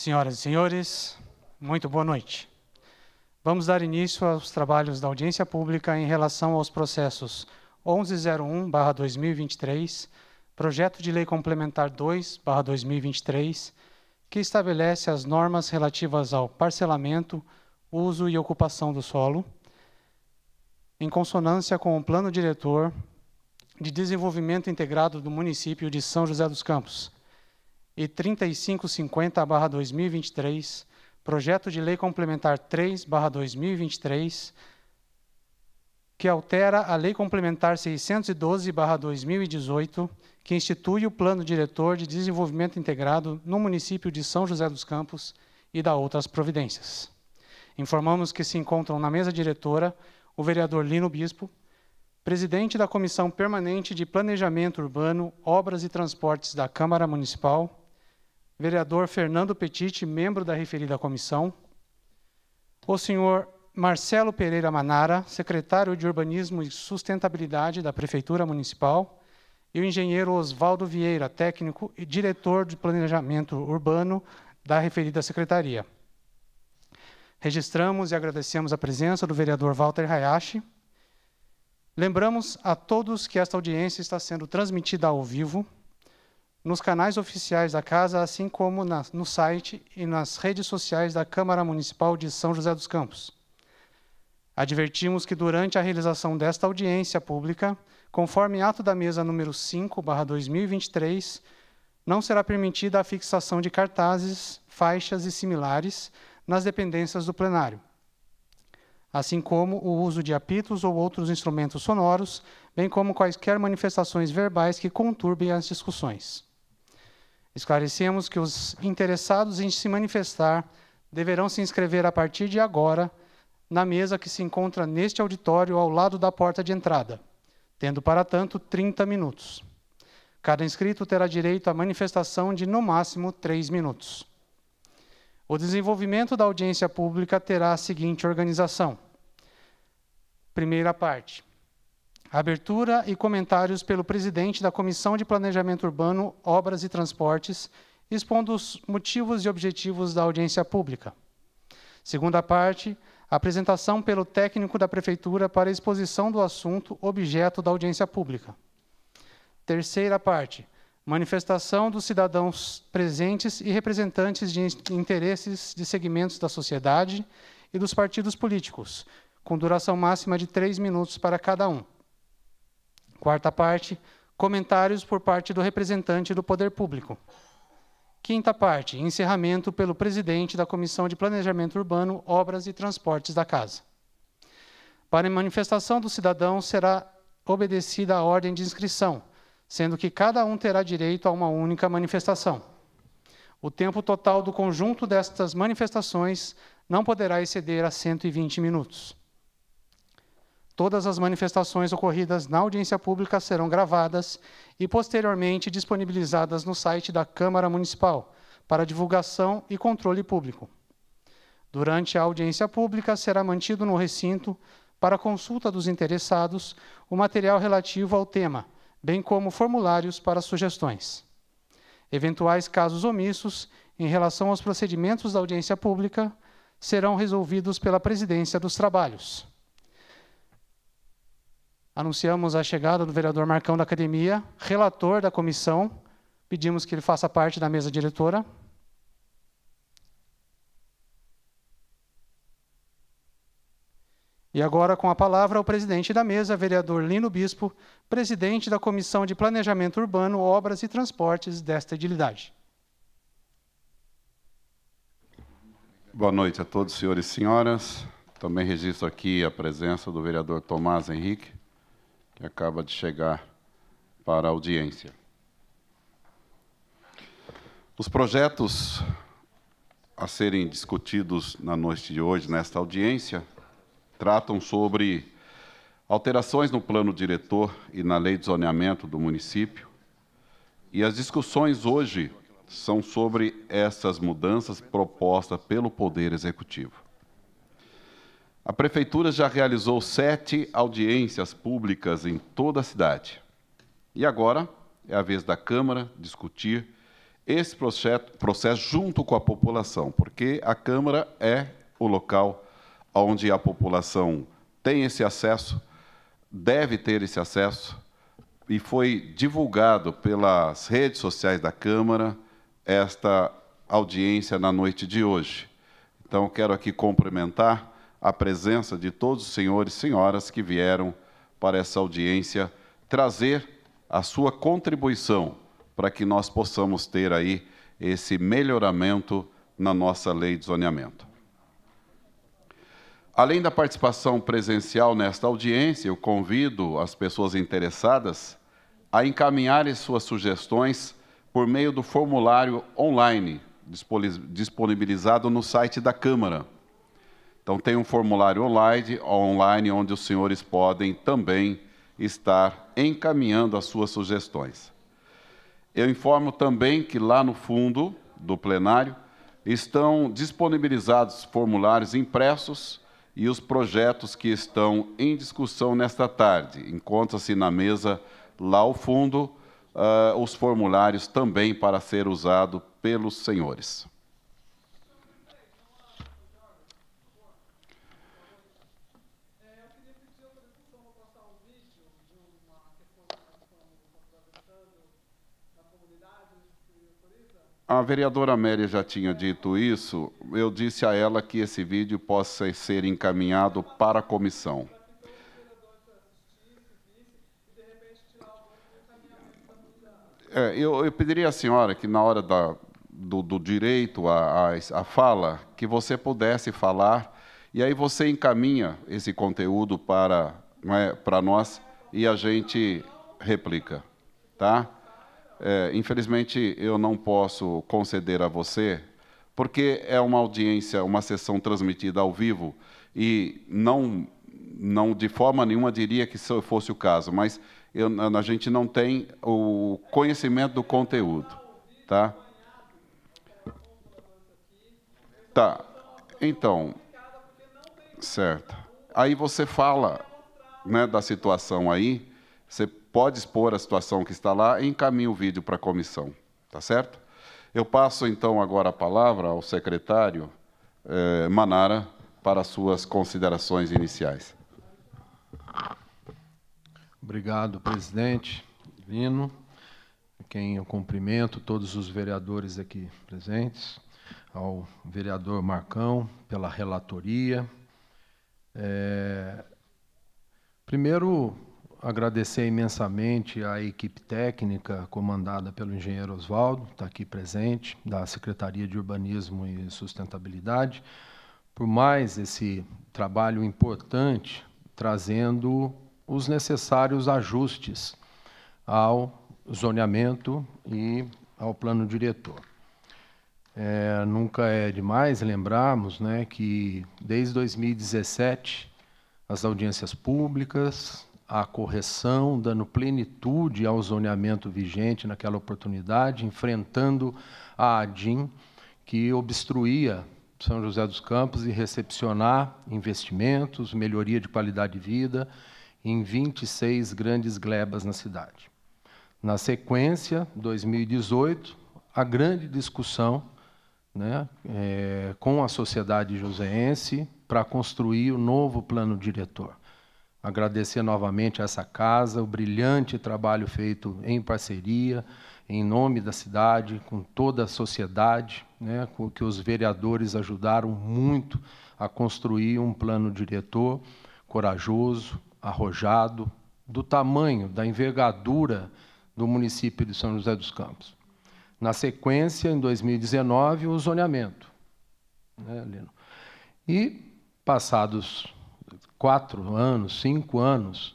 Senhoras e senhores, muito boa noite. Vamos dar início aos trabalhos da audiência pública em relação aos processos 1101/2023, projeto de lei complementar 2/2023, que estabelece as normas relativas ao parcelamento, uso e ocupação do solo, em consonância com o plano diretor de desenvolvimento integrado do município de São José dos Campos e 3550/2023, projeto de lei complementar 3/2023, que altera a lei complementar 612/2018, que institui o Plano Diretor de Desenvolvimento Integrado no município de São José dos Campos e da outras providências. Informamos que se encontram na mesa diretora o vereador Lino Bispo, presidente da Comissão Permanente de Planejamento Urbano, Obras e Transportes da Câmara Municipal, vereador Fernando Petiti, membro da referida comissão, o senhor Marcelo Pereira Manara, secretário de Urbanismo e Sustentabilidade da Prefeitura Municipal, e o engenheiro Oswaldo Vieira, técnico e diretor de Planejamento Urbano da referida secretaria. Registramos e agradecemos a presença do vereador Walter Hayashi. Lembramos a todos que esta audiência está sendo transmitida ao vivo nos canais oficiais da casa, assim como na, no site e nas redes sociais da Câmara Municipal de São José dos Campos. Advertimos que durante a realização desta audiência pública, conforme ato da mesa número 5/2023, não será permitida a fixação de cartazes, faixas e similares nas dependências do plenário, assim como o uso de apitos ou outros instrumentos sonoros, bem como quaisquer manifestações verbais que conturbem as discussões. Esclarecemos que os interessados em se manifestar deverão se inscrever a partir de agora na mesa que se encontra neste auditório ao lado da porta de entrada, tendo para tanto 30 minutos. Cada inscrito terá direito à manifestação de no máximo 3 minutos. O desenvolvimento da audiência pública terá a seguinte organização: primeira parte, Abertura e comentários pelo presidente da Comissão de Planejamento Urbano, Obras e Transportes, expondo os motivos e objetivos da audiência pública. Segunda parte, apresentação pelo técnico da Prefeitura para exposição do assunto objeto da audiência pública. Terceira parte, manifestação dos cidadãos presentes e representantes de interesses de segmentos da sociedade e dos partidos políticos, com duração máxima de três minutos para cada um. Quarta parte, comentários por parte do representante do poder público. Quinta parte, encerramento pelo presidente da Comissão de Planejamento Urbano, Obras e Transportes da Casa. Para manifestação do cidadão será obedecida a ordem de inscrição, sendo que cada um terá direito a uma única manifestação. O tempo total do conjunto destas manifestações não poderá exceder a 120 minutos. Todas as manifestações ocorridas na audiência pública serão gravadas e posteriormente disponibilizadas no site da Câmara Municipal para divulgação e controle público. Durante a audiência pública, será mantido no recinto, para consulta dos interessados, o material relativo ao tema, bem como formulários para sugestões. Eventuais casos omissos em relação aos procedimentos da audiência pública serão resolvidos pela presidência dos trabalhos. Anunciamos a chegada do vereador Marcão da academia, relator da comissão. Pedimos que ele faça parte da mesa diretora. E agora, com a palavra, o presidente da mesa, vereador Lino Bispo, presidente da Comissão de Planejamento Urbano, Obras e Transportes desta edilidade. Boa noite a todos, senhores e senhoras. Também registro aqui a presença do vereador Tomás Henrique, que acaba de chegar para a audiência. Os projetos a serem discutidos na noite de hoje, nesta audiência, tratam sobre alterações no plano diretor e na lei de zoneamento do município. E as discussões hoje são sobre essas mudanças propostas pelo Poder Executivo. A prefeitura já realizou sete audiências públicas em toda a cidade. E agora é a vez da Câmara discutir esse processo, processo junto com a população, porque a Câmara é o local onde a população tem esse acesso, deve ter esse acesso, e foi divulgado pelas redes sociais da Câmara esta audiência na noite de hoje. Então, quero aqui cumprimentar a presença de todos os senhores e senhoras que vieram para essa audiência trazer a sua contribuição para que nós possamos ter aí esse melhoramento na nossa lei de zoneamento. Além da participação presencial nesta audiência, eu convido as pessoas interessadas a encaminharem suas sugestões por meio do formulário online disponibilizado no site da Câmara então tem um formulário online, online onde os senhores podem também estar encaminhando as suas sugestões. Eu informo também que lá no fundo do plenário estão disponibilizados formulários impressos e os projetos que estão em discussão nesta tarde. Encontra-se na mesa lá ao fundo uh, os formulários também para ser usado pelos senhores. A vereadora Amélia já tinha dito isso. Eu disse a ela que esse vídeo possa ser encaminhado para a comissão. É, eu, eu, pediria à senhora que, na hora da, do, do, direito à, à, à fala, que você pudesse falar e aí você encaminha esse conteúdo para, é, para nós e a gente replica. Tá? É, infelizmente, eu não posso conceder a você, porque é uma audiência, uma sessão transmitida ao vivo, e não, não de forma nenhuma diria que fosse o caso, mas eu, a gente não tem o conhecimento do conteúdo. Tá? Tá. Então, certo. Aí você fala né, da situação aí, você pode expor a situação que está lá e encaminha o vídeo para a comissão. Tá certo? Eu passo então agora a palavra ao secretário eh, Manara para suas considerações iniciais. Obrigado, presidente Lino, quem eu cumprimento, todos os vereadores aqui presentes, ao vereador Marcão pela relatoria. É... Primeiro, agradecer imensamente à equipe técnica comandada pelo engenheiro Oswaldo, está aqui presente, da Secretaria de Urbanismo e Sustentabilidade, por mais esse trabalho importante, trazendo os necessários ajustes ao zoneamento e ao plano diretor. É, nunca é demais lembrarmos né, que, desde 2017, as audiências públicas, a correção, dando plenitude ao zoneamento vigente naquela oportunidade, enfrentando a ADIM, que obstruía São José dos Campos e recepcionar investimentos, melhoria de qualidade de vida em 26 grandes glebas na cidade. Na sequência, 2018, a grande discussão né, é, com a sociedade joseense para construir o novo plano diretor agradecer novamente a essa casa, o brilhante trabalho feito em parceria, em nome da cidade, com toda a sociedade, né, com que os vereadores ajudaram muito a construir um plano diretor corajoso, arrojado, do tamanho, da envergadura do município de São José dos Campos. Na sequência, em 2019, o zoneamento. Né, e, passados quatro anos, cinco anos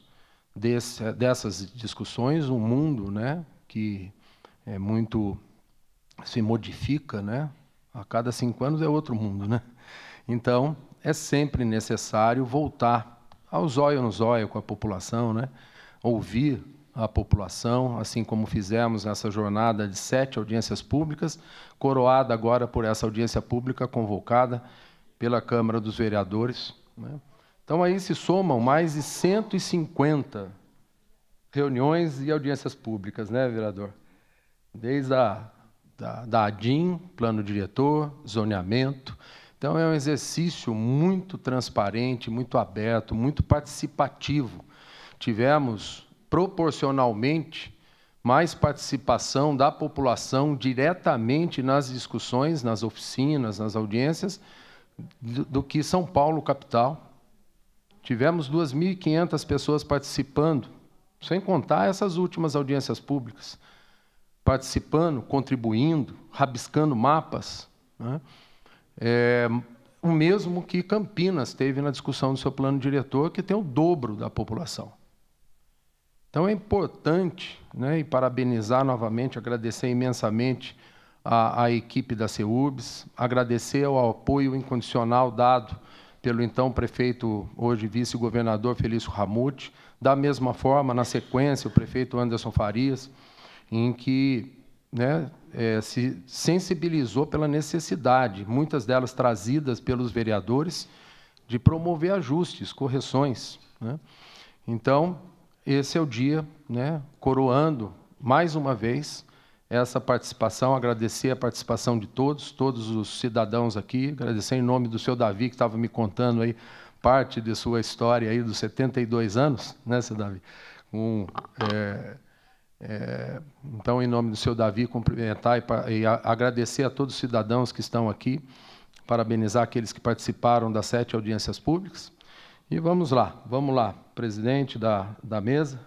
desse, dessas discussões, um mundo né, que é muito se modifica, né? A cada cinco anos é outro mundo, né? Então é sempre necessário voltar ao zóio no zóio com a população, né? Ouvir a população, assim como fizemos essa jornada de sete audiências públicas, coroada agora por essa audiência pública convocada pela Câmara dos Vereadores. Né? Então aí se somam mais de 150 reuniões e audiências públicas, né, vereador? Desde a da, da ADIM, plano diretor, zoneamento. Então é um exercício muito transparente, muito aberto, muito participativo. Tivemos proporcionalmente mais participação da população diretamente nas discussões, nas oficinas, nas audiências, do, do que São Paulo capital, Tivemos 2.500 pessoas participando, sem contar essas últimas audiências públicas, participando, contribuindo, rabiscando mapas. Né? É, o mesmo que Campinas teve na discussão do seu plano diretor, que tem o dobro da população. Então é importante, né, e parabenizar novamente, agradecer imensamente à, equipe da CEURBS, agradecer ao apoio incondicional dado pelo então prefeito, hoje vice-governador Felício Ramute, da mesma forma, na sequência, o prefeito Anderson Farias, em que né, é, se sensibilizou pela necessidade, muitas delas trazidas pelos vereadores, de promover ajustes, correções. Né? Então, esse é o dia, né, coroando mais uma vez essa participação, agradecer a participação de todos, todos os cidadãos aqui, agradecer em nome do seu Davi, que estava me contando aí parte de sua história aí dos 72 anos, né, seu Davi? Um, é, é, então, em nome do seu Davi, cumprimentar e, e a, agradecer a todos os cidadãos que estão aqui, parabenizar aqueles que participaram das sete audiências públicas. E vamos lá, vamos lá, presidente da, da mesa.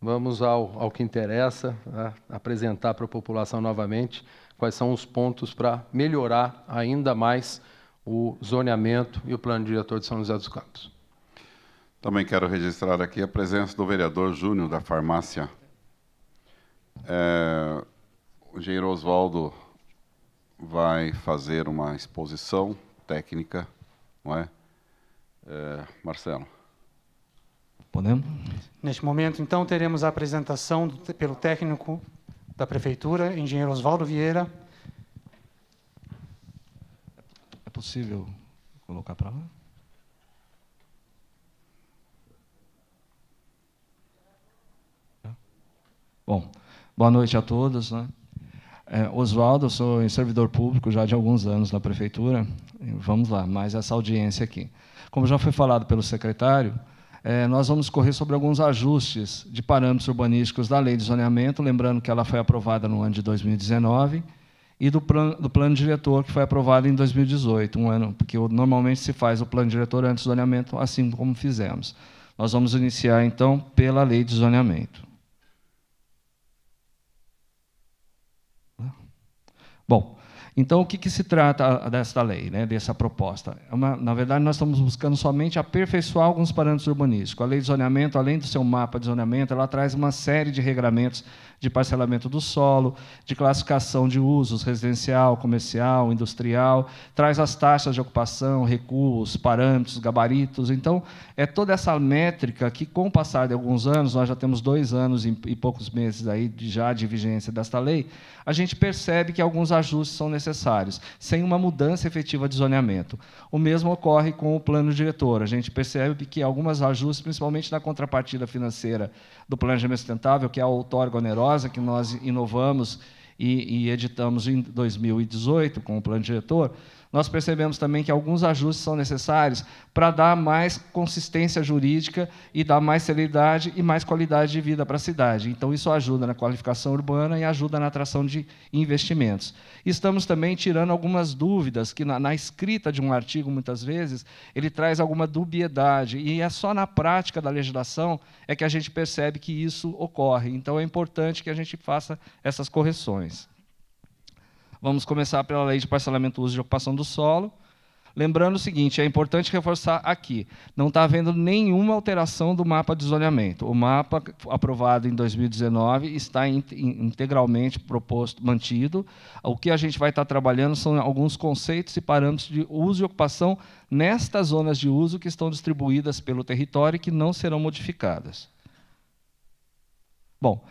Vamos ao, ao que interessa, né? apresentar para a população novamente quais são os pontos para melhorar ainda mais o zoneamento e o plano diretor de São José dos Campos. Também quero registrar aqui a presença do vereador Júnior da farmácia. É, o engenheiro Oswaldo vai fazer uma exposição técnica, não é? é Marcelo. Né? Neste momento, então, teremos a apresentação do, pelo técnico da prefeitura, engenheiro Oswaldo Vieira. É possível colocar para lá? Tá. Bom, boa noite a todos. Né? É, Oswaldo, sou servidor público já de alguns anos na prefeitura. Vamos lá, mais essa audiência aqui. Como já foi falado pelo secretário, é, nós vamos correr sobre alguns ajustes de parâmetros urbanísticos da lei de zoneamento, lembrando que ela foi aprovada no ano de 2019, e do, plan, do plano diretor, que foi aprovado em 2018, um ano, porque normalmente se faz o plano diretor antes do zoneamento, assim como fizemos. Nós vamos iniciar, então, pela lei de zoneamento. Bom, então, o que, que se trata desta lei, né, dessa proposta? É uma, na verdade, nós estamos buscando somente aperfeiçoar alguns parâmetros urbanísticos. A lei de zoneamento, além do seu mapa de zoneamento, ela traz uma série de regramentos de parcelamento do solo, de classificação de usos residencial, comercial, industrial, traz as taxas de ocupação, recuos, parâmetros, gabaritos. Então, é toda essa métrica que, com o passar de alguns anos, nós já temos dois anos e poucos meses aí de, já de vigência desta lei, a gente percebe que alguns ajustes são necessários, sem uma mudança efetiva de zoneamento. O mesmo ocorre com o plano diretor. A gente percebe que algumas ajustes, principalmente na contrapartida financeira do planejamento sustentável, que é a outorga onerosa, maravilhosa que nós inovamos e, e editamos em 2018 com o plano diretor, nós percebemos também que alguns ajustes são necessários para dar mais consistência jurídica e dar mais celeridade e mais qualidade de vida para a cidade. Então, isso ajuda na qualificação urbana e ajuda na atração de investimentos. Estamos também tirando algumas dúvidas, que na, na escrita de um artigo, muitas vezes, ele traz alguma dubiedade, e é só na prática da legislação é que a gente percebe que isso ocorre. Então, é importante que a gente faça essas correções. Vamos começar pela lei de parcelamento, uso e ocupação do solo. Lembrando o seguinte, é importante reforçar aqui, não está havendo nenhuma alteração do mapa de zoneamento. O mapa aprovado em 2019 está integralmente proposto, mantido. O que a gente vai estar tá trabalhando são alguns conceitos e parâmetros de uso e ocupação nestas zonas de uso que estão distribuídas pelo território e que não serão modificadas. Bom,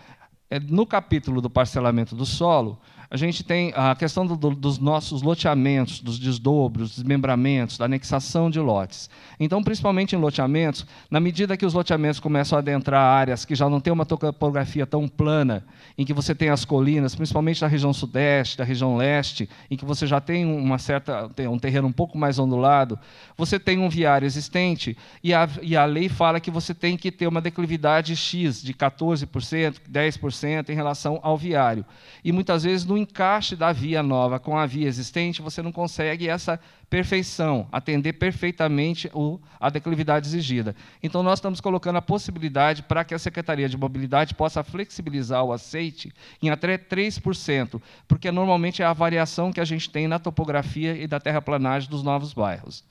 é, no capítulo do parcelamento do solo, a gente tem a questão do, dos nossos loteamentos, dos desdobros, desmembramentos, da anexação de lotes. Então, principalmente em loteamentos, na medida que os loteamentos começam a adentrar áreas que já não têm uma topografia tão plana, em que você tem as colinas, principalmente da região sudeste, da região leste, em que você já tem uma certa tem um terreno um pouco mais ondulado, você tem um viário existente e a, e a lei fala que você tem que ter uma declividade X de 14%, 10% em relação ao viário. E muitas vezes não encaixe da via nova com a via existente, você não consegue essa perfeição, atender perfeitamente o, a declividade exigida. Então, nós estamos colocando a possibilidade para que a Secretaria de Mobilidade possa flexibilizar o aceite em até 3%, porque normalmente é a variação que a gente tem na topografia e da terraplanagem dos novos bairros.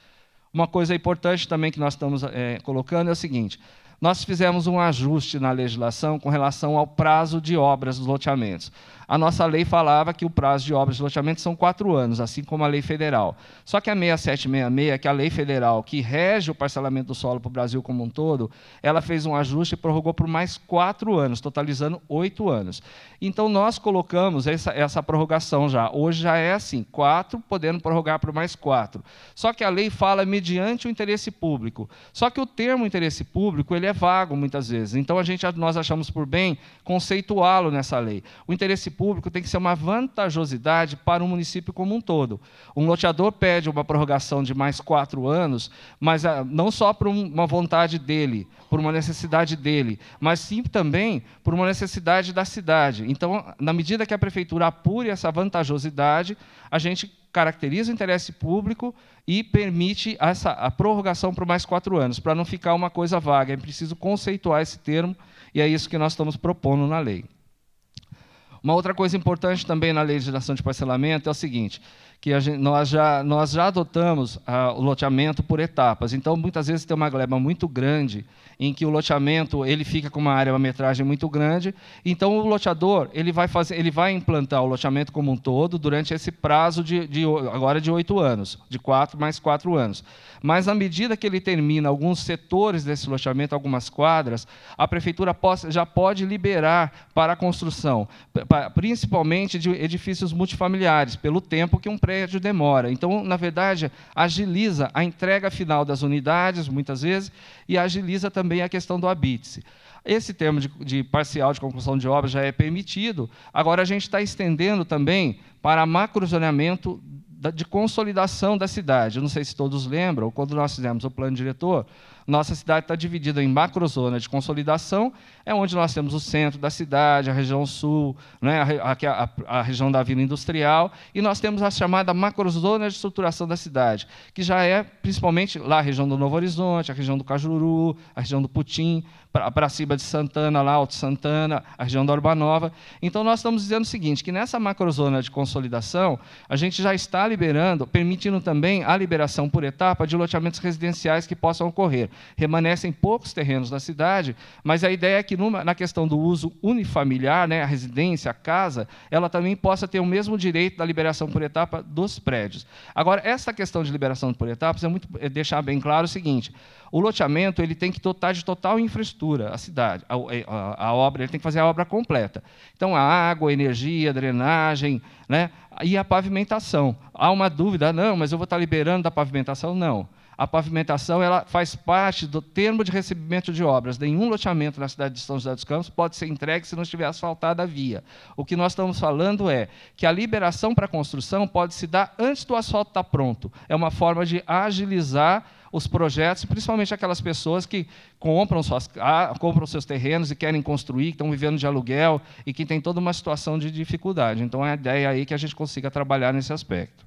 Uma coisa importante também que nós estamos é, colocando é o seguinte: nós fizemos um ajuste na legislação com relação ao prazo de obras dos loteamentos. A nossa lei falava que o prazo de obras dos loteamentos são quatro anos, assim como a lei federal. Só que a 6766, que é a lei federal que rege o parcelamento do solo para o Brasil como um todo, ela fez um ajuste e prorrogou por mais quatro anos, totalizando oito anos. Então, nós colocamos essa, essa prorrogação já. Hoje já é assim, quatro, podendo prorrogar por mais quatro. Só que a lei fala mediante o interesse público. Só que o termo interesse público ele é vago muitas vezes. Então a gente, nós achamos por bem conceituá-lo nessa lei. O interesse público tem que ser uma vantajosidade para o município como um todo. Um loteador pede uma prorrogação de mais quatro anos, mas ah, não só por uma vontade dele, por uma necessidade dele, mas sim também por uma necessidade da cidade. Então, na medida que a prefeitura apure essa vantajosidade, a gente caracteriza o interesse público e permite essa, a prorrogação por mais quatro anos, para não ficar uma coisa vaga. É preciso conceituar esse termo, e é isso que nós estamos propondo na lei. Uma outra coisa importante também na legislação de parcelamento é o seguinte: que gente, nós, já, nós já adotamos ah, o loteamento por etapas. Então, muitas vezes tem uma gleba muito grande em que o loteamento ele fica com uma área, uma metragem muito grande. Então, o loteador ele vai fazer, ele vai implantar o loteamento como um todo durante esse prazo de, de agora de oito anos, de quatro mais quatro anos. Mas à medida que ele termina alguns setores desse loteamento, algumas quadras, a prefeitura já pode liberar para a construção, principalmente de edifícios multifamiliares, pelo tempo que um prédio demora. Então, na verdade, agiliza a entrega final das unidades, muitas vezes, e agiliza também a questão do habite-se. Esse termo de, de, parcial de conclusão de obra já é permitido. Agora, a gente está estendendo também para macrozoneamento de consolidação da cidade. Eu não sei se todos lembram, quando nós fizemos o plano diretor, nossa cidade está dividida em macrozona de consolidação é onde nós temos o centro da cidade, a região sul, né, a, a, a, região da Vila Industrial, e nós temos a chamada macrozona de estruturação da cidade, que já é principalmente lá a região do Novo Horizonte, a região do Cajuru, a região do Putim, para cima de Santana, lá Alto Santana, a região da Urbanova. Então nós estamos dizendo o seguinte, que nessa macrozona de consolidação, a gente já está liberando, permitindo também a liberação por etapa de loteamentos residenciais que possam ocorrer. Remanescem poucos terrenos da cidade, mas a ideia é que que numa, na questão do uso unifamiliar, né, a residência, a casa, ela também possa ter o mesmo direito da liberação por etapa dos prédios. Agora, essa questão de liberação por etapas é muito é deixar bem claro o seguinte: o loteamento ele tem que dotar de total infraestrutura a cidade, a, a, a obra, ele tem que fazer a obra completa. Então, a água, a energia, a drenagem, né, e a pavimentação. Há uma dúvida, não, mas eu vou estar liberando da pavimentação? Não. A pavimentação ela faz parte do termo de recebimento de obras. Nenhum loteamento na cidade de São José dos Campos pode ser entregue se não estiver asfaltada a via. O que nós estamos falando é que a liberação para construção pode se dar antes do asfalto estar pronto. É uma forma de agilizar os projetos, principalmente aquelas pessoas que compram, suas, compram seus terrenos e querem construir, que estão vivendo de aluguel e que têm toda uma situação de dificuldade. Então, é a ideia aí que a gente consiga trabalhar nesse aspecto.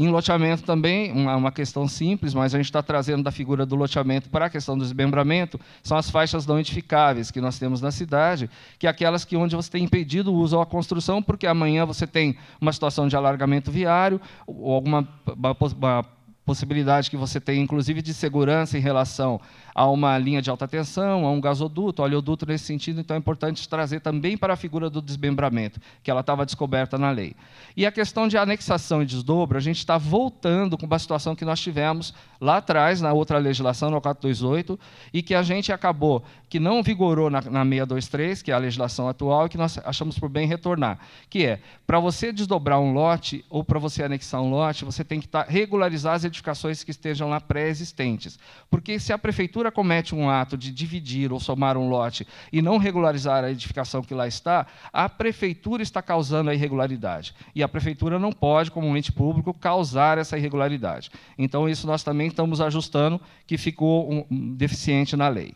Em loteamento também, uma, uma questão simples, mas a gente está trazendo da figura do loteamento para a questão do desmembramento, são as faixas não edificáveis que nós temos na cidade, que é aquelas que onde você tem impedido o uso ou a construção, porque amanhã você tem uma situação de alargamento viário, ou alguma uma, uma possibilidade que você tem, inclusive, de segurança em relação a uma linha de alta tensão, a um gasoduto, oleoduto nesse sentido, então é importante trazer também para a figura do desmembramento, que ela estava descoberta na lei. E a questão de anexação e desdobro, a gente está voltando com uma situação que nós tivemos lá atrás, na outra legislação, no 428, e que a gente acabou, que não vigorou na, na 623, que é a legislação atual, e que nós achamos por bem retornar, que é, para você desdobrar um lote ou para você anexar um lote, você tem que tá, regularizar as edificações que estejam lá pré-existentes. Porque se a prefeitura comete um ato de dividir ou somar um lote e não regularizar a edificação que lá está, a prefeitura está causando a irregularidade. E a prefeitura não pode, como um ente público, causar essa irregularidade. Então, isso nós também estamos ajustando, que ficou um, deficiente na lei.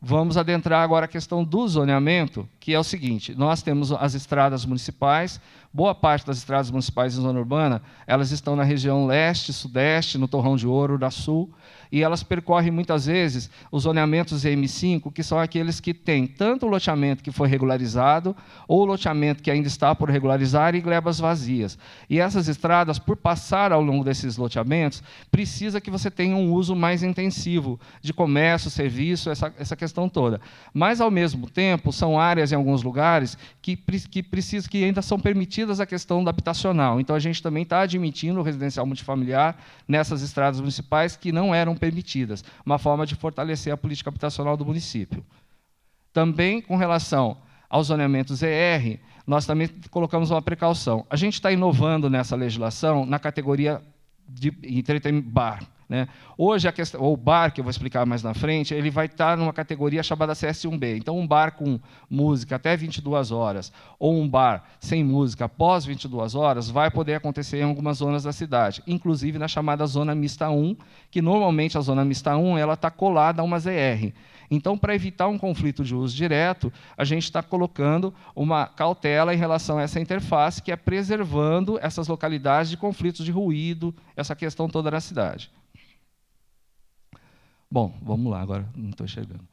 Vamos adentrar agora a questão do zoneamento, que é o seguinte: nós temos as estradas municipais, boa parte das estradas municipais em zona urbana, elas estão na região leste, sudeste, no Torrão de Ouro, da Sul e elas percorrem muitas vezes os zoneamentos M5, que são aqueles que têm tanto o loteamento que foi regularizado ou o loteamento que ainda está por regularizar e glebas vazias. E essas estradas, por passar ao longo desses loteamentos, precisa que você tenha um uso mais intensivo de comércio, serviço, essa, essa questão toda. Mas, ao mesmo tempo, são áreas em alguns lugares que, que, precisa, que ainda são permitidas a questão da habitacional. Então, a gente também está admitindo o residencial multifamiliar nessas estradas municipais que não eram permitidas. Uma forma de fortalecer a política habitacional do município. Também com relação aos zoneamentos ER, nós também colocamos uma precaução. A gente está inovando nessa legislação na categoria de entretenimento bar. Né? Hoje, a questão, o bar, que eu vou explicar mais na frente, ele vai estar tá numa categoria chamada CS1B. Então, um bar com música até 22 horas, ou um bar sem música após 22 horas, vai poder acontecer em algumas zonas da cidade, inclusive na chamada Zona Mista 1, que normalmente a Zona Mista 1 está colada a uma ZR. Então, para evitar um conflito de uso direto, a gente está colocando uma cautela em relação a essa interface, que é preservando essas localidades de conflitos de ruído, essa questão toda na cidade. Bom, vamos lá, agora não estou chegando.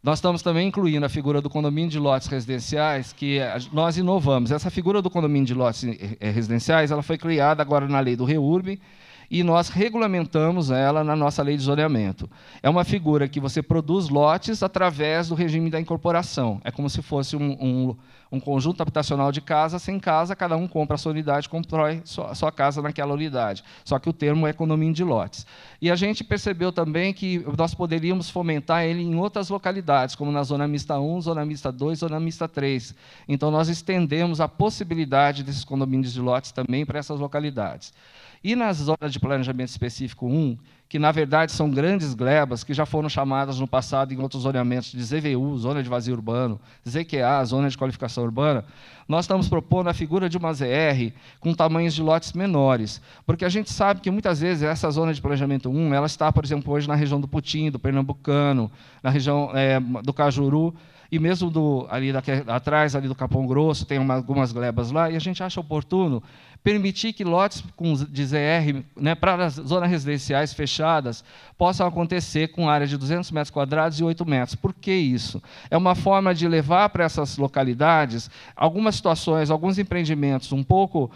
Nós estamos também incluindo a figura do condomínio de lotes residenciais, que nós inovamos. Essa figura do condomínio de lotes eh, eh, residenciais ela foi criada agora na lei do REURB e nós regulamentamos ela na nossa lei de zoneamento. É uma figura que você produz lotes através do regime da incorporação. É como se fosse um, um, um conjunto habitacional de casas, sem casa, cada um compra a sua unidade, constrói sua, sua casa naquela unidade. Só que o termo é condomínio de lotes. E a gente percebeu também que nós poderíamos fomentar ele em outras localidades, como na Zona Mista 1, Zona Mista 2, Zona Mista 3. Então, nós estendemos a possibilidade desses condomínios de lotes também para essas localidades. E na zona de planejamento específico 1, que na verdade são grandes glebas que já foram chamadas no passado em outros zoneamentos de ZVU, zona de vazio urbano, ZQA, zona de qualificação urbana, nós estamos propondo a figura de uma ZR com tamanhos de lotes menores, porque a gente sabe que muitas vezes essa zona de planejamento 1, ela está, por exemplo, hoje na região do Putim, do Pernambucano, na região é, do Cajuru, e mesmo do, ali daqui, atrás, ali do Capão Grosso, tem uma, algumas glebas lá, e a gente acha oportuno permitir que lotes de ZR né, para zonas residenciais fechadas possam acontecer com áreas de 200 metros quadrados e 8 metros. Por que isso? É uma forma de levar para essas localidades algumas situações, alguns empreendimentos um pouco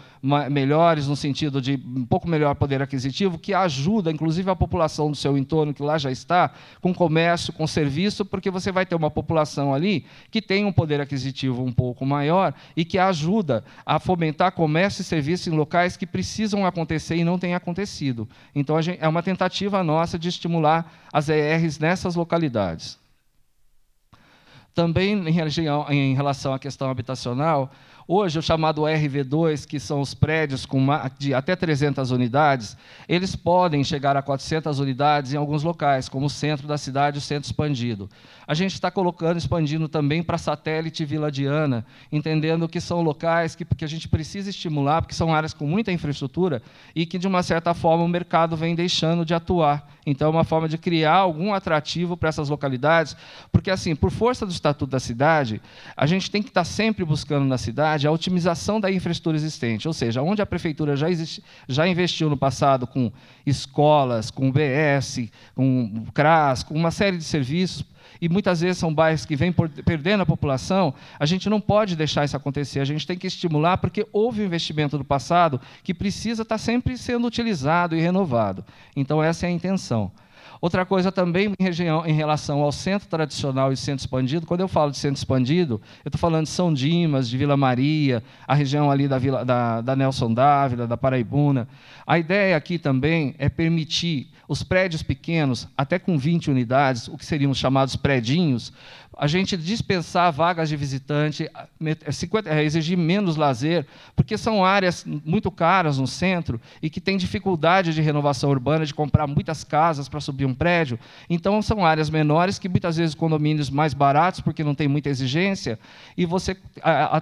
melhores, no sentido de um pouco melhor poder aquisitivo, que ajuda, inclusive, a população do seu entorno, que lá já está, com comércio, com serviço, porque você vai ter uma população ali que tem um poder aquisitivo um pouco maior e que ajuda a fomentar comércio e serviço em locais que precisam acontecer e não tem acontecido. Então, gente, é uma tentativa nossa de estimular as ERs nessas localidades. Também em, em relação à questão habitacional, Hoje, o chamado RV2, que são os prédios com de até 300 unidades, eles podem chegar a 400 unidades em alguns locais, como o centro da cidade, o centro expandido. A gente está colocando, expandindo também para satélite viladiana, entendendo que são locais que, que a gente precisa estimular, porque são áreas com muita infraestrutura e que, de uma certa forma, o mercado vem deixando de atuar. Então, é uma forma de criar algum atrativo para essas localidades, porque, assim, por força do Estatuto da Cidade, a gente tem que estar tá sempre buscando na cidade a otimização da infraestrutura existente, ou seja, onde a prefeitura já, já investiu no passado com escolas, com BS, com CRAS, com uma série de serviços e muitas vezes são bairros que vêm perdendo a população, a gente não pode deixar isso acontecer. A gente tem que estimular, porque houve um investimento do passado que precisa estar sempre sendo utilizado e renovado. Então, essa é a intenção. Outra coisa também em, região, em relação ao centro tradicional e centro expandido, quando eu falo de centro expandido, eu estou falando de São Dimas, de Vila Maria, a região ali da, Vila, da, da Nelson Dávila, da Paraibuna. A ideia aqui também é permitir os prédios pequenos, até com 20 unidades, o que seriam chamados predinhos, a gente dispensar vagas de visitante, 50, é, é, exigir menos lazer, porque são áreas muito caras no centro e que têm dificuldade de renovação urbana, de comprar muitas casas para subir um prédio. Então, são áreas menores que muitas vezes condomínios mais baratos, porque não tem muita exigência, e você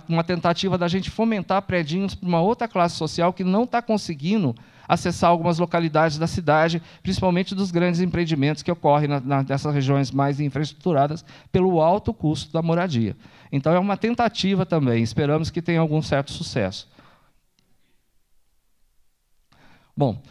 uma tentativa da gente fomentar predinhos para uma outra classe social que não está conseguindo acessar algumas localidades da cidade, principalmente dos grandes empreendimentos que ocorrem na, na, nessas regiões mais infraestruturadas, pelo alto custo da moradia. Então, é uma tentativa também, esperamos que tenha algum certo sucesso. Bom,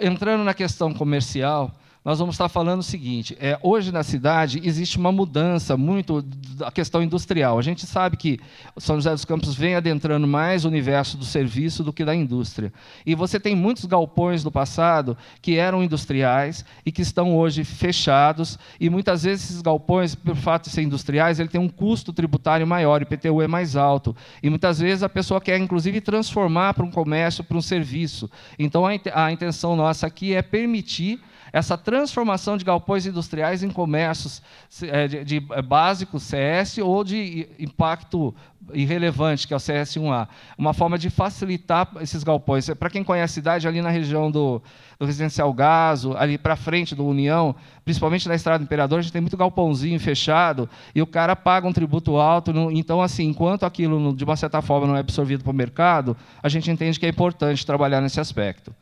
entrando na questão comercial, nós vamos estar falando o seguinte: é, hoje na cidade existe uma mudança muito da questão industrial. A gente sabe que São José dos Campos vem adentrando mais o universo do serviço do que da indústria. E você tem muitos galpões do passado que eram industriais e que estão hoje fechados. E muitas vezes esses galpões, pelo fato de ser industriais, ele tem um custo tributário maior, o IPTU é mais alto. E muitas vezes a pessoa quer, inclusive, transformar para um comércio, para um serviço. Então a intenção nossa aqui é permitir essa transformação de galpões industriais em comércios eh, de, de eh, básico CS ou de impacto irrelevante, que é o CS1A. Uma forma de facilitar esses galpões. Eh, para quem conhece a cidade, ali na região do, do Residencial Gaso, ali para frente do União, principalmente na Estrada do Imperador, a gente tem muito galpãozinho fechado e o cara paga um tributo alto. Então, assim, enquanto aquilo, de uma certa forma, não é absorvido para o mercado, a gente entende que é importante trabalhar nesse aspecto.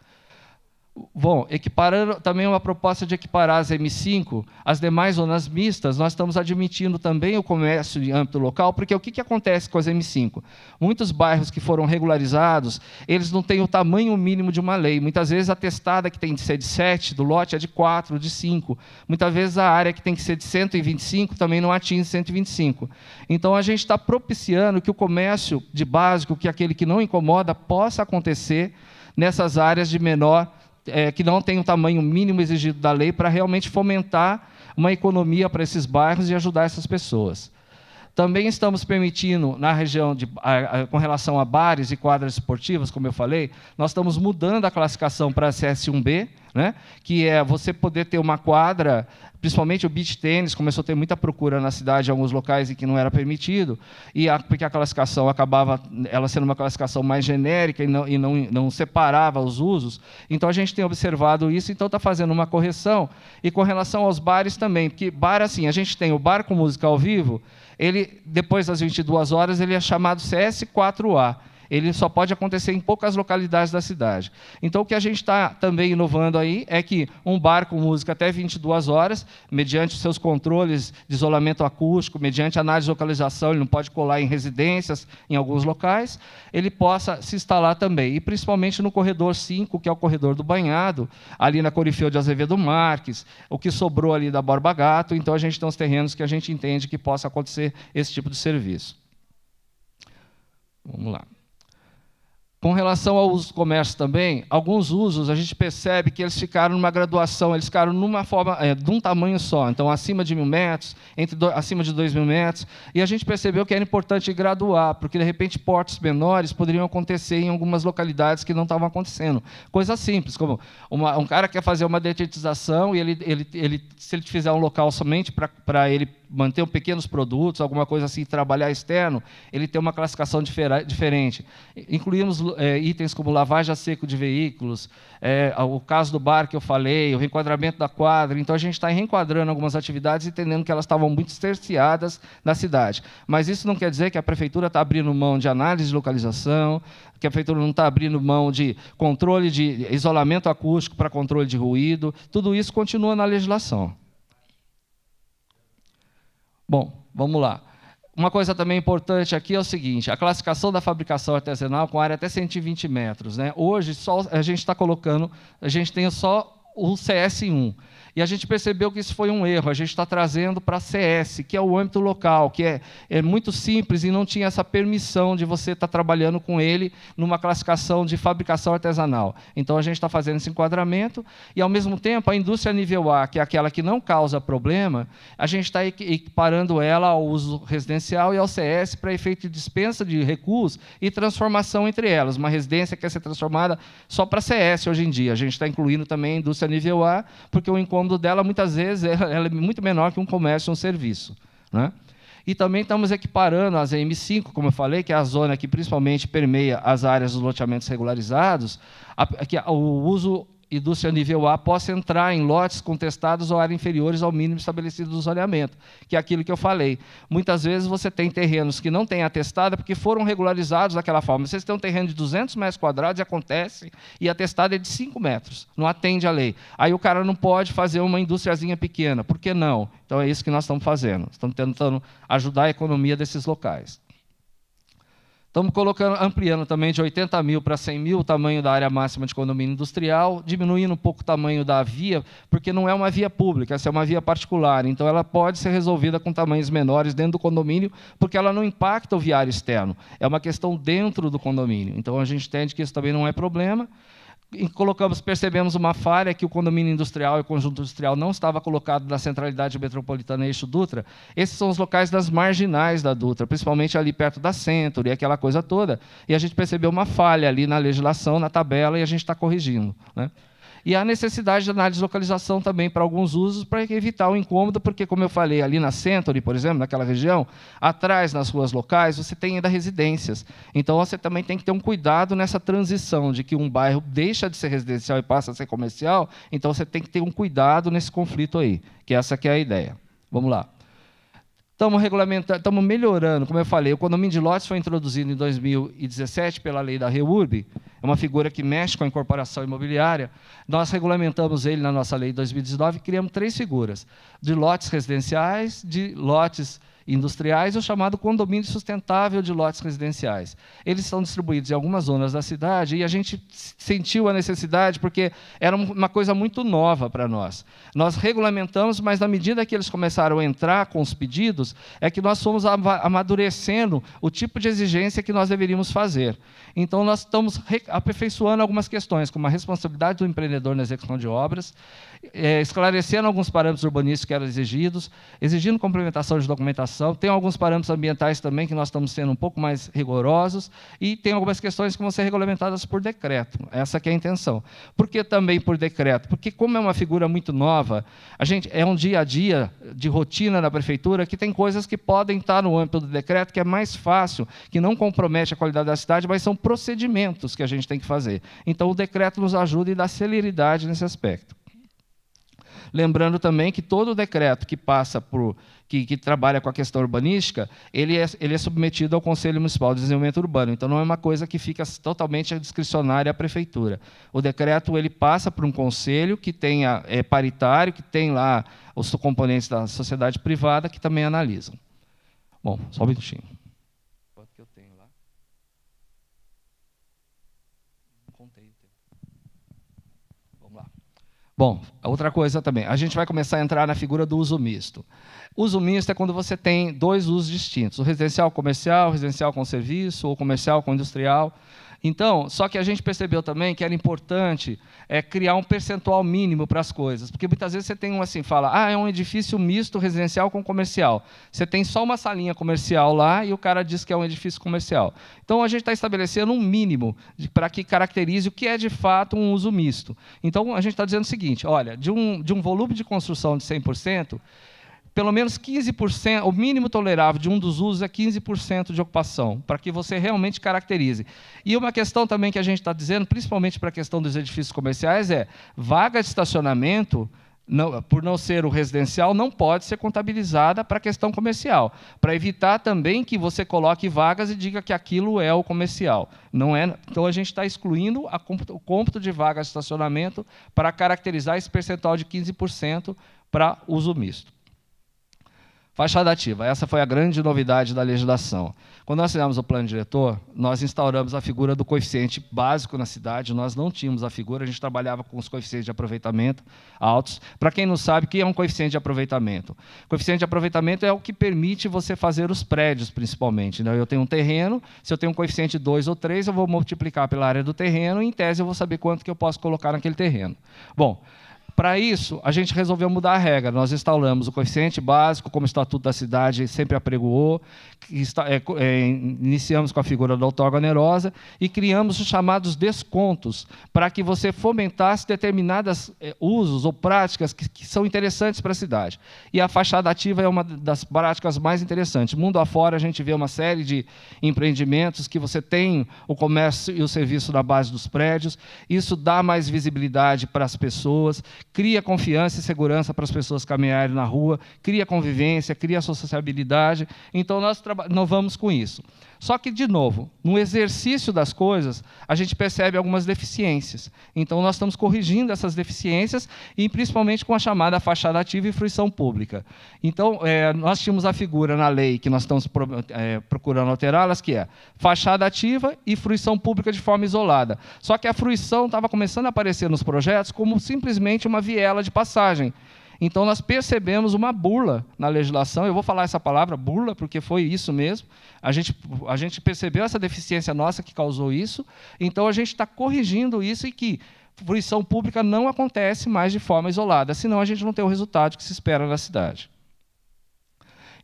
Bom, equiparando também uma proposta de equiparar as M5 às demais zonas mistas, nós estamos admitindo também o comércio de âmbito local, porque o que, que acontece com as M5? Muitos bairros que foram regularizados, eles não têm o tamanho mínimo de uma lei. Muitas vezes a testada que tem de ser de 7 do lote é de 4, de 5. Muitas vezes a área que tem que ser de 125 também não atinge 125. Então a gente está propiciando que o comércio de básico, que é aquele que não incomoda, possa acontecer nessas áreas de menor é, que não tem o tamanho mínimo exigido da lei para realmente fomentar uma economia para esses bairros e ajudar essas pessoas. Também estamos permitindo, na região de, a, a, com relação a bares e quadras esportivas, como eu falei, nós estamos mudando a classificação para CS1B, né? que é você poder ter uma quadra, principalmente o beach tênis, começou a ter muita procura na cidade, em alguns locais em que não era permitido, e a, porque a classificação acabava ela sendo uma classificação mais genérica e não, e não, não separava os usos. Então a gente tem observado isso, então está fazendo uma correção. E com relação aos bares também, porque bar, assim, a gente tem o bar com música ao vivo ele depois das 22 horas ele é chamado CS4A ele só pode acontecer em poucas localidades da cidade. Então, o que a gente está também inovando aí é que um bar com música até 22 horas, mediante seus controles de isolamento acústico, mediante análise de localização, ele não pode colar em residências, em alguns locais, ele possa se instalar também. E principalmente no corredor 5, que é o corredor do banhado, ali na Corifeu de Azevedo Marques, o que sobrou ali da Borba Gato. Então, a gente tem os terrenos que a gente entende que possa acontecer esse tipo de serviço. Vamos lá. Com relação aos comércios também, alguns usos a gente percebe que eles ficaram numa graduação, eles ficaram numa forma, é, de um tamanho só, então acima de mil metros, entre do, acima de dois mil metros, e a gente percebeu que era importante graduar, porque de repente portos menores poderiam acontecer em algumas localidades que não estavam acontecendo. Coisa simples, como uma, um cara quer fazer uma detetização e ele, ele, ele, se ele fizer um local somente para ele manter pequenos produtos, alguma coisa assim, trabalhar externo, ele tem uma classificação diferente. Incluímos é, itens como lavagem a seco de veículos, é, o caso do bar que eu falei, o reenquadramento da quadra. Então, a gente está reenquadrando algumas atividades, entendendo que elas estavam muito esterciadas na cidade. Mas isso não quer dizer que a prefeitura está abrindo mão de análise de localização, que a prefeitura não está abrindo mão de controle de isolamento acústico para controle de ruído. Tudo isso continua na legislação. Bom, vamos lá. Uma coisa também importante aqui é o seguinte: a classificação da fabricação artesanal com área até 120 metros. Né? Hoje só a gente está colocando, a gente tem só o CS1. E a gente percebeu que isso foi um erro. A gente está trazendo para a CS, que é o âmbito local, que é, é muito simples e não tinha essa permissão de você estar tá trabalhando com ele numa classificação de fabricação artesanal. Então a gente está fazendo esse enquadramento e, ao mesmo tempo, a indústria nível A, que é aquela que não causa problema, a gente está equiparando ela ao uso residencial e ao CS para efeito de dispensa de recursos e transformação entre elas. Uma residência quer ser transformada só para CS hoje em dia. A gente está incluindo também a indústria nível A, porque o encontro dela, muitas vezes, ela é muito menor que um comércio ou um serviço. Né? E também estamos equiparando as M5, como eu falei, que é a zona que principalmente permeia as áreas dos loteamentos regularizados, a, o uso indústria nível A possa entrar em lotes contestados ou áreas inferiores ao mínimo estabelecido do zoneamento, que é aquilo que eu falei. Muitas vezes você tem terrenos que não têm atestada porque foram regularizados daquela forma. Vocês têm um terreno de 200 metros quadrados e acontece, e atestada é de 5 metros, não atende à lei. Aí o cara não pode fazer uma indústriazinha pequena, por que não? Então é isso que nós estamos fazendo, estamos tentando ajudar a economia desses locais. Estamos colocando, ampliando também de 80 mil para 100 mil o tamanho da área máxima de condomínio industrial, diminuindo um pouco o tamanho da via, porque não é uma via pública, essa é uma via particular. Então, ela pode ser resolvida com tamanhos menores dentro do condomínio, porque ela não impacta o viário externo. É uma questão dentro do condomínio. Então, a gente entende que isso também não é problema colocamos, percebemos uma falha que o condomínio industrial e o conjunto industrial não estava colocado na centralidade metropolitana eixo Dutra. Esses são os locais das marginais da Dutra, principalmente ali perto da Centro e aquela coisa toda. E a gente percebeu uma falha ali na legislação, na tabela, e a gente está corrigindo. Né? E há necessidade de análise de localização também para alguns usos, para evitar o incômodo, porque, como eu falei, ali na Century, por exemplo, naquela região, atrás, nas ruas locais, você tem ainda residências. Então, você também tem que ter um cuidado nessa transição de que um bairro deixa de ser residencial e passa a ser comercial. Então, você tem que ter um cuidado nesse conflito aí, que essa que é a ideia. Vamos lá. Estamos regulamentando, estamos melhorando. Como eu falei, o condomínio de lotes foi introduzido em 2017 pela lei da REURB, é uma figura que mexe com a incorporação imobiliária. Nós regulamentamos ele na nossa lei de 2019 e criamos três figuras: de lotes residenciais, de lotes industriais e é o chamado condomínio sustentável de lotes residenciais. Eles são distribuídos em algumas zonas da cidade e a gente sentiu a necessidade porque era uma coisa muito nova para nós. Nós regulamentamos, mas na medida que eles começaram a entrar com os pedidos, é que nós fomos amadurecendo o tipo de exigência que nós deveríamos fazer. Então nós estamos aperfeiçoando algumas questões, como a responsabilidade do empreendedor na execução de obras, eh, esclarecendo alguns parâmetros urbanísticos que eram exigidos, exigindo complementação de documentação tem alguns parâmetros ambientais também que nós estamos sendo um pouco mais rigorosos e tem algumas questões que vão ser regulamentadas por decreto. Essa é a intenção. Por que também por decreto? Porque como é uma figura muito nova, a gente é um dia a dia de rotina na prefeitura que tem coisas que podem estar no âmbito do decreto que é mais fácil, que não compromete a qualidade da cidade, mas são procedimentos que a gente tem que fazer. Então o decreto nos ajuda e dá celeridade nesse aspecto. Lembrando também que todo decreto que passa por que, que, trabalha com a questão urbanística, ele é, ele é submetido ao Conselho Municipal de Desenvolvimento Urbano. Então, não é uma coisa que fica totalmente discricionária à Prefeitura. O decreto ele passa por um conselho que tenha, é paritário, que tem lá os componentes da sociedade privada que também analisam. Bom, só um minutinho. Quanto que eu tenho lá? contei o tempo. Vamos lá. Bom, outra coisa também. A gente vai começar a entrar na figura do uso misto. Uso misto é quando você tem dois usos distintos: o residencial comercial, o residencial com serviço, ou comercial com industrial. Então, só que a gente percebeu também que era importante é, criar um percentual mínimo para as coisas, porque muitas vezes você tem um assim, fala, ah, é um edifício misto residencial com comercial. Você tem só uma salinha comercial lá e o cara diz que é um edifício comercial. Então, a gente está estabelecendo um mínimo para que caracterize o que é de fato um uso misto. Então, a gente está dizendo o seguinte, olha, de um, de um volume de construção de 100%, pelo menos 15%, o mínimo tolerável de um dos usos é 15% de ocupação, para que você realmente caracterize. E uma questão também que a gente está dizendo, principalmente para a questão dos edifícios comerciais, é vaga de estacionamento, não, por não ser o residencial, não pode ser contabilizada para a questão comercial, para evitar também que você coloque vagas e diga que aquilo é o comercial. Não é, então a gente está excluindo a, o cômputo de vagas de estacionamento para caracterizar esse percentual de 15% para uso misto. Fachada ativa, essa foi a grande novidade da legislação. Quando nós assinamos o plano diretor, nós instauramos a figura do coeficiente básico na cidade, nós não tínhamos a figura, a gente trabalhava com os coeficientes de aproveitamento altos. Para quem não sabe, o que é um coeficiente de aproveitamento? O coeficiente de aproveitamento é o que permite você fazer os prédios, principalmente. Né? Eu tenho um terreno, se eu tenho um coeficiente 2 ou 3, eu vou multiplicar pela área do terreno e, em tese, eu vou saber quanto que eu posso colocar naquele terreno. Bom, para isso, a gente resolveu mudar a regra. Nós instalamos o coeficiente básico, como o Estatuto da Cidade sempre apregoou, é, é, iniciamos com a figura da outorga onerosa e criamos os chamados descontos, para que você fomentasse determinados é, usos ou práticas que, que são interessantes para a cidade. E a fachada ativa é uma das práticas mais interessantes. Mundo afora, a gente vê uma série de empreendimentos que você tem o comércio e o serviço na base dos prédios, isso dá mais visibilidade para as pessoas, cria confiança e segurança para as pessoas caminharem na rua, cria convivência, cria sociabilidade. Então, nós, não vamos com isso. Só que, de novo, no exercício das coisas, a gente percebe algumas deficiências. Então, nós estamos corrigindo essas deficiências, e principalmente com a chamada fachada ativa e fruição pública. Então, é, nós tínhamos a figura na lei que nós estamos pro, é, procurando alterá-las, que é fachada ativa e fruição pública de forma isolada. Só que a fruição estava começando a aparecer nos projetos como simplesmente uma viela de passagem. Então nós percebemos uma burla na legislação. Eu vou falar essa palavra burla porque foi isso mesmo. A gente, a gente percebeu essa deficiência nossa que causou isso. Então a gente está corrigindo isso e que fruição pública não acontece mais de forma isolada, senão a gente não tem o resultado que se espera na cidade.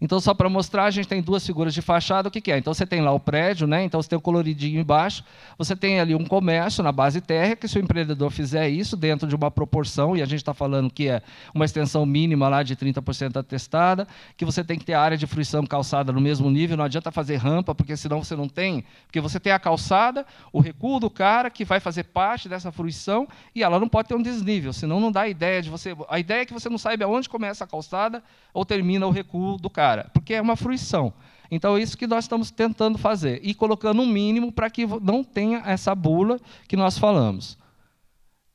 Então, só para mostrar, a gente tem duas figuras de fachada, o que, que é? Então, você tem lá o prédio, né? então você tem o coloridinho embaixo, você tem ali um comércio na base térrea, que se o empreendedor fizer isso dentro de uma proporção, e a gente está falando que é uma extensão mínima lá de 30% atestada, que você tem que ter área de fruição calçada no mesmo nível, não adianta fazer rampa, porque senão você não tem, porque você tem a calçada, o recuo do cara que vai fazer parte dessa fruição, e ela não pode ter um desnível, senão não dá a ideia de você, a ideia é que você não saiba onde começa a calçada ou termina o recuo do cara cara, porque é uma fruição. Então, é isso que nós estamos tentando fazer, e colocando um mínimo para que não tenha essa bula que nós falamos.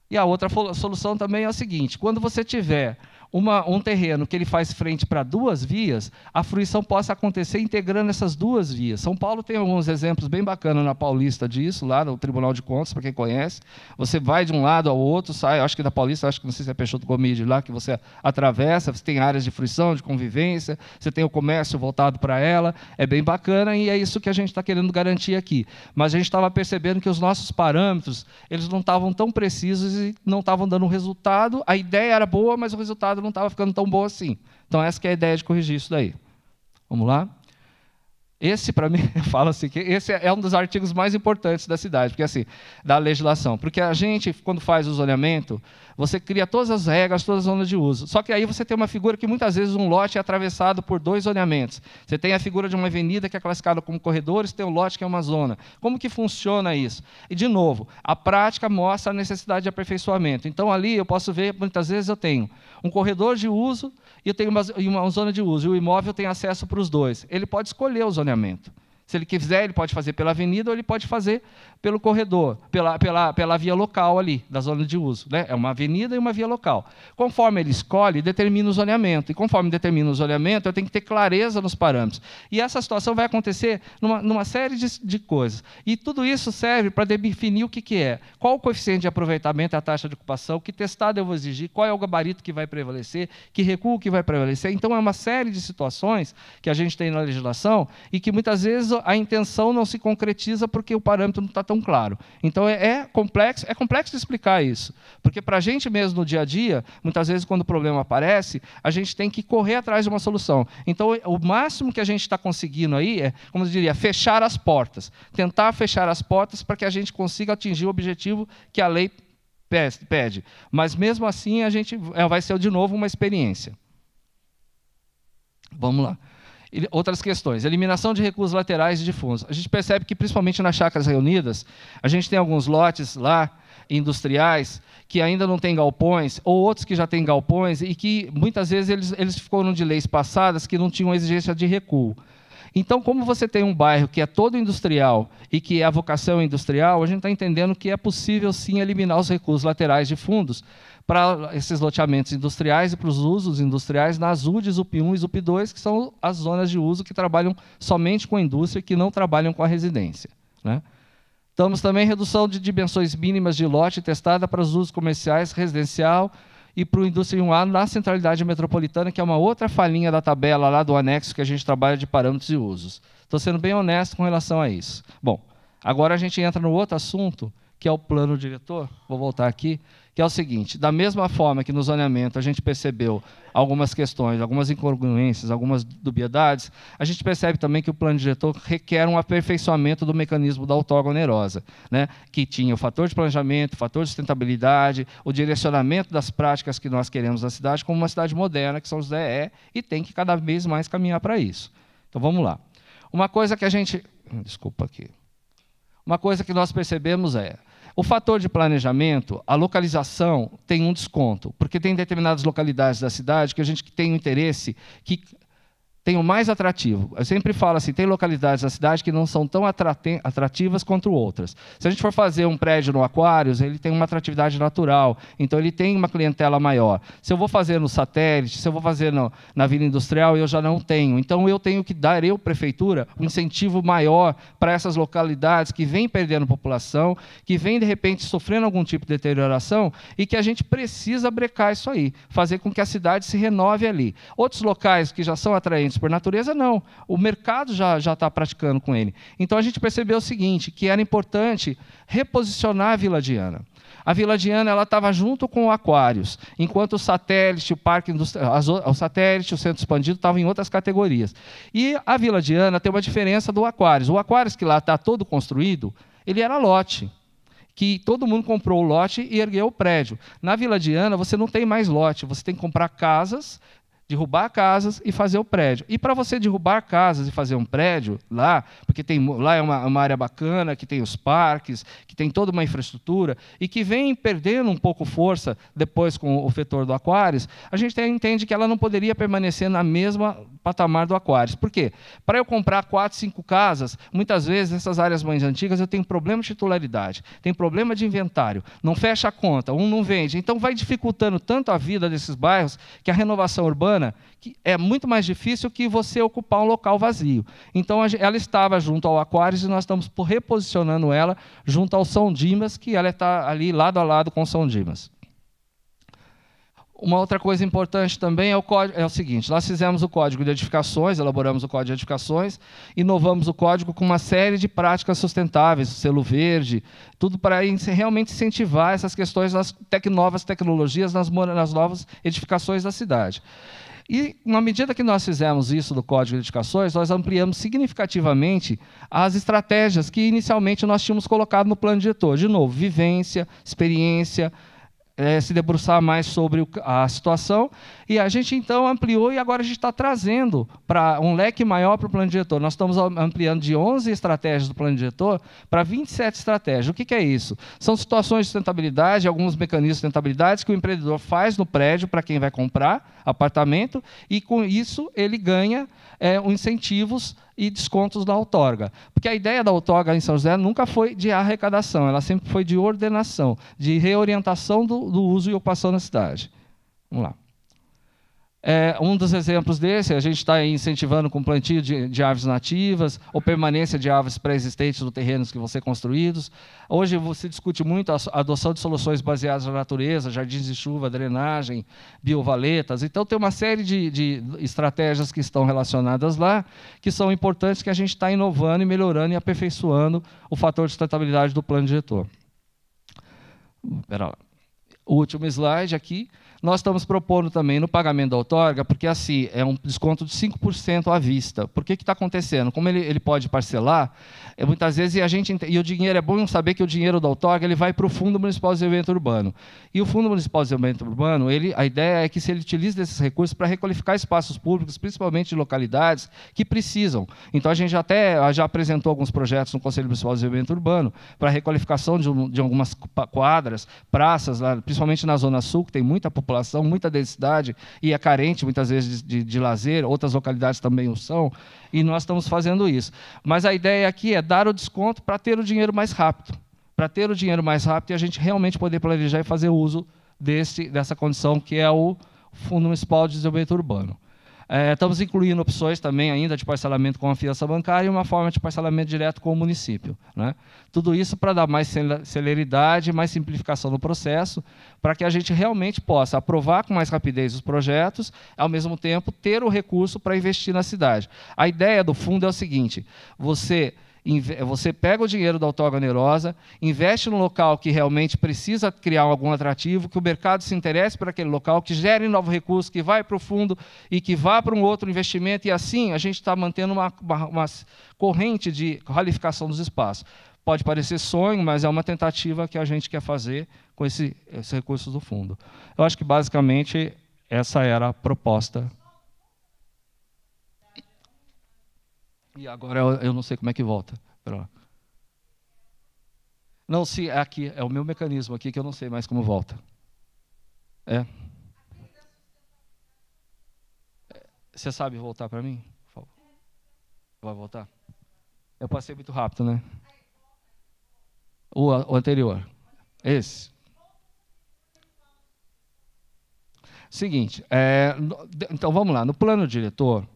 E a outra solução também é a seguinte: quando você tiver uma, um terreno que ele faz frente para duas vias, a fruição possa acontecer integrando essas duas vias. São Paulo tem alguns exemplos bem bacanas na Paulista disso, lá no Tribunal de Contas, para quem conhece. Você vai de um lado ao outro, sai, acho que da Paulista, acho que não sei se é Peixoto Gomide lá, que você atravessa, você tem áreas de fruição, de convivência, você tem o comércio voltado para ela, é bem bacana e é isso que a gente está querendo garantir aqui. Mas a gente estava percebendo que os nossos parâmetros, eles não estavam tão precisos e não estavam dando resultado. A ideia era boa, mas o resultado não estava ficando tão boa assim. Então essa é a ideia de corrigir isso daí. Vamos lá? Esse, para mim, fala-se assim, que esse é um dos artigos mais importantes da cidade, porque assim, da legislação. Porque a gente, quando faz o zoneamento, você cria todas as regras, todas as zonas de uso. Só que aí você tem uma figura que muitas vezes um lote é atravessado por dois zoneamentos. Você tem a figura de uma avenida que é classificada como corredores, tem um lote que é uma zona. Como que funciona isso? E, de novo, a prática mostra a necessidade de aperfeiçoamento. Então, ali eu posso ver, muitas vezes eu tenho um corredor de uso e eu tenho uma, uma zona de uso, e o imóvel tem acesso para os dois. Ele pode escolher o zoneamento. Se ele quiser, ele pode fazer pela avenida ou ele pode fazer pelo corredor, pela, pela, pela via local ali, da zona de uso. Né? É uma avenida e uma via local. Conforme ele escolhe, determina o zoneamento. E conforme determina o zoneamento, eu tenho que ter clareza nos parâmetros. E essa situação vai acontecer numa, numa série de, de coisas. E tudo isso serve para definir o que, que é. Qual o coeficiente de aproveitamento e a taxa de ocupação, que testado eu vou exigir, qual é o gabarito que vai prevalecer, que recuo que vai prevalecer. Então, é uma série de situações que a gente tem na legislação e que muitas vezes a intenção não se concretiza porque o parâmetro não está tão claro. Então é, é complexo, é complexo de explicar isso, porque para a gente mesmo no dia a dia, muitas vezes quando o problema aparece, a gente tem que correr atrás de uma solução. Então o máximo que a gente está conseguindo aí é, como eu diria, fechar as portas, tentar fechar as portas para que a gente consiga atingir o objetivo que a lei pede. Mas mesmo assim a gente eh, vai ser de novo uma experiência. Vamos lá outras questões. Eliminação de recursos laterais e de fundos. A gente percebe que, principalmente nas chácaras reunidas, a gente tem alguns lotes lá, industriais, que ainda não têm galpões, ou outros que já têm galpões, e que muitas vezes eles, eles foram de leis passadas que não tinham exigência de recuo. Então, como você tem um bairro que é todo industrial e que é a vocação industrial, a gente está entendendo que é possível sim eliminar os recursos laterais de fundos para esses loteamentos industriais e para os usos industriais nas UDs, UP1 e UP2, que são as zonas de uso que trabalham somente com a indústria e que não trabalham com a residência. Né? Estamos também em redução de dimensões mínimas de lote testada para os usos comerciais, residencial e para o indústria 1A na centralidade metropolitana, que é uma outra falinha da tabela lá do anexo que a gente trabalha de parâmetros e usos. Estou sendo bem honesto com relação a isso. Bom, agora a gente entra no outro assunto, que é o plano diretor. Vou voltar aqui que é o seguinte: da mesma forma que no zoneamento a gente percebeu algumas questões, algumas incongruências, algumas dubiedades, a gente percebe também que o plano diretor requer um aperfeiçoamento do mecanismo da outorga onerosa, né? que tinha o fator de planejamento, o fator de sustentabilidade, o direcionamento das práticas que nós queremos na cidade como uma cidade moderna, que São José é, e tem que cada vez mais caminhar para isso. Então vamos lá. Uma coisa que a gente. Hum, desculpa aqui. Uma coisa que nós percebemos é o fator de planejamento, a localização tem um desconto, porque tem determinadas localidades da cidade que a gente tem o interesse que tem o mais atrativo. Eu sempre falo assim, tem localidades na cidade que não são tão atrativas quanto outras. Se a gente for fazer um prédio no Aquários, ele tem uma atratividade natural, então ele tem uma clientela maior. Se eu vou fazer no satélite, se eu vou fazer no, na Vila Industrial, eu já não tenho. Então eu tenho que dar, eu, prefeitura, um incentivo maior para essas localidades que vêm perdendo população, que vêm, de repente, sofrendo algum tipo de deterioração e que a gente precisa brecar isso aí, fazer com que a cidade se renove ali. Outros locais que já são atraentes por natureza não. O mercado já está praticando com ele. Então a gente percebeu o seguinte, que era importante reposicionar a Vila Diana. A Vila Diana ela estava junto com o Aquários, enquanto o satélite, o parque as, o satélite, o centro expandido estavam em outras categorias. E a Vila Diana tem uma diferença do Aquários. O Aquários que lá está todo construído, ele era lote que todo mundo comprou o lote e ergueu o prédio. Na Vila Diana, você não tem mais lote, você tem que comprar casas derrubar casas e fazer o prédio. E para você derrubar casas e fazer um prédio lá, porque tem, lá é uma, uma, área bacana, que tem os parques, que tem toda uma infraestrutura, e que vem perdendo um pouco força depois com o vetor do Aquarius a gente entende que ela não poderia permanecer na mesma patamar do Aquarius Por quê? Para eu comprar quatro, cinco casas, muitas vezes essas áreas mais antigas eu tenho problema de titularidade, tem problema de inventário, não fecha a conta, um não vende. Então vai dificultando tanto a vida desses bairros que a renovação urbana que é muito mais difícil que você ocupar um local vazio. Então ela estava junto ao Aquários e nós estamos reposicionando ela junto ao São Dimas, que ela está ali lado a lado com o São Dimas. Uma outra coisa importante também é o, é o, seguinte: nós fizemos o código de edificações, elaboramos o código de edificações, inovamos o código com uma série de práticas sustentáveis, selo verde, tudo para realmente incentivar essas questões das tec novas tecnologias nas, nas novas edificações da cidade. E na medida que nós fizemos isso do Código de Edificações, nós ampliamos significativamente as estratégias que inicialmente nós tínhamos colocado no plano diretor. De novo, vivência, experiência, é, se debruçar mais sobre a situação e a gente então ampliou e agora a gente está trazendo para um leque maior para o plano diretor. Nós estamos ampliando de 11 estratégias do plano diretor para 27 estratégias. O que, que é isso? São situações de sustentabilidade, alguns mecanismos de sustentabilidade que o empreendedor faz no prédio para quem vai comprar apartamento e com isso ele ganha é, incentivos e descontos da outorga. Porque a ideia da outorga em São José nunca foi de arrecadação, ela sempre foi de ordenação, de reorientação do, do uso e ocupação da cidade. Vamos lá. É, um dos exemplos desse, a gente está incentivando com plantio de, de, aves nativas ou permanência de aves pré-existentes no terrenos que vão ser construídos. Hoje se discute muito a adoção de soluções baseadas na natureza, jardins de chuva, drenagem, biovaletas. Então, tem uma série de, de estratégias que estão relacionadas lá, que são importantes, que a gente está inovando e melhorando e aperfeiçoando o fator de sustentabilidade do plano diretor. Pera lá. O último slide aqui nós estamos propondo também no pagamento da outorga, porque assim, é um desconto de 5% à vista. Por que está acontecendo? Como ele, ele pode parcelar, é, muitas vezes a gente e o dinheiro é bom saber que o dinheiro do outorga ele vai para o Fundo Municipal de Desenvolvimento Urbano. E o Fundo Municipal de Desenvolvimento Urbano, ele, a ideia é que se ele utilize esses recursos para requalificar espaços públicos, principalmente de localidades que precisam. Então a gente já até já apresentou alguns projetos no Conselho Municipal de Desenvolvimento Urbano para requalificação de, um, de algumas quadras, praças, lá, principalmente na Zona Sul, que tem muita população, muita densidade e é carente muitas vezes de, de, de lazer, outras localidades também o são, e nós estamos fazendo isso. Mas a ideia aqui é dar o desconto para ter o dinheiro mais rápido. Para ter o dinheiro mais rápido e a gente realmente poder planejar e fazer uso desse, dessa condição que é o Fundo Municipal de Desenvolvimento Urbano. É, estamos incluindo opções também ainda de parcelamento com a fiança bancária e uma forma de parcelamento direto com o município. Né? Tudo isso para dar mais celeridade, mais simplificação no processo, para que a gente realmente possa aprovar com mais rapidez os projetos, ao mesmo tempo ter o recurso para investir na cidade. A ideia do fundo é o seguinte: você você pega o dinheiro da outorga onerosa, investe no local que realmente precisa criar algum atrativo, que o mercado se interesse por aquele local, que gere novo recurso, que vai para o fundo e que vá para um outro investimento, e assim a gente está mantendo uma, uma, uma corrente de qualificação dos espaços. Pode parecer sonho, mas é uma tentativa que a gente quer fazer com esse, esses recursos do fundo. Eu acho que basicamente essa era a proposta E agora eu, eu não sei como é que volta lá. Não, se é aqui, é o meu mecanismo aqui que eu não sei mais como volta. É. é você sabe voltar para mim? Vai voltar? Eu passei muito rápido, né? O, o anterior. Esse. Seguinte, é, então vamos lá. No plano diretor,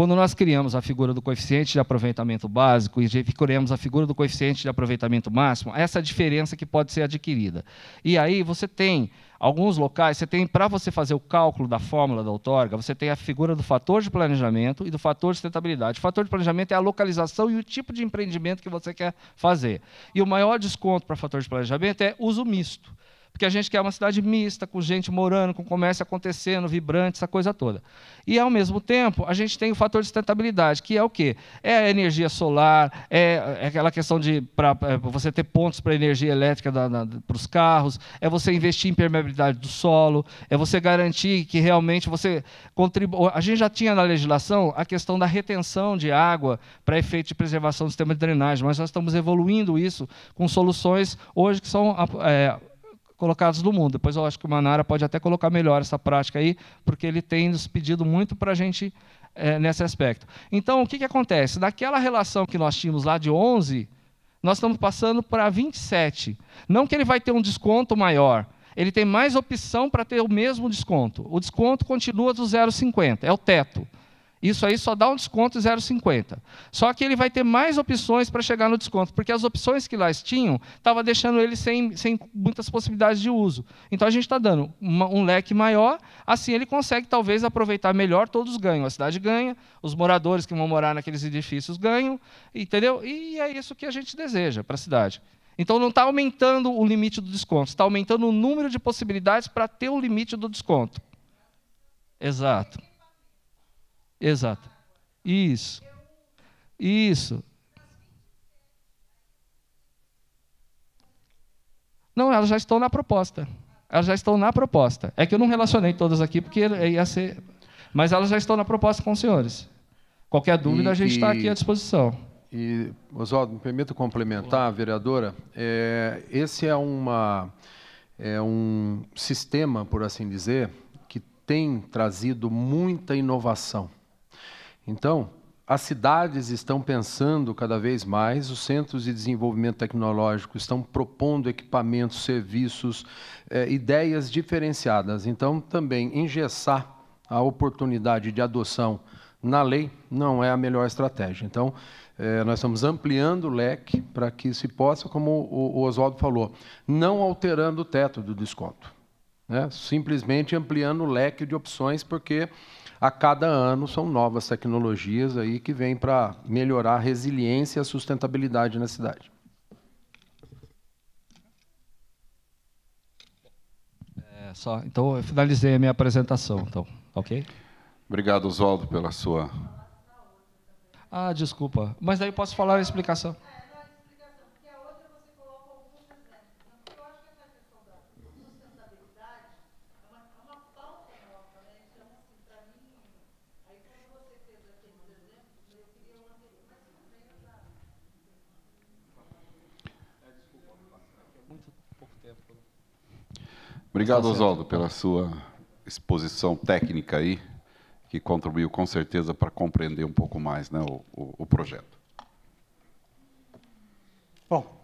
quando nós criamos a figura do coeficiente de aproveitamento básico e criamos a figura do coeficiente de aproveitamento máximo, essa diferença que pode ser adquirida. E aí você tem alguns locais, você tem para você fazer o cálculo da fórmula da outorga, você tem a figura do fator de planejamento e do fator de sustentabilidade. O fator de planejamento é a localização e o tipo de empreendimento que você quer fazer. E o maior desconto para fator de planejamento é uso misto. Porque a gente quer uma cidade mista, com gente morando, com comércio acontecendo, vibrante, essa coisa toda. E, ao mesmo tempo, a gente tem o fator de sustentabilidade, que é o quê? É a energia solar, é, é aquela questão de pra, é, você ter pontos para energia elétrica para os carros, é você investir em permeabilidade do solo, é você garantir que realmente você contribua. A gente já tinha na legislação a questão da retenção de água para efeito de preservação do sistema de drenagem, mas nós estamos evoluindo isso com soluções hoje que são. É, colocados do mundo. Depois eu acho que o Manara pode até colocar melhor essa prática aí, porque ele tem nos pedido muito para a gente é, nesse aspecto. Então, o que, que acontece? Daquela relação que nós tínhamos lá de 11, nós estamos passando para 27. Não que ele vai ter um desconto maior, ele tem mais opção para ter o mesmo desconto. O desconto continua do 0,50, é o teto. Isso aí só dá um desconto de 0,50. Só que ele vai ter mais opções para chegar no desconto, porque as opções que lá tinham estavam deixando ele sem, sem muitas possibilidades de uso. Então a gente está dando uma, um leque maior, assim ele consegue talvez aproveitar melhor, todos ganham. A cidade ganha, os moradores que vão morar naqueles edifícios ganham, entendeu? E é isso que a gente deseja para a cidade. Então não está aumentando o limite do desconto, está aumentando o número de possibilidades para ter o limite do desconto. Exato. Exato. Isso. Isso. Não, elas já estão na proposta. Elas já estão na proposta. É que eu não relacionei todas aqui porque ia ser. Mas elas já estão na proposta com os senhores. Qualquer dúvida, e, a gente está aqui à disposição. E, Oswaldo, me permita complementar, vereadora. É, esse é, uma, é um sistema, por assim dizer, que tem trazido muita inovação então, as cidades estão pensando cada vez mais, os centros de desenvolvimento tecnológico estão propondo equipamentos, serviços, eh, ideias diferenciadas. Então, também engessar a oportunidade de adoção na lei não é a melhor estratégia. Então, eh, nós estamos ampliando o leque para que se possa, como o, o Oswaldo falou, não alterando o teto do desconto, né? simplesmente ampliando o leque de opções, porque a cada ano são novas tecnologias aí que vêm para melhorar a resiliência e a sustentabilidade na cidade. É, só, então, eu finalizei a minha apresentação, então, ok? Obrigado, Oswaldo, pela sua... Ah, desculpa. Mas daí posso falar a explicação. Obrigado, tá Oswaldo, pela sua exposição técnica aí, que contribuiu com certeza para compreender um pouco mais né, o, o, o projeto. Bom,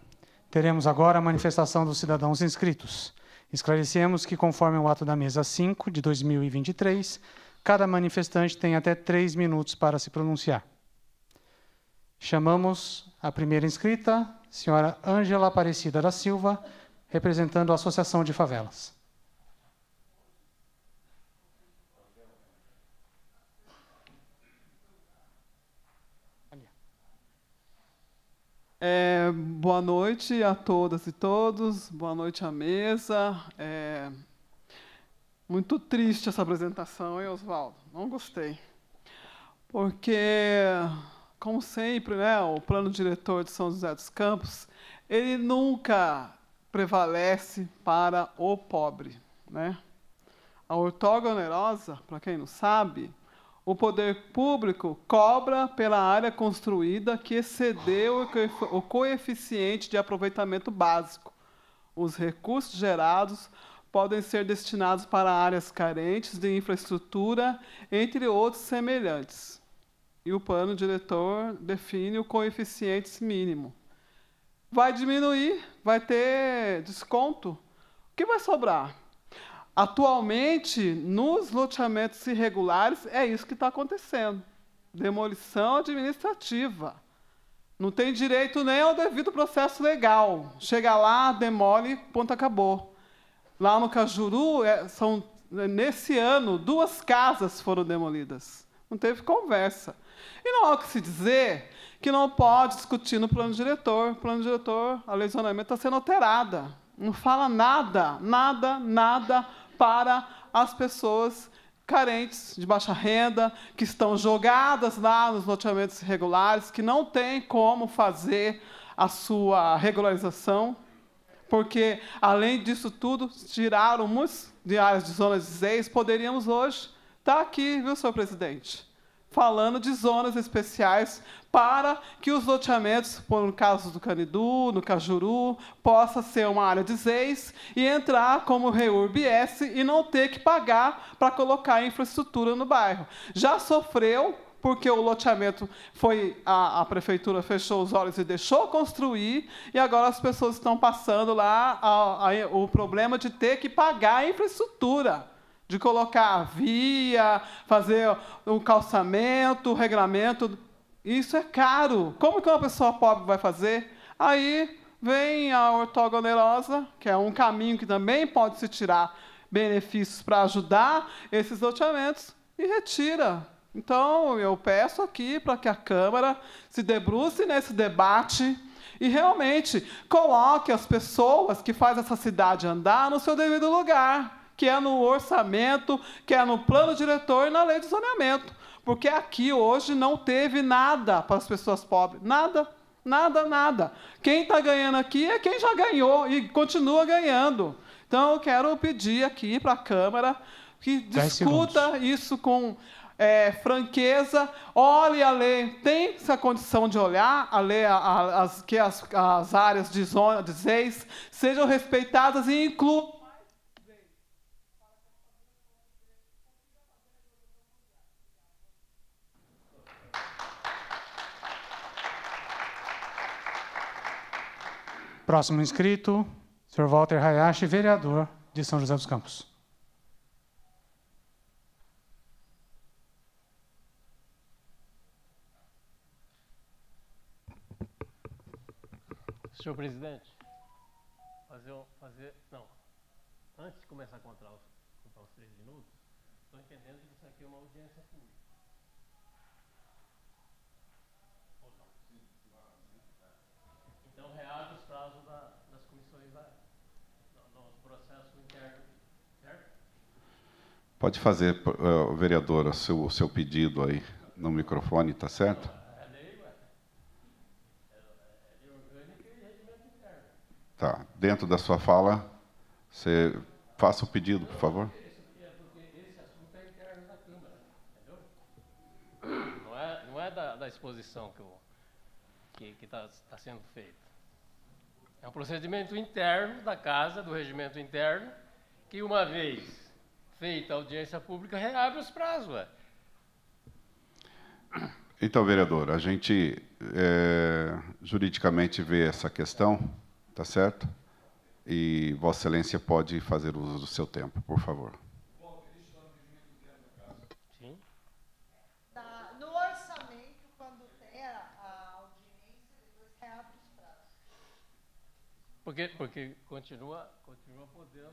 teremos agora a manifestação dos cidadãos inscritos. Esclarecemos que, conforme o ato da mesa 5 de 2023, cada manifestante tem até três minutos para se pronunciar. Chamamos a primeira inscrita, senhora Ângela Aparecida da Silva, representando a Associação de Favelas. É, boa noite a todas e todos, boa noite à mesa. É, muito triste essa apresentação, hein, Oswaldo? Não gostei. Porque, como sempre, né, o plano diretor de São José dos Campos, ele nunca prevalece para o pobre. Né? A ortogoneurose, para quem não sabe, o poder público cobra pela área construída que excedeu o coeficiente de aproveitamento básico. Os recursos gerados podem ser destinados para áreas carentes de infraestrutura, entre outros semelhantes. E o plano diretor define o coeficiente mínimo. Vai diminuir, vai ter desconto. O que vai sobrar? Atualmente, nos loteamentos irregulares, é isso que está acontecendo. Demolição administrativa. Não tem direito nem ao devido processo legal. Chega lá, demole, ponto, acabou. Lá no Cajuru, é, são, né, nesse ano, duas casas foram demolidas. Não teve conversa. E não há o que se dizer que não pode discutir no plano diretor. O plano diretor, a lesionamento está sendo alterada. Não fala nada, nada, nada para as pessoas carentes, de baixa renda, que estão jogadas lá nos loteamentos irregulares, que não têm como fazer a sua regularização, porque, além disso tudo, tiraram muitos de áreas de zonas 16, poderíamos hoje estar tá aqui, viu, senhor presidente, falando de zonas especiais para que os loteamentos, no caso do Canidu, no Cajuru, possa ser uma área de ZEIS e entrar como REURB-S e não ter que pagar para colocar infraestrutura no bairro. Já sofreu porque o loteamento foi a, a, prefeitura fechou os olhos e deixou construir e agora as pessoas estão passando lá a, a, o problema de ter que pagar a infraestrutura de colocar a via, fazer o calçamento, o regramento isso é caro. Como que uma pessoa pobre vai fazer? Aí vem a ortogonerosa, que é um caminho que também pode se tirar benefícios para ajudar esses loteamentos, e retira. Então, eu peço aqui para que a Câmara se debruce nesse debate e realmente coloque as pessoas que fazem essa cidade andar no seu devido lugar, que é no orçamento, que é no plano diretor e na lei de zoneamento. Porque aqui hoje não teve nada para as pessoas pobres. Nada, nada, nada. Quem está ganhando aqui é quem já ganhou e continua ganhando. Então eu quero pedir aqui para a Câmara que discuta isso com é, franqueza, olhe a lei, tem essa condição de olhar a lei, a, a, as, que as, as áreas de zona, de sejam respeitadas e incluídas. Próximo inscrito, Sr. Walter Hayashi, vereador de São José dos Campos. Senhor presidente, fazer, fazer não, antes de começar a contar Pode fazer, eh, vereadora, o seu, seu pedido aí no microfone, tá certo? Tá. Dentro da sua fala, você faça o pedido, por favor. Não é, não é da, exposição que está tá sendo feita. É um procedimento interno da casa, do regimento interno, que uma vez feita a audiência pública, reabre os prazos. Ué. Então, vereador, a gente é, juridicamente vê essa questão, tá certo? E Vossa Excelência pode fazer uso do seu tempo, por favor. Porque, porque continua, continua podendo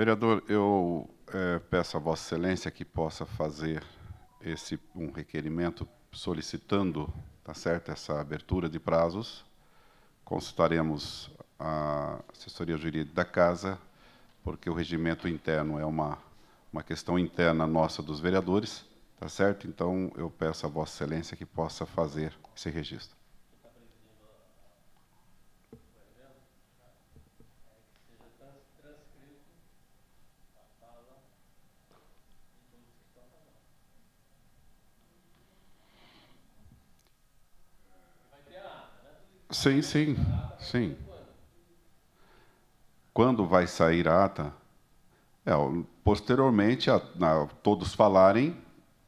Vereador, eu é, peço a Vossa Excelência que possa fazer esse um requerimento solicitando, tá certo, essa abertura de prazos. Consultaremos a assessoria jurídica da casa, porque o regimento interno é uma uma questão interna nossa dos vereadores, tá certo? Então eu peço a Vossa Excelência que possa fazer esse registro. Sim, sim, sim. Quando vai sair a ata? É, posteriormente, a, a, todos falarem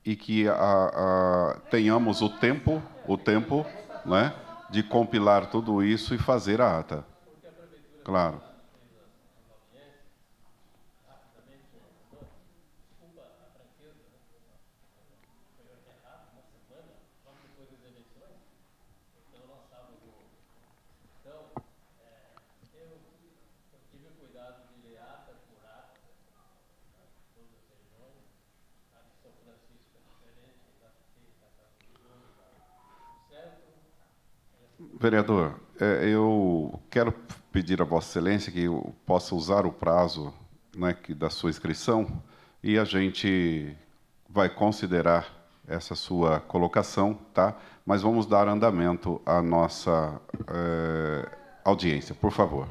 e que a, tenhamos o tempo, o tempo, né, de compilar tudo isso e fazer a ata. Claro. Vereador, é, eu quero pedir a Vossa Excelência que possa usar o prazo né, da sua inscrição e a gente vai considerar essa sua colocação, tá? Mas vamos dar andamento à nossa é, audiência, por favor.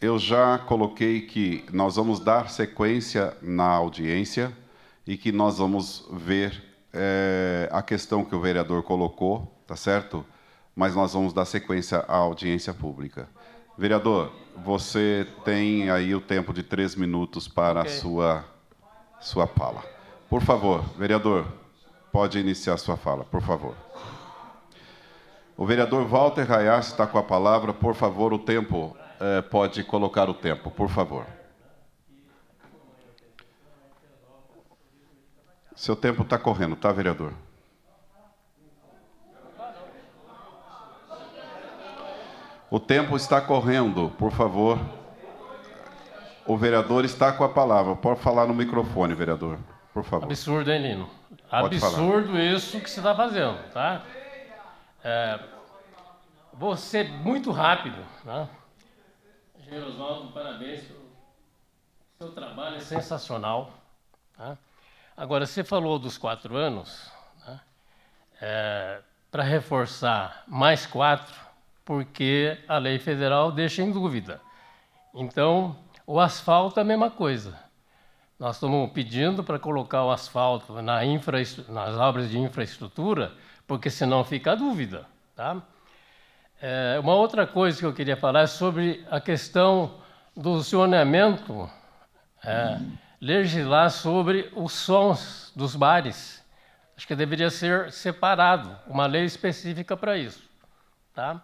eu já coloquei que nós vamos dar sequência na audiência e que nós vamos ver é, a questão que o vereador colocou, tá certo? Mas nós vamos dar sequência à audiência pública. Vereador, você tem aí o tempo de três minutos para okay. a sua, sua fala. Por favor, vereador, pode iniciar sua fala, por favor. O vereador Walter Raias está com a palavra. Por favor, o tempo eh, pode colocar o tempo, por favor. Seu tempo está correndo, tá, vereador? O tempo está correndo, por favor. O vereador está com a palavra. Pode falar no microfone, vereador, por favor. Absurdo, hein, Lino? Pode Absurdo falar. isso que você está fazendo, tá? É, vou ser muito rápido, né? Senhor Oswaldo, parabéns. O seu trabalho é sensacional. Tá? Agora, você falou dos quatro anos. Né? É, Para reforçar, mais quatro, porque a lei federal deixa em dúvida. Então, o asfalto é a mesma coisa. Nós estamos pedindo para colocar o asfalto na infra, nas obras de infraestrutura, porque senão fica a dúvida. Tá? É, uma outra coisa que eu queria falar é sobre a questão do zoneamento, é, legislar sobre os sons dos bares. Acho que deveria ser separado, uma lei específica para isso. Tá?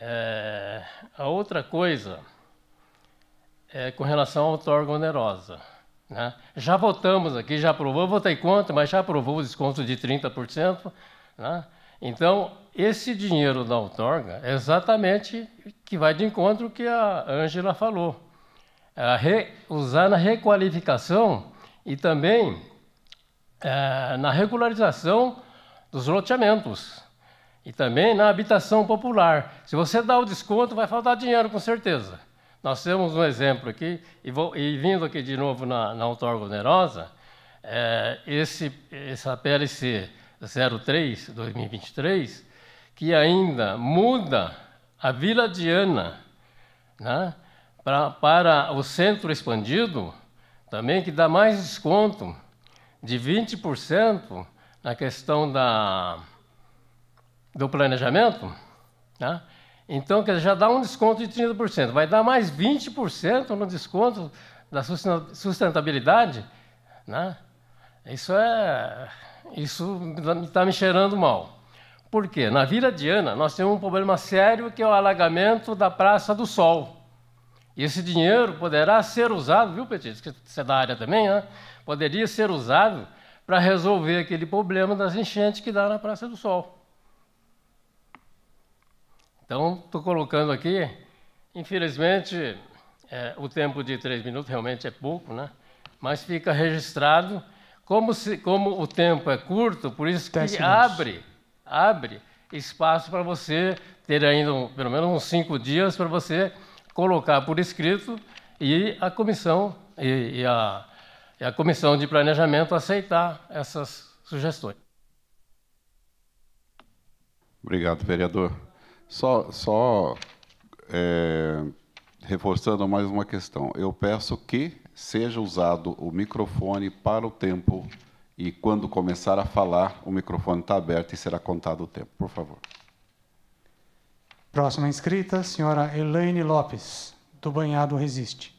É, a outra coisa é com relação à outorga onerosa. Né? Já votamos aqui, já aprovou, votei contra, mas já aprovou o desconto de 30%. Né? Então, esse dinheiro da outorga é exatamente que vai de encontro que a Ângela falou. É re, usar na requalificação e também é, na regularização dos loteamentos e também na habitação popular. Se você dá o desconto, vai faltar dinheiro, com certeza. Nós temos um exemplo aqui, e, vou, e vindo aqui de novo na, na outorga onerosa, é, esse, essa PLC 03-2023, que ainda muda a Vila Diana né, pra, para o centro expandido, também que dá mais desconto de 20% na questão da, do planejamento. Né? Então, quer já dá um desconto de 30%. Vai dar mais 20% no desconto da sustentabilidade. Né? Isso é. Isso está me cheirando mal. Por quê? Na Vila Diana, nós temos um problema sério que é o alagamento da Praça do Sol. E esse dinheiro poderá ser usado, viu, Petit? você é da área também, né? Poderia ser usado para resolver aquele problema das enchentes que dá na Praça do Sol. Então, estou colocando aqui, infelizmente, é, o tempo de três minutos realmente é pouco, né? mas fica registrado como, se, como o tempo é curto, por isso que abre abre espaço para você ter ainda um, pelo menos uns cinco dias para você colocar por escrito e a comissão e, e, a, e a comissão de planejamento aceitar essas sugestões. Obrigado, vereador. Só, só é, reforçando mais uma questão. Eu peço que seja usado o microfone para o tempo e quando começar a falar, o microfone está aberto e será contado o tempo. Por favor. Próxima inscrita, senhora Elaine Lopes, do Banhado Resiste.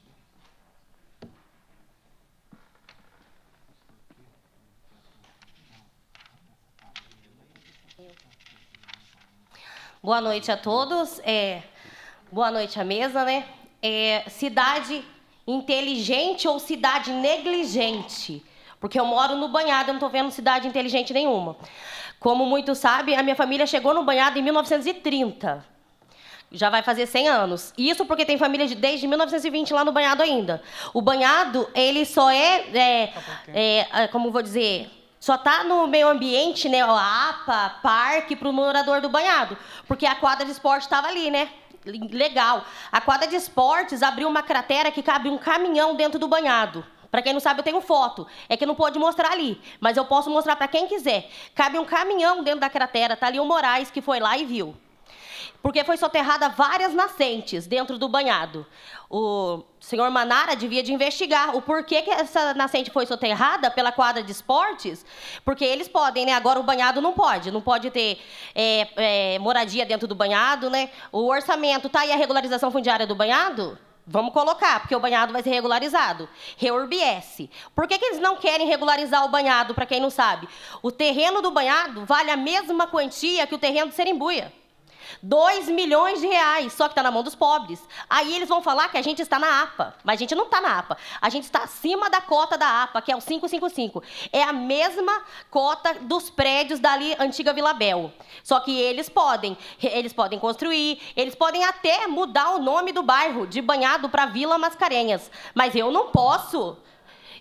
Boa noite a todos. É, boa noite à mesa, né? É, cidade inteligente ou cidade negligente? porque eu moro no banhado, eu não estou vendo cidade inteligente nenhuma. Como muitos sabem, a minha família chegou no banhado em 1930. Já vai fazer 100 anos. Isso porque tem família de, desde 1920 lá no banhado ainda. O banhado, ele só é, é, é como vou dizer, só tá no meio ambiente, né? O APA, parque, para o morador do banhado. Porque a quadra de esporte estava ali, né? Legal. A quadra de esportes abriu uma cratera que cabe um caminhão dentro do banhado. Para quem não sabe, eu tenho foto. É que não pode mostrar ali, mas eu posso mostrar para quem quiser. Cabe um caminhão dentro da cratera, tá ali o Moraes que foi lá e viu. Porque foi soterrada várias nascentes dentro do banhado. O senhor Manara devia de investigar o porquê que essa nascente foi soterrada pela quadra de esportes, porque eles podem, né? Agora o banhado não pode, não pode ter é, é, moradia dentro do banhado, né? O orçamento tá aí a regularização fundiária do banhado? Vamos colocar, porque o banhado vai ser regularizado. Reurbiesse. Por que, que eles não querem regularizar o banhado, para quem não sabe? O terreno do banhado vale a mesma quantia que o terreno do Serimbuia. 2 milhões de reais, só que está na mão dos pobres. Aí eles vão falar que a gente está na APA, mas a gente não está na APA. A gente está acima da cota da APA, que é o 555. É a mesma cota dos prédios dali antiga Vila Bel. Só que eles podem, eles podem construir, eles podem até mudar o nome do bairro de Banhado para Vila Mascarenhas, mas eu não posso.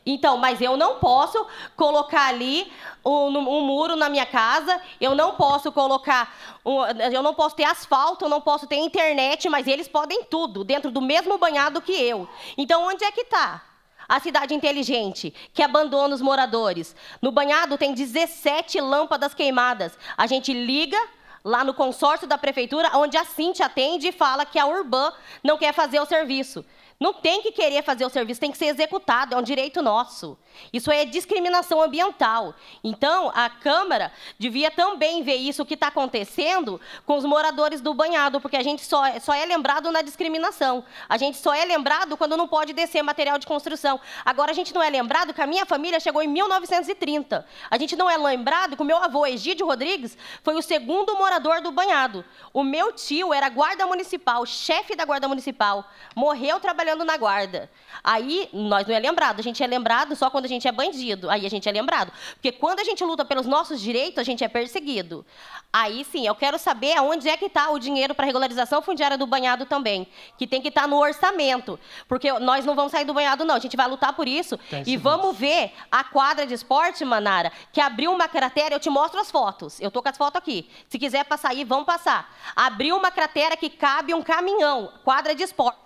Então, mas eu não posso colocar ali um, um muro na minha casa, eu não posso colocar, um, eu não posso ter asfalto, eu não posso ter internet, mas eles podem tudo, dentro do mesmo banhado que eu. Então, onde é que está? A cidade inteligente, que abandona os moradores. No banhado tem 17 lâmpadas queimadas. A gente liga lá no consórcio da prefeitura, onde a Cintia atende e fala que a Urban não quer fazer o serviço. Não tem que querer fazer o serviço, tem que ser executado, é um direito nosso. Isso é discriminação ambiental. Então, a Câmara devia também ver isso que está acontecendo com os moradores do banhado, porque a gente só, só é lembrado na discriminação. A gente só é lembrado quando não pode descer material de construção. Agora, a gente não é lembrado que a minha família chegou em 1930. A gente não é lembrado que o meu avô, Egídio Rodrigues, foi o segundo morador do banhado. O meu tio era guarda municipal, chefe da guarda municipal, morreu trabalhando trabalhando na guarda. Aí nós não é lembrado, a gente é lembrado só quando a gente é bandido. Aí a gente é lembrado, porque quando a gente luta pelos nossos direitos, a gente é perseguido. Aí sim, eu quero saber aonde é que está o dinheiro para regularização fundiária do banhado também, que tem que estar tá no orçamento, porque nós não vamos sair do banhado não, a gente vai lutar por isso tem e vamos ver a quadra de esporte, Manara, que abriu uma cratera, eu te mostro as fotos. Eu tô com as fotos aqui. Se quiser passar aí, vamos passar. Abriu uma cratera que cabe um caminhão, quadra de esporte.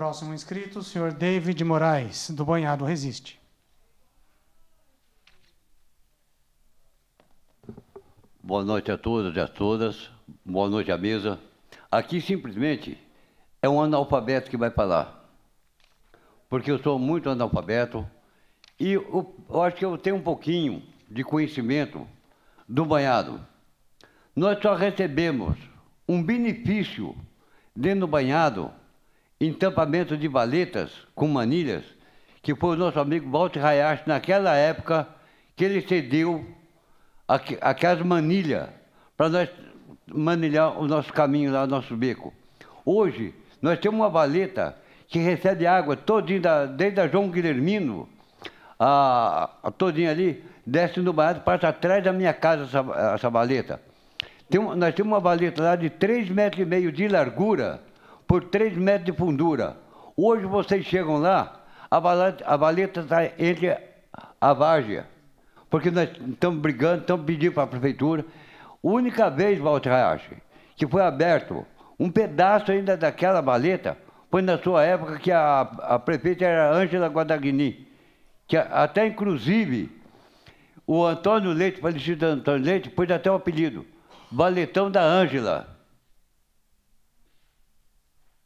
Próximo inscrito, o senhor David Moraes, do Banhado Resiste. Boa noite a todos e a todas. Boa noite à mesa. Aqui simplesmente é um analfabeto que vai falar. Porque eu sou muito analfabeto e eu, eu acho que eu tenho um pouquinho de conhecimento do banhado. Nós só recebemos um benefício dentro do banhado entampamento de valetas com manilhas, que foi o nosso amigo Walter Hayashi, naquela época, que ele cedeu aquelas manilhas para nós manilhar o nosso caminho lá, o nosso beco. Hoje, nós temos uma valeta que recebe água todinha, desde a João Guilhermino, a, a todinha ali, desce no banhado, passa atrás da minha casa essa, essa valeta. Tem, nós temos uma valeta lá de 3,5 metros e meio de largura, por 3 metros de fundura. Hoje vocês chegam lá, a valeta está entre a várzea. Porque nós estamos brigando, estamos pedindo para a prefeitura. Única vez, Walter Hayashi, que foi aberto um pedaço ainda daquela valeta, foi na sua época que a, a prefeita era Ângela Guadagnini. Que até, inclusive, o Antônio Leite, falecido Antônio Leite, pôs até o apelido, Valetão da Ângela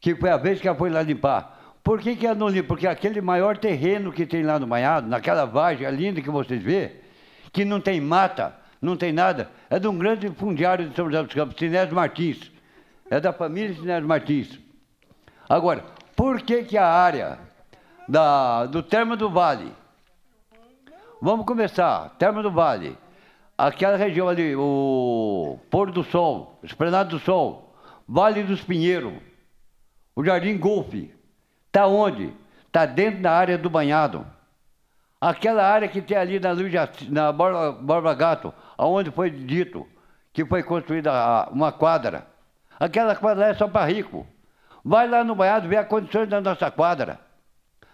que foi a vez que ela foi lá limpar. Por que, que ela não limpa? Porque aquele maior terreno que tem lá no Manhado, naquela vagem linda que vocês vê, que não tem mata, não tem nada, é de um grande fundiário de São José dos Campos, Sinésio Martins. É da família Sinésio Martins. Agora, por que, que a área da, do Termo do Vale. Vamos começar. Termo do Vale. Aquela região ali, o Pôr do Sol, Esplanado do Sol, Vale dos Pinheiros. O Jardim Golfe. Está onde? Está dentro da área do banhado. Aquela área que tem ali na, luz na Borba, Borba Gato, aonde foi dito que foi construída uma quadra. Aquela quadra é só para rico. Vai lá no banhado ver as condições da nossa quadra.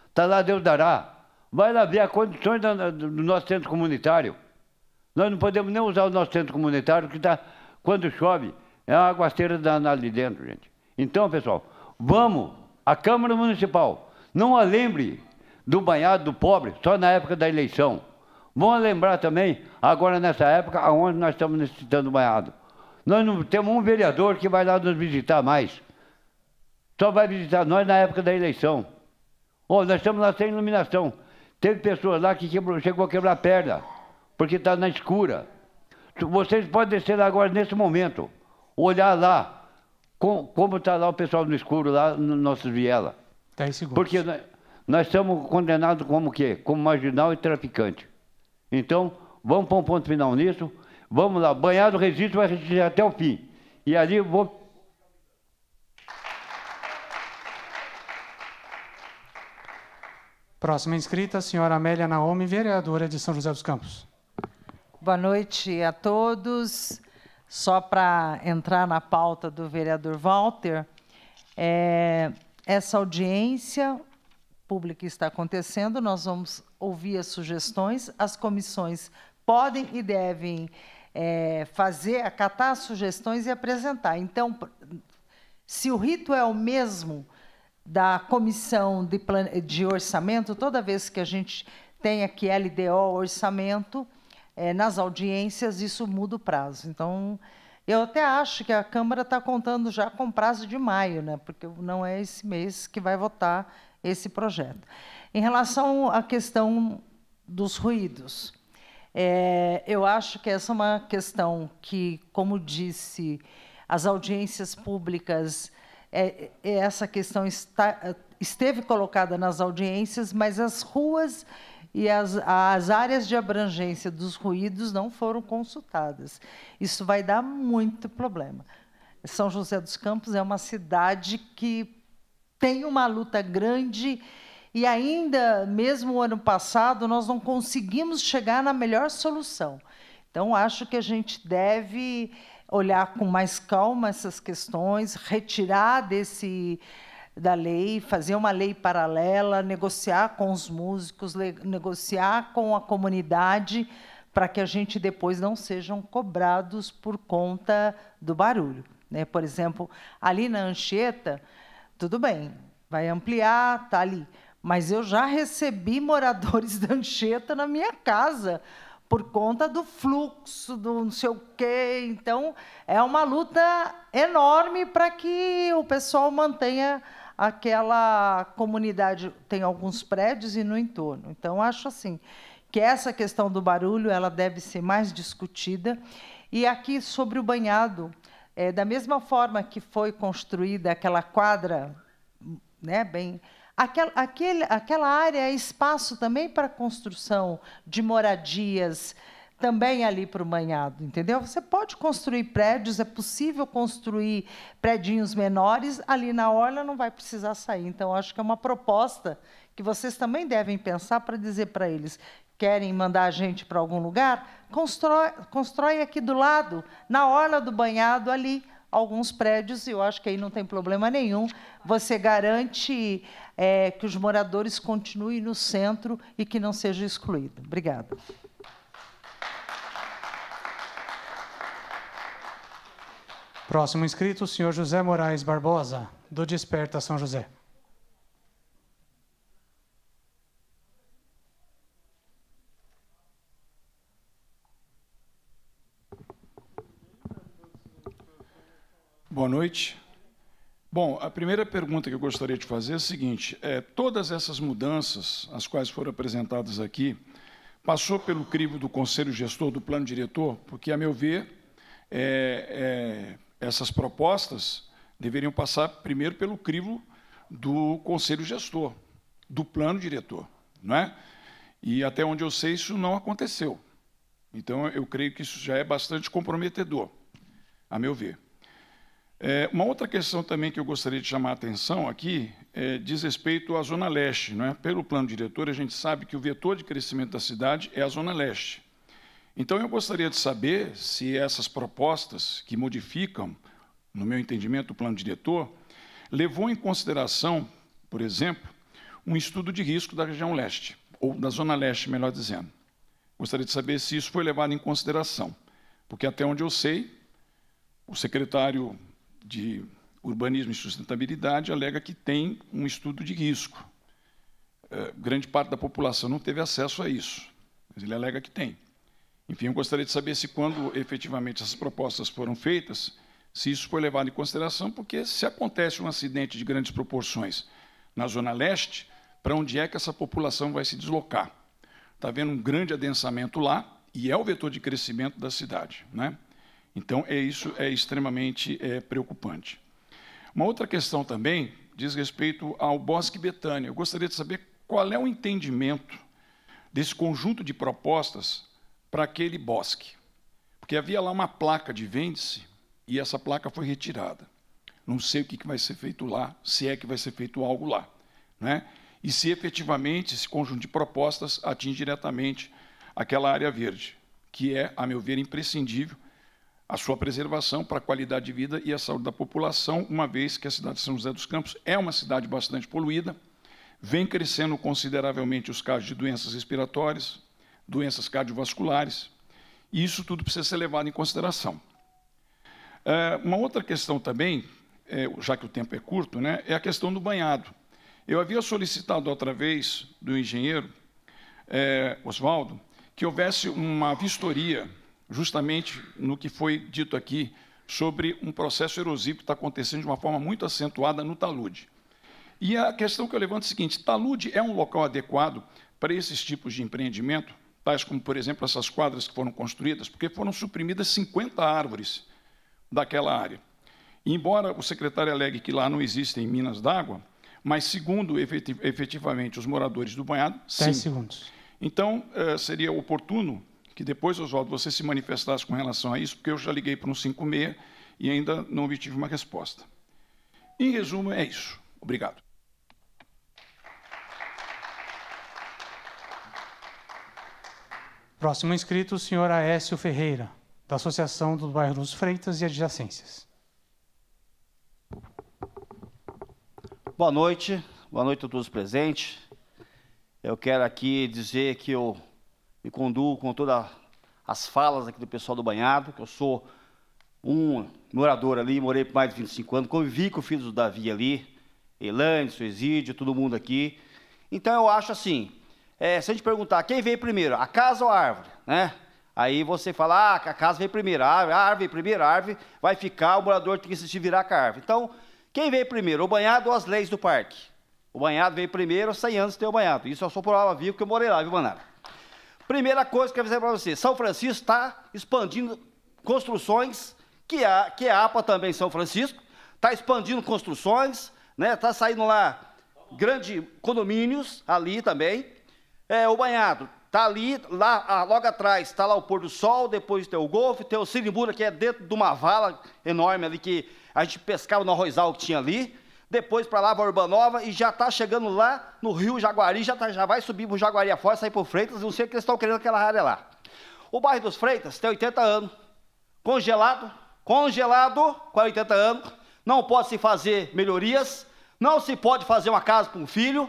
Está lá Deus dará. Vai lá ver as condições do nosso centro comunitário. Nós não podemos nem usar o nosso centro comunitário, que tá, quando chove, é uma aguaceira danada ali dentro, gente. Então, pessoal, Vamos, a Câmara Municipal, não a lembre do banhado do pobre só na época da eleição. Vamos lembrar também, agora nessa época, aonde nós estamos necessitando banhado. Nós não temos um vereador que vai lá nos visitar mais. Só vai visitar nós na época da eleição. Oh, nós estamos lá sem iluminação. Teve pessoas lá que quebrou, chegou a quebrar a perna, porque está na escura. Vocês podem descer lá agora, nesse momento, olhar lá, com, como está lá o pessoal no escuro, lá no nosso viela. 10 tá segundos. Porque nós, nós estamos condenados como quê? Como marginal e traficante. Então, vamos para um ponto final nisso. Vamos lá, banhado resíduo vai resistir até o fim. E ali vou Próxima inscrita, a senhora Amélia Naomi, vereadora de São José dos Campos. Boa noite a todos só para entrar na pauta do vereador Walter, é, essa audiência pública está acontecendo, nós vamos ouvir as sugestões, as comissões podem e devem é, fazer, acatar as sugestões e apresentar. Então, se o rito é o mesmo da comissão de, de orçamento, toda vez que a gente tem aqui LDO orçamento, é, nas audiências isso muda o prazo. Então, eu até acho que a Câmara está contando já com prazo de maio, né? porque não é esse mês que vai votar esse projeto. Em relação à questão dos ruídos, é, eu acho que essa é uma questão que, como disse, as audiências públicas, é, é essa questão está, esteve colocada nas audiências, mas as ruas e as, as áreas de abrangência dos ruídos não foram consultadas. Isso vai dar muito problema. São José dos Campos é uma cidade que tem uma luta grande e ainda, mesmo o ano passado, nós não conseguimos chegar na melhor solução. Então, acho que a gente deve olhar com mais calma essas questões, retirar desse da lei, fazer uma lei paralela, negociar com os músicos, negociar com a comunidade, para que a gente depois não sejam cobrados por conta do barulho. Né? Por exemplo, ali na Anchieta, tudo bem, vai ampliar, tá ali. Mas eu já recebi moradores da Anchieta na minha casa por conta do fluxo, do não sei o quê. Então, é uma luta enorme para que o pessoal mantenha aquela comunidade tem alguns prédios e no entorno. Então acho assim que essa questão do barulho ela deve ser mais discutida e aqui sobre o banhado é, da mesma forma que foi construída aquela quadra, né, bem Aquela, aquele, aquela área é espaço também para construção de moradias, também ali para o Manhado, entendeu? Você pode construir prédios, é possível construir prédios menores, ali na orla não vai precisar sair. Então, acho que é uma proposta que vocês também devem pensar para dizer para eles, querem mandar a gente para algum lugar, constrói, constrói aqui do lado, na orla do banhado ali, alguns prédios, e eu acho que aí não tem problema nenhum. Você garante é, que os moradores continuem no centro e que não seja excluído. Obrigada. Próximo inscrito, o senhor José Moraes Barbosa, do Desperta São José. Boa noite. Bom, a primeira pergunta que eu gostaria de fazer é a seguinte: é, todas essas mudanças, as quais foram apresentadas aqui, passou pelo crivo do Conselho Gestor do Plano Diretor, porque, a meu ver, é, é essas propostas deveriam passar primeiro pelo crivo do conselho gestor, do plano diretor, não é? E até onde eu sei isso não aconteceu. Então eu creio que isso já é bastante comprometedor, a meu ver. É, uma outra questão também que eu gostaria de chamar a atenção aqui é, diz respeito à Zona Leste. Não é? Pelo plano diretor, a gente sabe que o vetor de crescimento da cidade é a Zona Leste. Então eu gostaria de saber se essas propostas que modificam, no meu entendimento, o plano diretor, levou em consideração, por exemplo, um estudo de risco da região leste, ou da zona leste, melhor dizendo. Gostaria de saber se isso foi levado em consideração, porque até onde eu sei, o secretário de Urbanismo e Sustentabilidade alega que tem um estudo de risco. É, grande parte da população não teve acesso a isso, mas ele alega que tem. Enfim, eu gostaria de saber se, quando efetivamente essas propostas foram feitas, se isso foi levado em consideração, porque se acontece um acidente de grandes proporções na Zona Leste, para onde é que essa população vai se deslocar? Está havendo um grande adensamento lá e é o vetor de crescimento da cidade. Né? Então, é isso é extremamente é, preocupante. Uma outra questão também diz respeito ao Bosque Betânia. Eu gostaria de saber qual é o entendimento desse conjunto de propostas para aquele bosque, porque havia lá uma placa de vende-se e essa placa foi retirada. Não sei o que vai ser feito lá, se é que vai ser feito algo lá, né? e se efetivamente esse conjunto de propostas atinge diretamente aquela área verde, que é, a meu ver, imprescindível a sua preservação para a qualidade de vida e a saúde da população, uma vez que a cidade de São José dos Campos é uma cidade bastante poluída, vem crescendo consideravelmente os casos de doenças respiratórias, doenças cardiovasculares. E isso tudo precisa ser levado em consideração. É, uma outra questão também, é, já que o tempo é curto, né, é a questão do banhado. Eu havia solicitado outra vez do engenheiro é, Oswaldo que houvesse uma vistoria, justamente no que foi dito aqui, sobre um processo erosivo que está acontecendo de uma forma muito acentuada no talude. E a questão que eu levanto é a seguinte: talude é um local adequado para esses tipos de empreendimento? tais como, por exemplo, essas quadras que foram construídas, porque foram suprimidas 50 árvores daquela área. E, embora o secretário alegue que lá não existem minas d'água, mas segundo efetivamente os moradores do banhado, sim. segundos. Então, eh, seria oportuno que depois, Oswaldo, você se manifestasse com relação a isso, porque eu já liguei para um 56 e ainda não obtive uma resposta. Em resumo, é isso. Obrigado. Próximo inscrito, o senhor Aécio Ferreira, da Associação do Bairro dos Freitas e Adjacências. Boa noite, boa noite a todos presentes. Eu quero aqui dizer que eu me conduo com todas as falas aqui do pessoal do banhado, que eu sou um morador ali, morei por mais de 25 anos, convivi com o filho do Davi ali, Elane, Suizídio, todo mundo aqui. Então eu acho assim, é, se a gente perguntar quem veio primeiro, a casa ou a árvore, né? Aí você fala, ah, a casa veio primeiro, a árvore, a árvore veio primeiro, a árvore vai ficar, o morador tem que se virar com a árvore. Então, quem veio primeiro, o banhado ou as leis do parque? O banhado veio primeiro, 100 anos tem o banhado. Isso eu sou prova viva, que eu morei lá, viu, Manara? Primeira coisa que eu quero dizer para você, São Francisco está expandindo construções, que é que a APA também São Francisco, está expandindo construções, está né? Tá saindo lá grandes condomínios ali também, é, o banhado. Está ali, lá, ah, logo atrás, está lá o pôr do sol, depois tem o golfe, tem o sirimbura, que é dentro de uma vala enorme ali, que a gente pescava no arrozal que tinha ali. Depois para lá, a Urbanova, e já está chegando lá no Rio Jaguari, já, tá, já vai subir para o Jaguari afora, sair para Freitas, não sei o que eles estão querendo aquela área lá. O bairro dos Freitas tem 80 anos, congelado, congelado, com 80 anos, não pode se fazer melhorias, não se pode fazer uma casa para um filho,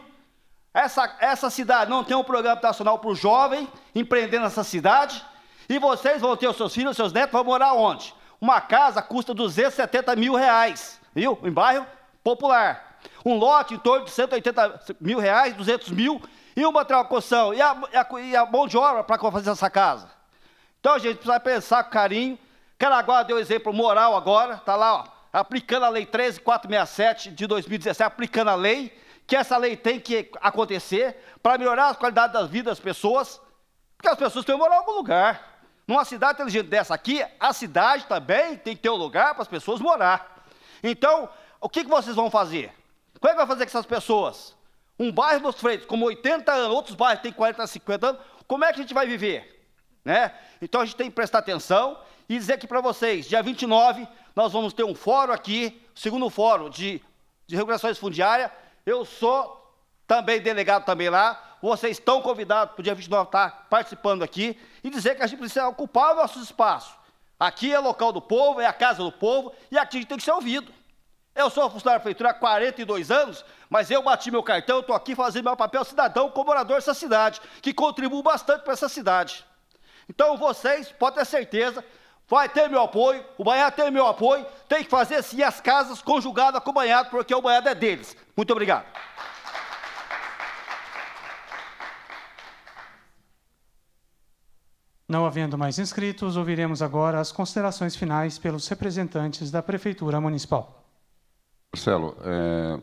essa, essa cidade não tem um programa nacional para o jovem empreendendo essa cidade. E vocês vão ter os seus filhos, os seus netos, vão morar onde? Uma casa custa 270 mil reais, viu? Em bairro popular. Um lote em torno de 180 mil reais, 200 mil. E o material de E a, e a mão de obra para fazer essa casa? Então, a gente, precisa pensar com carinho. Caraguá deu exemplo moral agora, está lá, ó, aplicando a Lei 13467 de 2017, aplicando a lei que essa lei tem que acontecer para melhorar a qualidade da vida das pessoas, porque as pessoas têm que morar em algum lugar. Numa cidade inteligente dessa aqui, a cidade também tem que ter um lugar para as pessoas morar. Então, o que, que vocês vão fazer? Como é que vai fazer com essas pessoas? Um bairro dos freitos, como 80 anos, outros bairros têm 40, 50 anos, como é que a gente vai viver? Né? Então a gente tem que prestar atenção e dizer aqui para vocês, dia 29, nós vamos ter um fórum aqui, segundo fórum de, de regulações fundiárias, eu sou também delegado também lá. Vocês estão convidados para o dia 29 estar tá participando aqui e dizer que a gente precisa ocupar o nosso espaço. Aqui é local do povo, é a casa do povo e aqui a gente tem que ser ouvido. Eu sou funcionário da prefeitura há 42 anos, mas eu bati meu cartão, estou aqui fazendo meu papel cidadão como morador dessa cidade, que contribuo bastante para essa cidade. Então vocês podem ter certeza vai ter meu apoio, o banhado tem meu apoio, tem que fazer sim as casas conjugadas com o banhado, porque o banhado é deles. Muito obrigado. Não havendo mais inscritos, ouviremos agora as considerações finais pelos representantes da Prefeitura Municipal. Marcelo, é,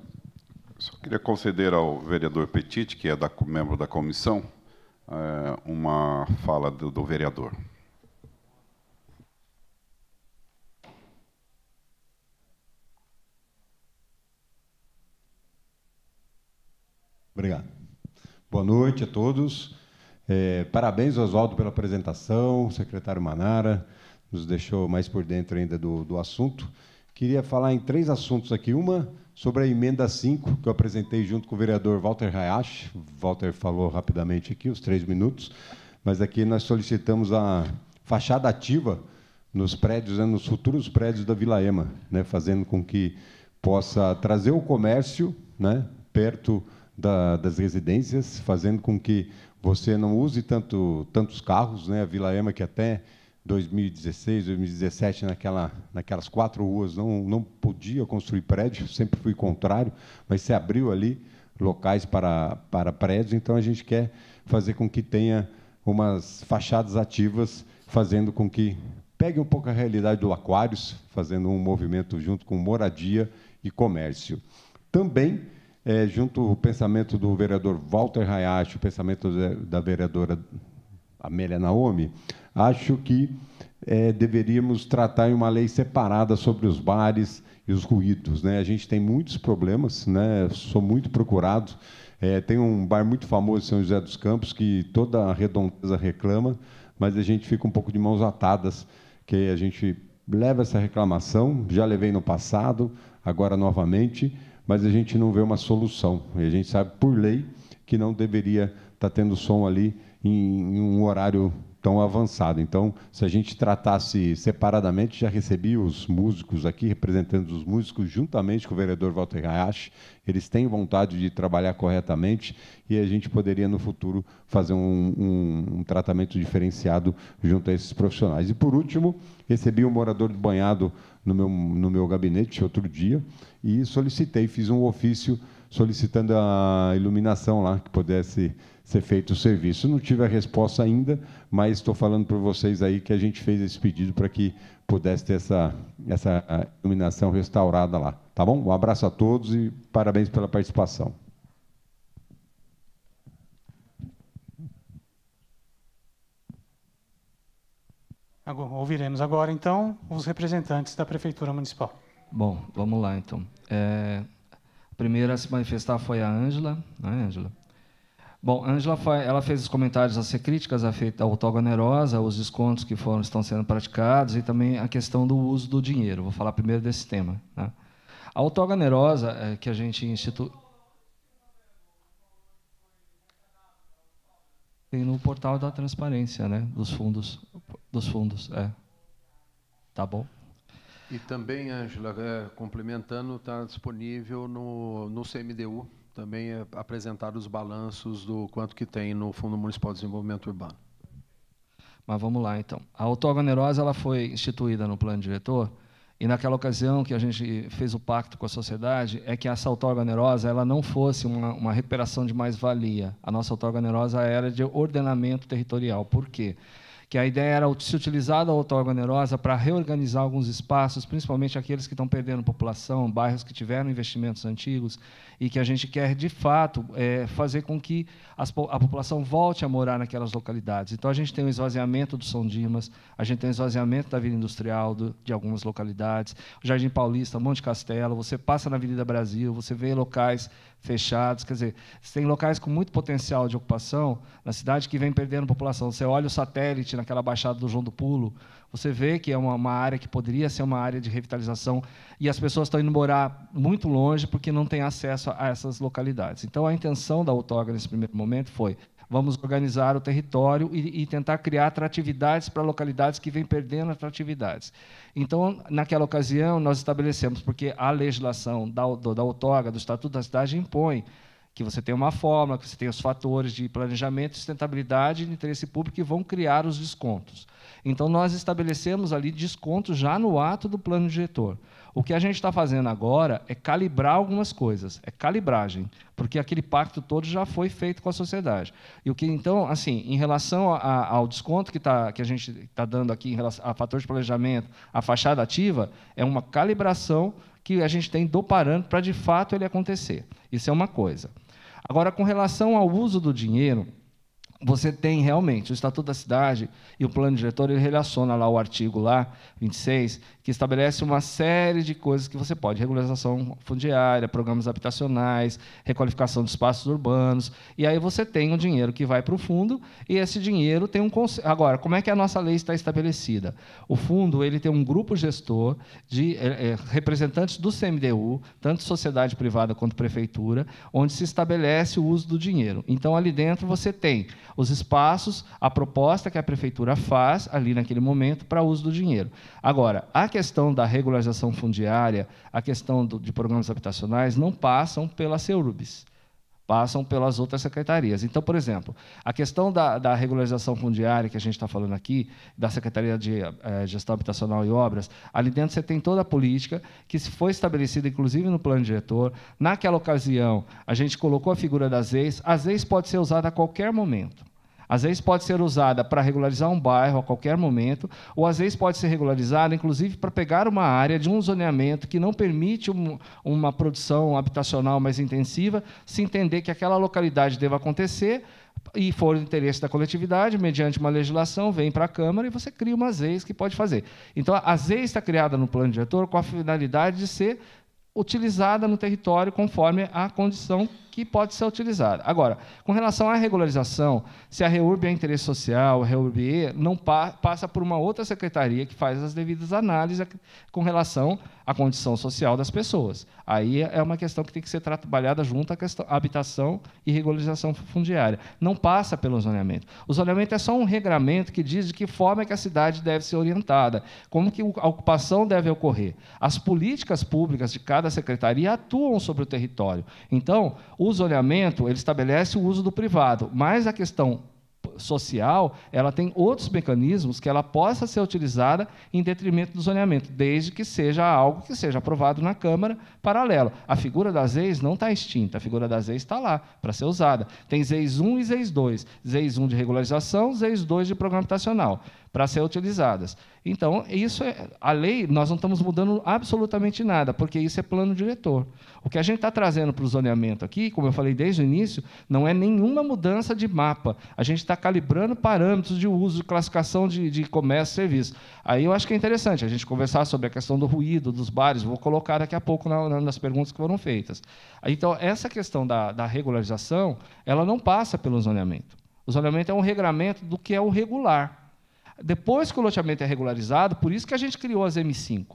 só queria conceder ao vereador Petit, que é da, membro da comissão, é, uma fala do, do vereador. Obrigado. Boa noite a todos. É, parabéns, Oswaldo, pela apresentação. secretário Manara nos deixou mais por dentro ainda do, do assunto. Queria falar em três assuntos aqui. Uma sobre a emenda 5, que eu apresentei junto com o vereador Walter Hayashi. Walter falou rapidamente aqui, os três minutos. Mas aqui nós solicitamos a fachada ativa nos prédios, né, nos futuros prédios da Vila Ema, né, fazendo com que possa trazer o comércio né, perto da, das residências, fazendo com que você não use tanto, tantos carros. Né? A Vila Ema, que até 2016, 2017, naquela, naquelas quatro ruas, não, não podia construir prédio, sempre fui contrário, mas se abriu ali locais para, para prédios, então a gente quer fazer com que tenha umas fachadas ativas, fazendo com que pegue um pouco a realidade do Aquários, fazendo um movimento junto com moradia e comércio. Também é, junto o pensamento do vereador Walter Hayashi, o pensamento da vereadora Amélia Naomi, acho que é, deveríamos tratar em uma lei separada sobre os bares e os ruídos. Né? A gente tem muitos problemas, né? sou muito procurado. É, tem um bar muito famoso em São José dos Campos que toda a redondeza reclama, mas a gente fica um pouco de mãos atadas, que a gente leva essa reclamação, já levei no passado, agora novamente mas a gente não vê uma solução. E a gente sabe por lei que não deveria estar tá tendo som ali em, em um horário tão avançado. Então, se a gente tratasse separadamente, já recebi os músicos aqui, representando os músicos, juntamente com o vereador Walter Hayashi. Eles têm vontade de trabalhar corretamente e a gente poderia, no futuro, fazer um, um, um tratamento diferenciado junto a esses profissionais. E, por último, recebi um morador de banhado no meu, no meu gabinete outro dia e solicitei, fiz um ofício solicitando a iluminação lá, que pudesse ser feito o serviço. Não tive a resposta ainda, mas estou falando para vocês aí que a gente fez esse pedido para que pudesse ter essa, essa iluminação restaurada lá. Tá bom? Um abraço a todos e parabéns pela participação. Agora, ouviremos agora, então, os representantes da Prefeitura Municipal. Bom, vamos lá, então. É, a primeira a se manifestar foi a Ângela, né, Ângela? Bom, Angela ela fez os comentários a ser críticas à feita autogonerosa, os descontos que foram, estão sendo praticados e também a questão do uso do dinheiro. Vou falar primeiro desse tema. Né? A autogonerosa é, que a gente institui... Tem no portal da transparência, né? Dos fundos. Dos fundos, é. Tá bom? E também, Ângela, é, complementando, está disponível no, no CMDU, também é apresentar os balanços do quanto que tem no Fundo Municipal de Desenvolvimento Urbano. Mas vamos lá, então. A outorga ela foi instituída no plano diretor e naquela ocasião que a gente fez o pacto com a sociedade é que essa outorga ela não fosse uma, uma recuperação de mais-valia. A nossa outorga era de ordenamento territorial. Por quê? Porque que a ideia era se utilizar da outorga onerosa para reorganizar alguns espaços, principalmente aqueles que estão perdendo população, bairros que tiveram investimentos antigos, e que a gente quer, de fato, é, fazer com que as, a população volte a morar naquelas localidades. Então, a gente tem o esvaziamento do São Dimas, a gente tem o esvaziamento da Vila Industrial do, de algumas localidades, Jardim Paulista, Monte Castelo, você passa na Avenida Brasil, você vê locais fechados. Quer dizer, você tem locais com muito potencial de ocupação na cidade que vem perdendo população. Você olha o satélite naquela baixada do João do Pulo, você vê que é uma, uma área que poderia ser uma área de revitalização e as pessoas estão indo morar muito longe porque não têm acesso a, essas localidades. Então, a intenção da outorga nesse primeiro momento foi Vamos organizar o território e, e tentar criar atratividades para localidades que vêm perdendo atratividades. Então, naquela ocasião, nós estabelecemos, porque a legislação da, do, da outorga, do Estatuto da Cidade, impõe que você tem uma fórmula, que você tem os fatores de planejamento, sustentabilidade e interesse público que vão criar os descontos. Então, nós estabelecemos ali descontos já no ato do plano diretor. O que a gente está fazendo agora é calibrar algumas coisas, é calibragem, porque aquele pacto todo já foi feito com a sociedade. E o que então, assim, em relação a, ao desconto que, tá, que a gente está dando aqui em relação a fator de planejamento, a fachada ativa, é uma calibração que a gente tem do parâmetro para de fato ele acontecer. Isso é uma coisa. Agora, com relação ao uso do dinheiro, você tem realmente o Estatuto da Cidade e o Plano Diretor, ele relaciona lá o artigo lá, 26, que estabelece uma série de coisas que você pode: regularização fundiária, programas habitacionais, requalificação de espaços urbanos. E aí você tem um dinheiro que vai para o fundo e esse dinheiro tem um agora como é que a nossa lei está estabelecida? O fundo ele tem um grupo gestor de é, é representantes do CMDU, tanto sociedade privada quanto prefeitura, onde se estabelece o uso do dinheiro. Então ali dentro você tem os espaços, a proposta que a prefeitura faz ali naquele momento para uso do dinheiro. Agora a questão da regularização fundiária, a questão do, de programas habitacionais, não passam pela CEURUBIS, passam pelas outras secretarias. Então, por exemplo, a questão da, da regularização fundiária que a gente está falando aqui, da Secretaria de eh, Gestão Habitacional e Obras, ali dentro você tem toda a política que foi estabelecida, inclusive no plano diretor. Naquela ocasião, a gente colocou a figura das ex. As ex pode ser usada a qualquer momento. Às vezes pode ser usada para regularizar um bairro a qualquer momento, ou às vezes pode ser regularizada, inclusive, para pegar uma área de um zoneamento que não permite um, uma produção habitacional mais intensiva, se entender que aquela localidade deva acontecer e for do interesse da coletividade, mediante uma legislação, vem para a Câmara e você cria uma ZEIS que pode fazer. Então, a ZEIS está criada no plano diretor com a finalidade de ser utilizada no território conforme a condição que pode ser utilizada. Agora, com relação à regularização, se a REURB é interesse social, a REURB não pa passa por uma outra secretaria que faz as devidas análises com relação à condição social das pessoas. Aí é, é uma questão que tem que ser trabalhada junto à questão habitação e regularização fundiária. Não passa pelo zoneamento. O zoneamento é só um regramento que diz de que forma é que a cidade deve ser orientada, como que a ocupação deve ocorrer. As políticas públicas de cada secretaria atuam sobre o território. Então, o o zoneamento ele estabelece o uso do privado, mas a questão social, ela tem outros mecanismos que ela possa ser utilizada em detrimento do zoneamento, desde que seja algo que seja aprovado na Câmara paralelo. A figura das ZEIS não está extinta, a figura das ZEIS está lá para ser usada. Tem ZEIS 1 e ZEIS 2. ZEIS 1 de regularização, ZEIS 2 de programa habitacional para serem utilizadas. Então, isso é, a lei, nós não estamos mudando absolutamente nada, porque isso é plano diretor. O que a gente está trazendo para o zoneamento aqui, como eu falei desde o início, não é nenhuma mudança de mapa. A gente está calibrando parâmetros de uso, classificação de, de comércio e serviço. Aí eu acho que é interessante a gente conversar sobre a questão do ruído, dos bares, vou colocar daqui a pouco na, na, nas perguntas que foram feitas. Então, essa questão da, da regularização, ela não passa pelo zoneamento. O zoneamento é um regramento do que é o regular. Depois que o loteamento é regularizado, por isso que a gente criou as M5.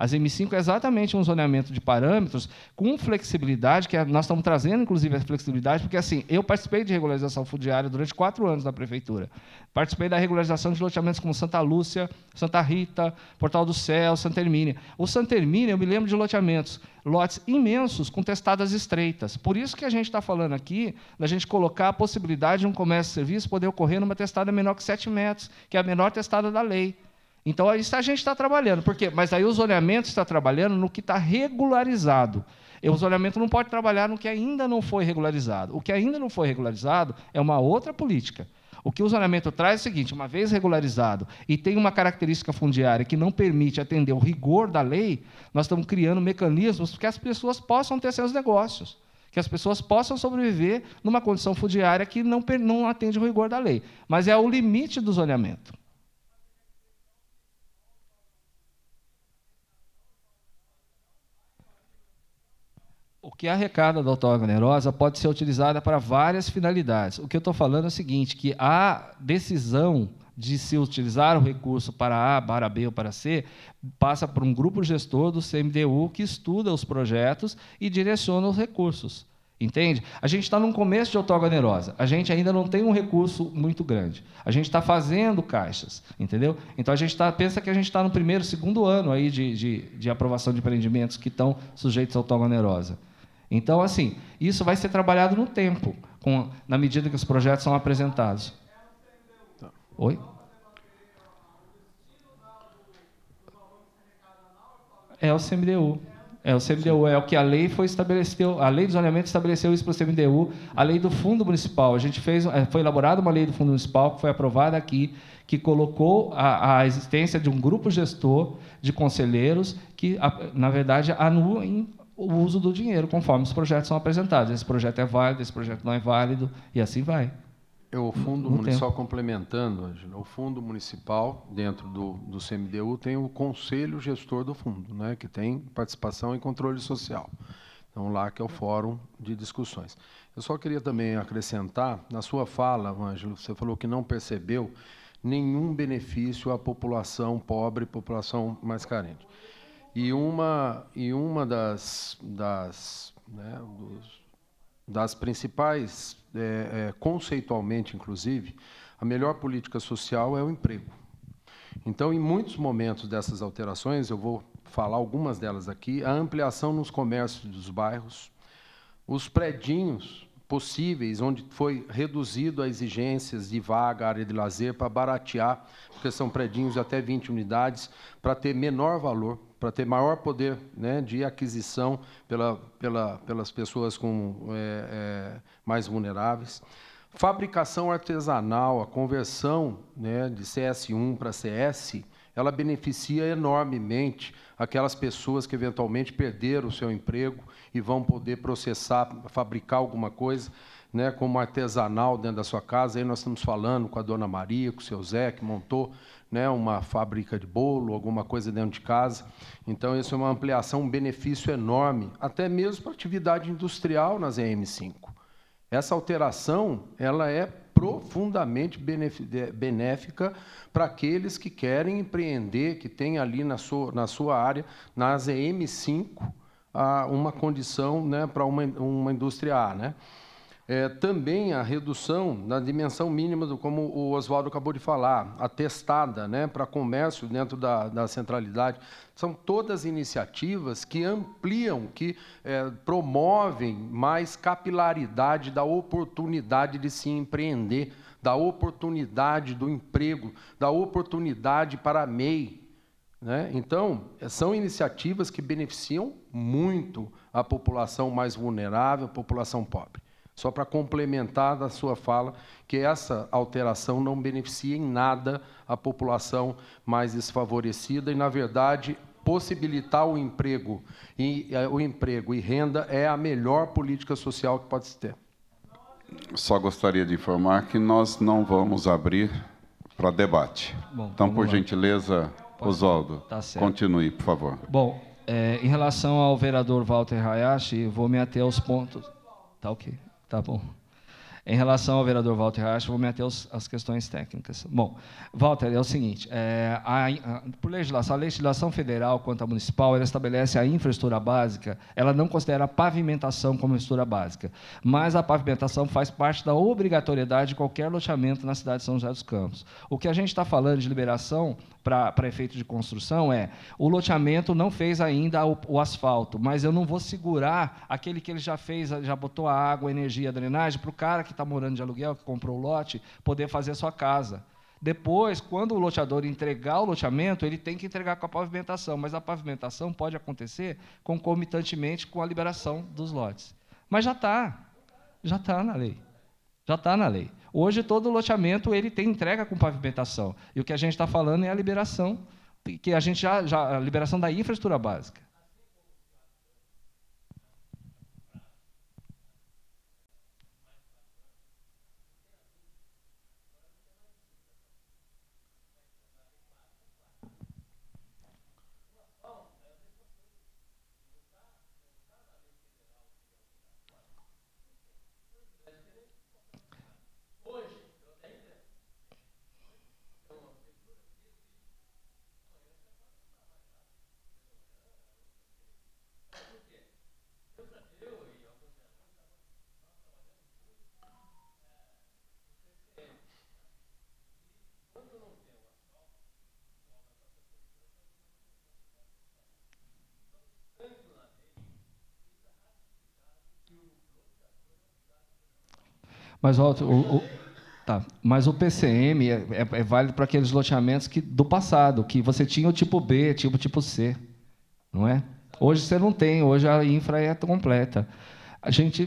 As M5 é exatamente um zoneamento de parâmetros com flexibilidade, que é, nós estamos trazendo, inclusive, a flexibilidade, porque assim, eu participei de regularização fundiária durante quatro anos na prefeitura. Participei da regularização de loteamentos como Santa Lúcia, Santa Rita, Portal do Céu, Santa Hermínia. O Santa Hermínia, eu me lembro de loteamentos, lotes imensos com testadas estreitas. Por isso que a gente está falando aqui da gente colocar a possibilidade de um comércio e serviço poder ocorrer numa testada menor que 7 metros, que é a menor testada da lei. Então, isso a gente está trabalhando. Por quê? Mas aí o zoneamento está trabalhando no que está regularizado. E o zoneamento não pode trabalhar no que ainda não foi regularizado. O que ainda não foi regularizado é uma outra política. O que o zoneamento traz é o seguinte: uma vez regularizado e tem uma característica fundiária que não permite atender o rigor da lei, nós estamos criando mecanismos que as pessoas possam ter seus negócios, que as pessoas possam sobreviver numa condição fundiária que não, não atende o rigor da lei. Mas é o limite do zoneamento. que a recada da outorga onerosa pode ser utilizada para várias finalidades. O que eu estou falando é o seguinte, que a decisão de se utilizar o recurso para A, para B ou para C, passa por um grupo gestor do CMDU que estuda os projetos e direciona os recursos. Entende? A gente está num começo de outorga A gente ainda não tem um recurso muito grande. A gente está fazendo caixas, entendeu? Então a gente tá, pensa que a gente está no primeiro, segundo ano aí de, de, de aprovação de empreendimentos que estão sujeitos à outorga então, assim, isso vai ser trabalhado no tempo, com, na medida que os projetos são apresentados. Tá. Oi? É o CMDU. É, o CMDU é o que a lei foi estabeleceu, a lei de zoneamento estabeleceu isso para o CMDU, a lei do Fundo Municipal. A gente fez, é, foi elaborada uma lei do Fundo Municipal que foi aprovada aqui, que colocou a, a existência de um grupo gestor de conselheiros que, na verdade, anuem o uso do dinheiro, conforme os projetos são apresentados. Esse projeto é válido, esse projeto não é válido, e assim vai. É o fundo municipal complementando, Angela, o fundo municipal, dentro do, do CMDU, tem o conselho gestor do fundo, né, que tem participação e controle social. Então, lá que é o fórum de discussões. Eu só queria também acrescentar, na sua fala, Ângelo, você falou que não percebeu nenhum benefício à população pobre, população mais carente. E uma, e uma das, das, né, dos, das principais, é, é, conceitualmente inclusive, a melhor política social é o emprego. Então, em muitos momentos dessas alterações, eu vou falar algumas delas aqui, a ampliação nos comércios dos bairros, os predinhos possíveis, onde foi reduzido a exigências de vaga, área de lazer, para baratear, porque são predinhos de até 20 unidades, para ter menor valor para ter maior poder né, de aquisição pela, pela, pelas pessoas com, é, é, mais vulneráveis. Fabricação artesanal, a conversão né, de CS1 para CS, ela beneficia enormemente aquelas pessoas que eventualmente perderam o seu emprego e vão poder processar, fabricar alguma coisa né, como artesanal dentro da sua casa. Aí nós estamos falando com a dona Maria, com o seu Zé, que montou né, uma fábrica de bolo, alguma coisa dentro de casa. Então, isso é uma ampliação, um benefício enorme, até mesmo para atividade industrial nas EM5. Essa alteração ela é profundamente benéfica para aqueles que querem empreender, que têm ali na sua, na sua área, nas EM5, ah, uma condição né, para uma, uma indústria A. Né? É, também a redução na dimensão mínima, do, como o Oswaldo acabou de falar, atestada né, para comércio dentro da, da centralidade. São todas iniciativas que ampliam, que é, promovem mais capilaridade da oportunidade de se empreender, da oportunidade do emprego, da oportunidade para a MEI. Né? Então, é, são iniciativas que beneficiam muito a população mais vulnerável, a população pobre. Só para complementar da sua fala, que essa alteração não beneficia em nada a população mais desfavorecida e, na verdade, possibilitar o emprego e eh, o emprego e renda é a melhor política social que pode se ter. Só gostaria de informar que nós não vamos abrir para debate. Bom, então, por lá. gentileza, Oswaldo, tá continue, por favor. Bom, é, em relação ao vereador Walter Hayashi, vou me ater aos pontos. Tá ok. Tá bom. Em relação ao vereador Walter Racha, vou me ater às questões técnicas. Bom, Walter, é o seguinte: é, a, a, por legislação, a legislação federal quanto à municipal, ela estabelece a infraestrutura básica, ela não considera a pavimentação como infraestrutura básica, mas a pavimentação faz parte da obrigatoriedade de qualquer loteamento na cidade de São José dos Campos. O que a gente está falando de liberação para efeito de construção é: o loteamento não fez ainda o, o, asfalto, mas eu não vou segurar aquele que ele já fez, já botou a água, a energia, a drenagem, para o cara que está morando de aluguel, que comprou o lote, poder fazer a sua casa. Depois, quando o loteador entregar o loteamento, ele tem que entregar com a pavimentação, mas a pavimentação pode acontecer concomitantemente com a liberação dos lotes. Mas já está, já está na lei. Já está na lei. Hoje todo loteamento ele tem entrega com pavimentação. E o que a gente está falando é a liberação, que a gente já, já a liberação da infraestrutura básica. Mas o, o, o tá. Mas o PCM é, é, é válido para aqueles loteamentos que, do passado, que você tinha o tipo B, tipo tipo C, não é? Hoje você não tem, hoje a infra é completa. A gente,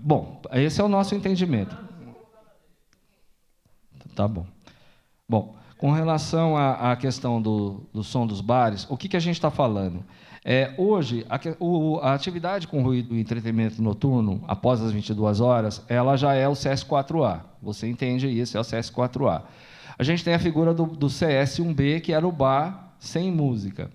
bom, esse é o nosso entendimento. Tá bom. Bom, com relação à, à questão do, do som dos bares, o que, que a gente está falando? É, hoje, a, o, a, atividade com ruído e entretenimento noturno, após as 22 horas, ela já é o CS4A. Você entende isso, é o CS4A. A gente tem a figura do, do CS1B, que era o bar sem música.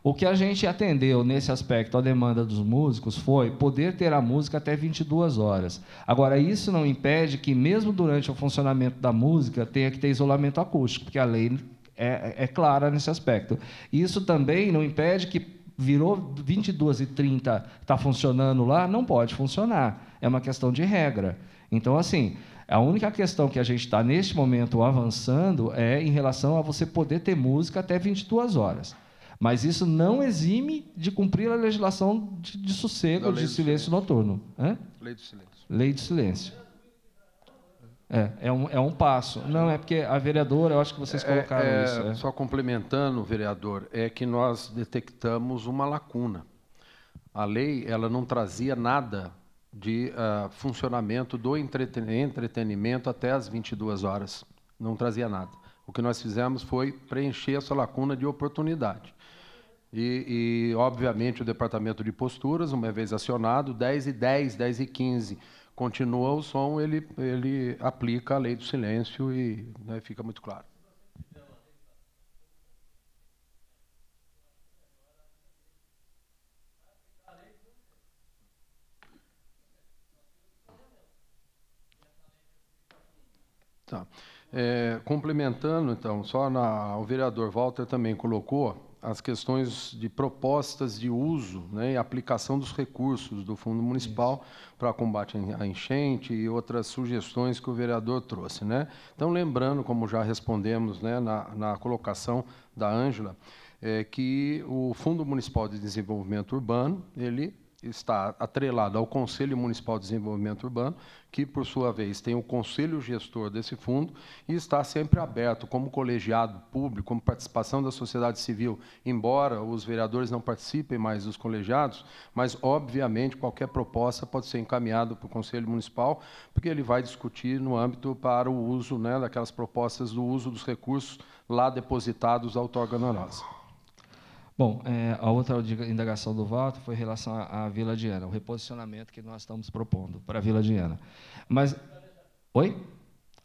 O que a gente atendeu nesse aspecto à demanda dos músicos foi poder ter a música até 22 horas. Agora, isso não impede que, mesmo durante o funcionamento da música, tenha que ter isolamento acústico, porque a lei é, é clara nesse aspecto. Isso também não impede que virou 22 e 30 está funcionando lá, não pode funcionar. É uma questão de regra. Então, assim, a única questão que a gente está neste momento avançando é em relação a você poder ter música até 22 horas. Mas isso não exime de cumprir a legislação de, de sossego, de silêncio, silêncio noturno. Hã? Lei do silêncio. Lei do silêncio. É, é um, é um passo. Não, é porque a vereadora, eu acho que vocês é, colocaram é, é, isso. É. Só complementando, vereador, é que nós detectamos uma lacuna. A lei ela não trazia nada de uh, funcionamento do entretenimento até as 22 horas. Não trazia nada. O que nós fizemos foi preencher essa lacuna de oportunidade. E, e obviamente, o Departamento de Posturas, uma vez acionado, 10 e 10, 10 e 15 continua o som, ele, ele aplica a lei do silêncio e né, fica muito claro. Tá. É, complementando, então, só na, o vereador Walter também colocou as questões de propostas de uso né, e aplicação dos recursos do Fundo Municipal para combate à enchente e outras sugestões que o vereador trouxe. Né? Então, lembrando, como já respondemos né, na, na colocação da Ângela, é que o Fundo Municipal de Desenvolvimento Urbano, ele está atrelado ao Conselho Municipal de Desenvolvimento Urbano, que, por sua vez, tem o conselho gestor desse fundo e está sempre aberto, como colegiado público, como participação da sociedade civil, embora os vereadores não participem mais dos colegiados, mas, obviamente, qualquer proposta pode ser encaminhada para o Conselho Municipal, porque ele vai discutir no âmbito para o uso né, daquelas propostas do uso dos recursos lá depositados ao outorga Bom, é, a outra indagação do voto foi em relação à, Vila Diana, o reposicionamento que nós estamos propondo para a Vila Diana. Mas. Oi?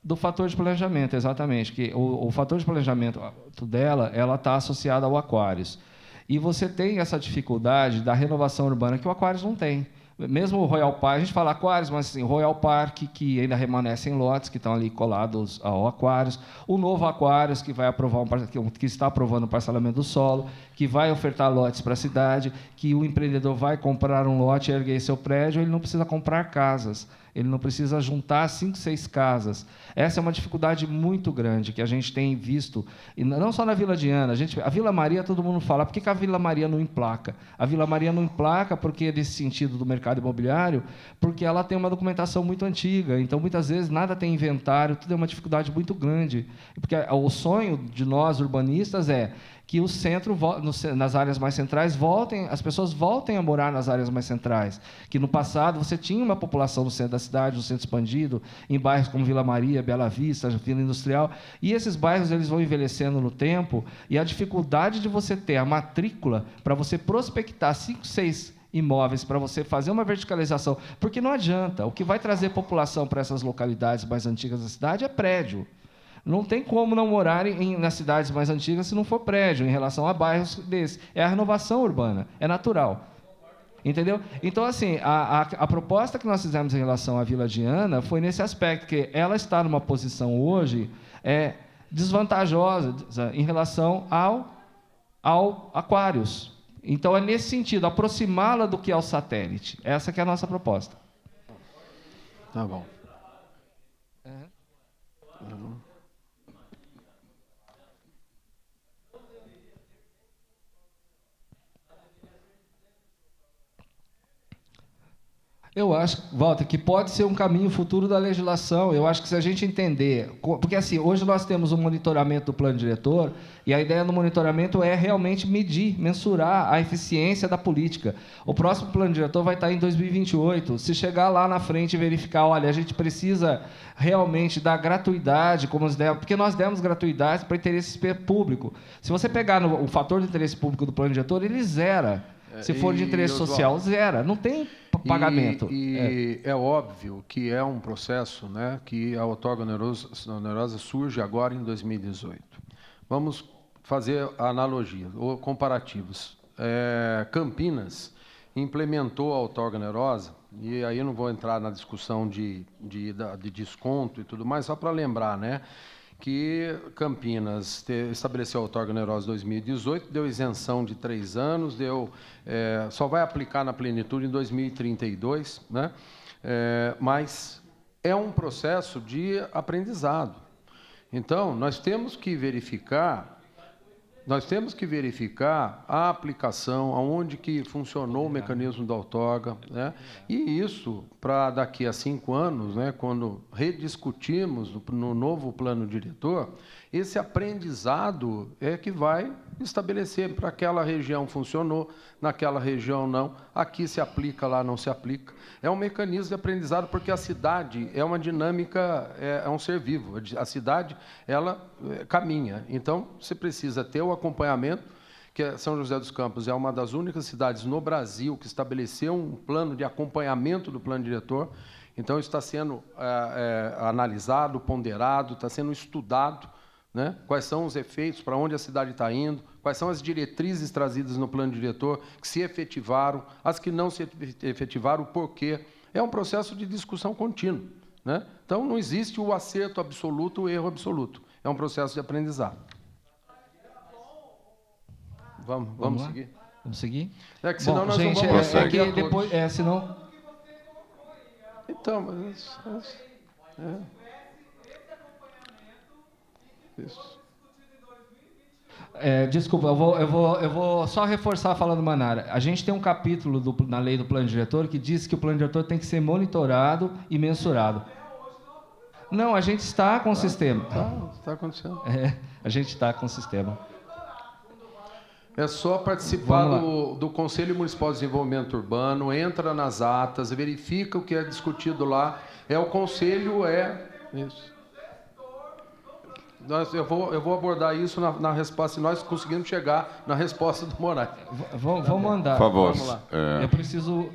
do fator de planejamento, exatamente. Que o, o fator de planejamento dela, ela está associada ao Aquarius, E você tem essa dificuldade da renovação urbana que o Aquarius não tem mesmo o Royal Park, a gente fala Aquários, mas assim, Royal Park, que ainda remanescem lotes que estão ali colados ao Aquários, o novo Aquários, que vai aprovar é um, que está aprovando o um parcelamento do solo, que vai ofertar lotes para a cidade, que o empreendedor vai comprar um lote e erguer seu prédio, ele não precisa comprar casas ele não precisa juntar cinco, seis casas. Essa é uma dificuldade muito grande que a gente tem visto, e não só na Vila Diana, a, gente, a Vila Maria, todo mundo fala, por que, que a Vila Maria não emplaca? A Vila Maria não emplaca porque é desse sentido do mercado imobiliário, porque ela tem uma documentação muito antiga, então muitas vezes nada tem inventário, tudo é uma dificuldade muito grande, porque o sonho de nós urbanistas é que o centro, nas áreas mais centrais, voltem, as pessoas voltem a morar nas áreas mais centrais. Que no passado você tinha uma população no centro da cidade, no centro expandido, em bairros como Vila Maria, Bela Vista, Vila Industrial. E esses bairros eles vão envelhecendo no tempo e a dificuldade de você ter a matrícula para você prospectar cinco, seis imóveis para você fazer uma verticalização, porque não adianta. O que vai trazer população para essas localidades mais antigas da cidade é prédio. Não tem como não morar em, nas cidades mais antigas se não for prédio, em relação a bairros desses. É a renovação urbana, é natural. Entendeu? Então, assim, a, a, a, proposta que nós fizemos em relação à Vila Diana foi nesse aspecto, que ela está numa posição hoje é, desvantajosa em relação ao, ao Aquários. Então, é nesse sentido, aproximá-la do que é o satélite. Essa que é a nossa proposta. Tá bom. Eu acho, Walter, que pode ser um caminho futuro da legislação. Eu acho que se a gente entender. Porque, assim, hoje nós temos um monitoramento do plano diretor, e a ideia do monitoramento é realmente medir, mensurar a eficiência da política. O próximo plano diretor vai estar em 2028. Se chegar lá na frente e verificar, olha, a gente precisa realmente dar gratuidade, como nós demos, porque nós demos gratuidade para interesse público. Se você pegar no, o fator de interesse público do plano diretor, ele zera. É, se for de interesse social, zera. Não tem pagamento. E, e é. é. óbvio que é um processo né, que a outorga onerosa, onerosa surge agora em 2018. Vamos fazer analogias ou comparativos. É, Campinas implementou a outorga onerosa, e aí eu não vou entrar na discussão de, de, de desconto e tudo mais, só para lembrar, né? que Campinas te, estabeleceu a otorgoneurose 2018, deu isenção de três anos, deu, é, só vai aplicar na plenitude em 2032, né? É, mas é um processo de aprendizado. Então, nós temos que verificar nós temos que verificar a aplicação, aonde que funcionou o mecanismo da outorga, né? E isso para daqui a cinco anos, né, quando rediscutimos no novo plano diretor, esse aprendizado é que vai estabelecer para aquela região funcionou, naquela região não, aqui se aplica, lá não se aplica. É um mecanismo de aprendizado porque a cidade é uma dinâmica, é, é um ser vivo. A cidade ela é, caminha. Então você precisa ter o acompanhamento que é, São José dos Campos é uma das únicas cidades no Brasil que estabeleceu um plano de acompanhamento do plano diretor. Então, está sendo é, é, analisado, ponderado, está sendo estudado né? Quais são os efeitos, para onde a cidade está indo, quais são as diretrizes trazidas no plano diretor que se efetivaram, as que não se efetivaram, o porquê. É um processo de discussão contínua. Né? Então, não existe o acerto absoluto, o erro absoluto. É um processo de aprendizado. Vamos, vamos, vamos seguir. Vamos seguir? É que senão Bom, nós gente, não vamos... É, é que depois, é, senão... Então, mas... É. Isso. É, desculpa, eu vou, eu, vou, eu vou só reforçar a fala do Manara. A gente tem um capítulo do, na lei do plano diretor que diz que o plano diretor tem que ser monitorado e mensurado. Não, a gente está com o tá. sistema. Está tá acontecendo. É, a gente está com o sistema. É só participar do, do, Conselho Municipal de Desenvolvimento Urbano, entra nas atas, verifica o que é discutido lá. É o conselho, é. Isso. Nós, eu, vou, eu vou abordar isso na, na resposta, se nós conseguimos chegar na resposta do Moraes. V mandar. Por favor. Vamos lá. É... Eu preciso.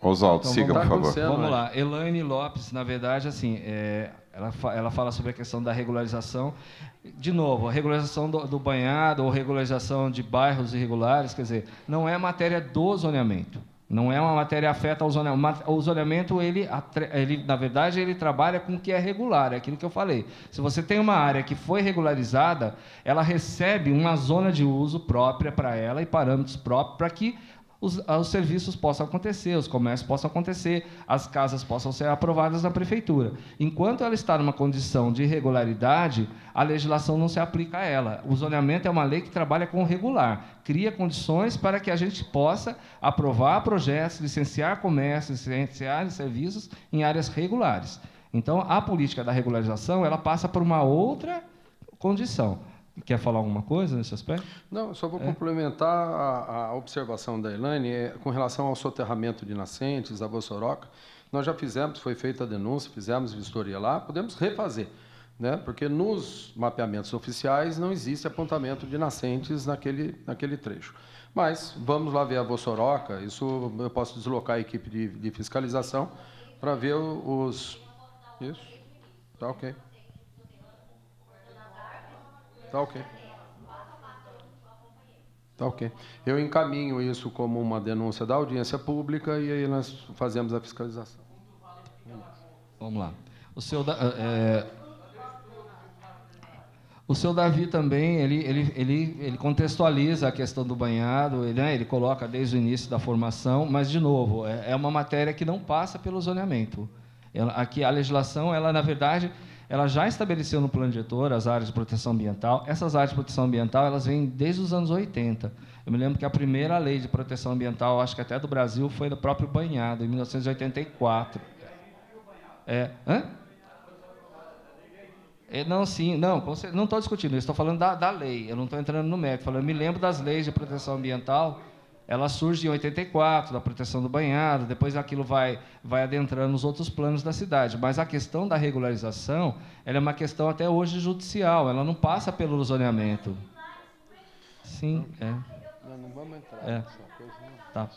Oswaldo, então, siga, por favor. Vamos lá. Elaine Lopes, na verdade, assim, é, ela, fa ela fala sobre a questão da regularização. De novo, a regularização do, do banhado ou regularização de bairros irregulares, quer dizer, não é matéria do zoneamento. Não é uma matéria afeta ao zonamento. O zonamento, ele, ele, na verdade, ele trabalha com o que é regular, é aquilo que eu falei. Se você tem uma área que foi regularizada, ela recebe uma zona de uso própria para ela e parâmetros próprios para que os, os, serviços possam acontecer, os comércios possam acontecer, as casas possam ser aprovadas na prefeitura. Enquanto ela está numa condição de irregularidade, a legislação não se aplica a ela. O zoneamento é uma lei que trabalha com o regular, cria condições para que a gente possa aprovar projetos, licenciar comércio, licenciar serviços em áreas regulares. Então, a política da regularização ela passa por uma outra condição. Quer falar alguma coisa nesse aspecto? Não, só vou é. complementar a, a, observação da Elaine é, com relação ao soterramento de nascentes, da Bossoroca. Nós já fizemos, foi feita a denúncia, fizemos vistoria lá, podemos refazer, né? porque nos mapeamentos oficiais não existe apontamento de nascentes naquele, naquele trecho. Mas vamos lá ver a Bossoroca, isso eu posso deslocar a equipe de, de fiscalização para ver os... Isso, Está ok. Tá ok. Tá ok. Eu encaminho isso como uma denúncia da audiência pública e aí nós fazemos a fiscalização. Vamos lá. O senhor. Eh, é... Eh, o seu Davi também, ele, ele, ele, ele contextualiza a questão do banhado, ele, né, ele coloca desde o início da formação, mas, de novo, é, é uma matéria que não passa pelo zoneamento. Ela, aqui, a legislação, ela, na verdade, ela já estabeleceu no plano diretor as áreas de proteção ambiental. Essas áreas de proteção ambiental, elas vêm desde os anos 80. Eu me lembro que a primeira lei de proteção ambiental, acho que até do Brasil, foi do próprio Banhado, em 1984. É, hã? É, não, sim, não, não estou discutindo isso, estou falando da, da lei, eu não estou entrando no mérito. Falando, eu me lembro das leis de proteção ambiental ela surge em 84, da proteção do banhado, depois aquilo vai, vai adentrando nos outros planos da cidade. Mas a questão da regularização ela é uma questão até hoje judicial, ela não passa pelo zoneamento. Sim, é. Não, não vamos entrar é. nessa coisa, não. Tá.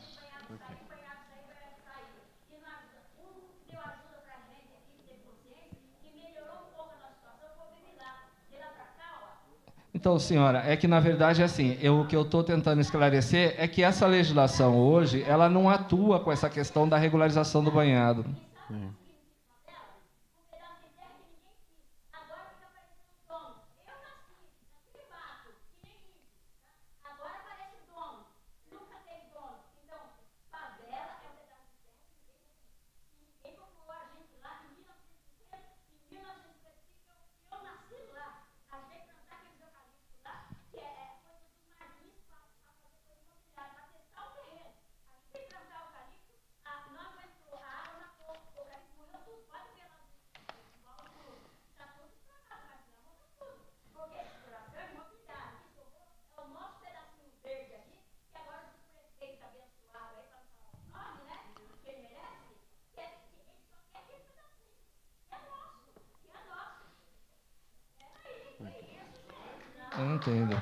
Então, senhora, é que na verdade é assim, eu, o que eu estou tentando esclarecer é que essa legislação hoje, ela não atua com essa questão da regularização do banhado. Sim.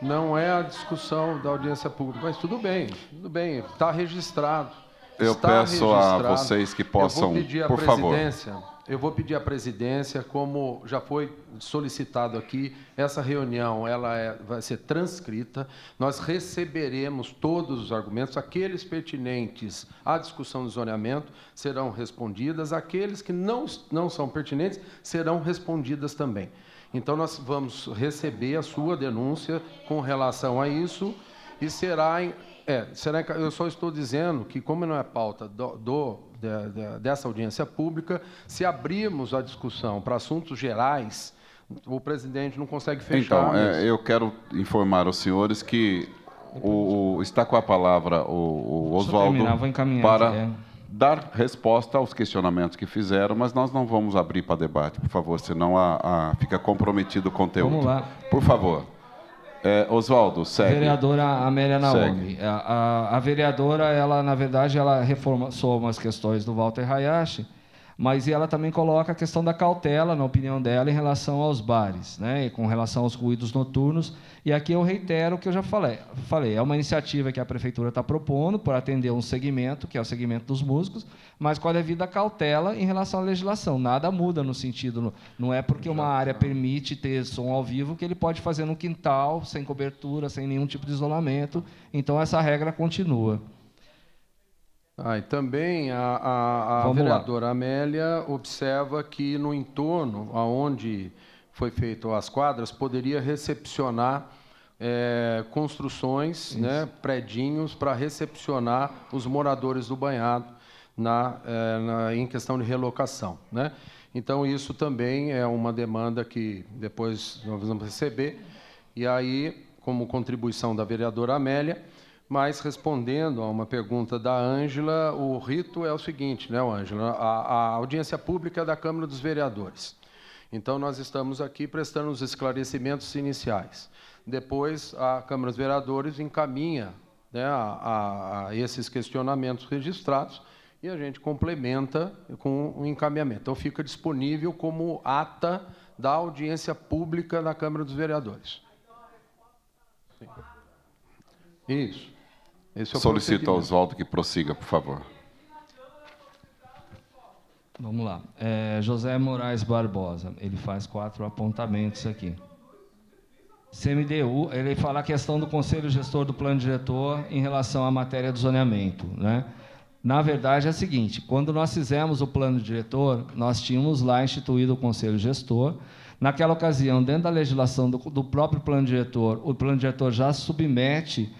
não é a discussão da audiência pública, mas tudo bem, tudo bem, está registrado. Eu está peço registrado. a vocês que possam, por favor. Eu vou pedir à presidência, como já foi solicitado aqui, essa reunião ela é, vai ser transcrita. Nós receberemos todos os argumentos, aqueles pertinentes à discussão do zoneamento serão respondidas, aqueles que não, não são pertinentes serão respondidas também. Então, nós vamos receber a sua denúncia com relação a isso e será. É, será eu só estou dizendo que, como não é pauta do, do de, de, dessa audiência pública, se abrirmos a discussão para assuntos gerais, o presidente não consegue fechar. Então, é, eu quero informar os senhores que o, o, está com a palavra o, o Oswaldo para. É dar resposta aos questionamentos que fizeram, mas nós não vamos abrir para debate, por favor, senão a, a fica comprometido o conteúdo. Vamos lá. Por favor. É, Oswaldo, segue. Vereadora Amélia Naomi. A, a, a, vereadora, ela, na verdade, ela reformou umas questões do Walter Hayashi, mas ela também coloca a questão da cautela, na opinião dela, em relação aos bares, né, e com relação aos ruídos noturnos. E aqui eu reitero o que eu já falei. falei é uma iniciativa que a prefeitura está propondo para atender um segmento, que é o segmento dos músicos, mas com é a devida cautela em relação à legislação. Nada muda no sentido, não é porque uma área permite ter som ao vivo que ele pode fazer no quintal, sem cobertura, sem nenhum tipo de isolamento. Então essa regra continua. Ah, e também a, a, a vereadora lá. Amélia observa que no entorno, aonde foi feito as quadras, poderia recepcionar é, construções, né, predinhos para recepcionar os moradores do banhado na, é, na, em questão de relocação. Né? Então, isso também é uma demanda que depois nós vamos receber. E aí, como contribuição da vereadora Amélia, mas, respondendo a uma pergunta da Ângela, o rito é o seguinte, né, Ângela? A, a audiência pública é da Câmara dos Vereadores. Então, nós estamos aqui prestando os esclarecimentos iniciais. Depois, a Câmara dos Vereadores encaminha né, a, a, esses questionamentos registrados e a gente complementa com o um encaminhamento. Então, fica disponível como ata da audiência pública na Câmara dos Vereadores. Sim. Isso. Esse é Solicito ao Oswaldo que prossiga, por favor. Vamos lá. É, José Moraes Barbosa, ele faz quatro apontamentos aqui. CMDU, ele fala a questão do Conselho Gestor do Plano Diretor em relação à matéria do zoneamento. Né? Na verdade, é o seguinte, quando nós fizemos o Plano Diretor, nós tínhamos lá instituído o Conselho Gestor, Naquela ocasião, dentro da legislação do, do, próprio plano diretor, o plano diretor já submete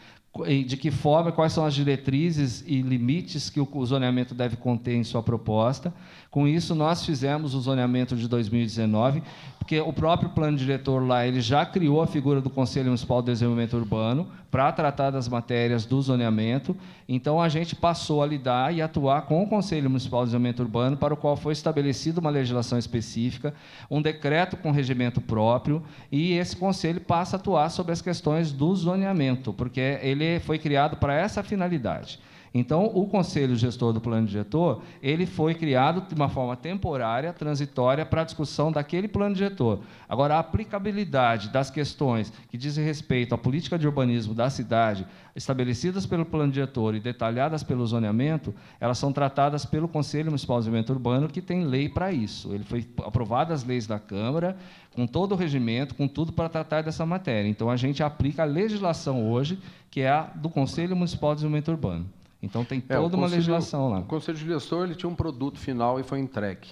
de que forma, quais são as diretrizes e limites que o zoneamento deve conter em sua proposta. Com isso, nós fizemos o zoneamento de 2019, porque o próprio plano diretor lá ele já criou a figura do Conselho Municipal de Desenvolvimento Urbano, para tratar das matérias do zoneamento. Então, a gente passou a lidar e atuar com o Conselho Municipal de Zoneamento Urbano, para o qual foi estabelecida uma legislação específica, um decreto com regimento próprio, e esse conselho passa a atuar sobre as questões do zoneamento, porque ele foi criado para essa finalidade. Então, o Conselho Gestor do Plano Diretor, ele foi criado de uma forma temporária, transitória, para a discussão daquele plano diretor. Agora, a aplicabilidade das questões que dizem respeito à política de urbanismo da cidade, estabelecidas pelo plano diretor e detalhadas pelo zoneamento, elas são tratadas pelo Conselho Municipal de Desenvolvimento Urbano, que tem lei para isso. Ele foi aprovado as leis da Câmara, com todo o regimento, com tudo para tratar dessa matéria. Então, a gente aplica a legislação hoje, que é a do Conselho Municipal de Desenvolvimento Urbano. Então tem é, toda é, uma legislação lá. O conselho gestor ele tinha um produto final e foi entregue,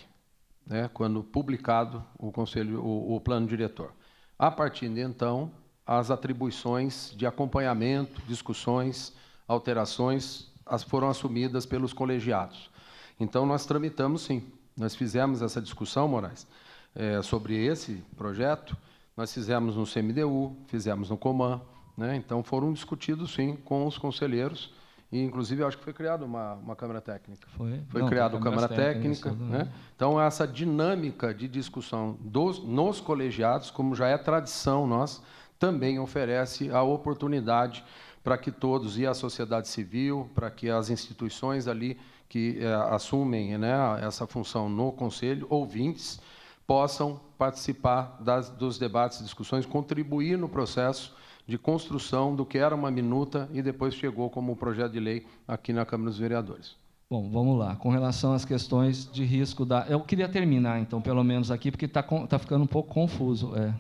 né, quando publicado o conselho, o, o plano diretor. A partir de então, as atribuições de acompanhamento, discussões, alterações as foram assumidas pelos colegiados. Então nós tramitamos sim, nós fizemos essa discussão, Moraes, é, sobre esse projeto. Nós fizemos no CMDU, fizemos no Coman, né? então foram discutidos sim com os conselheiros e, inclusive, acho que foi criada uma, uma Câmara Técnica. Foi, foi criada uma Câmara Técnica. técnica né? né? Então, é essa dinâmica de discussão dos, nos colegiados, como já é tradição nós também oferece a oportunidade para que todos, e a sociedade civil, para que as instituições ali que é, assumem né, essa função no Conselho, ouvintes, possam participar das, dos debates e discussões, contribuir no processo de construção do que era uma minuta e depois chegou como projeto de lei aqui na Câmara dos Vereadores. Bom, vamos lá. Com relação às questões de risco da. Eu queria terminar, então, pelo menos aqui, porque está tá ficando um pouco confuso. É.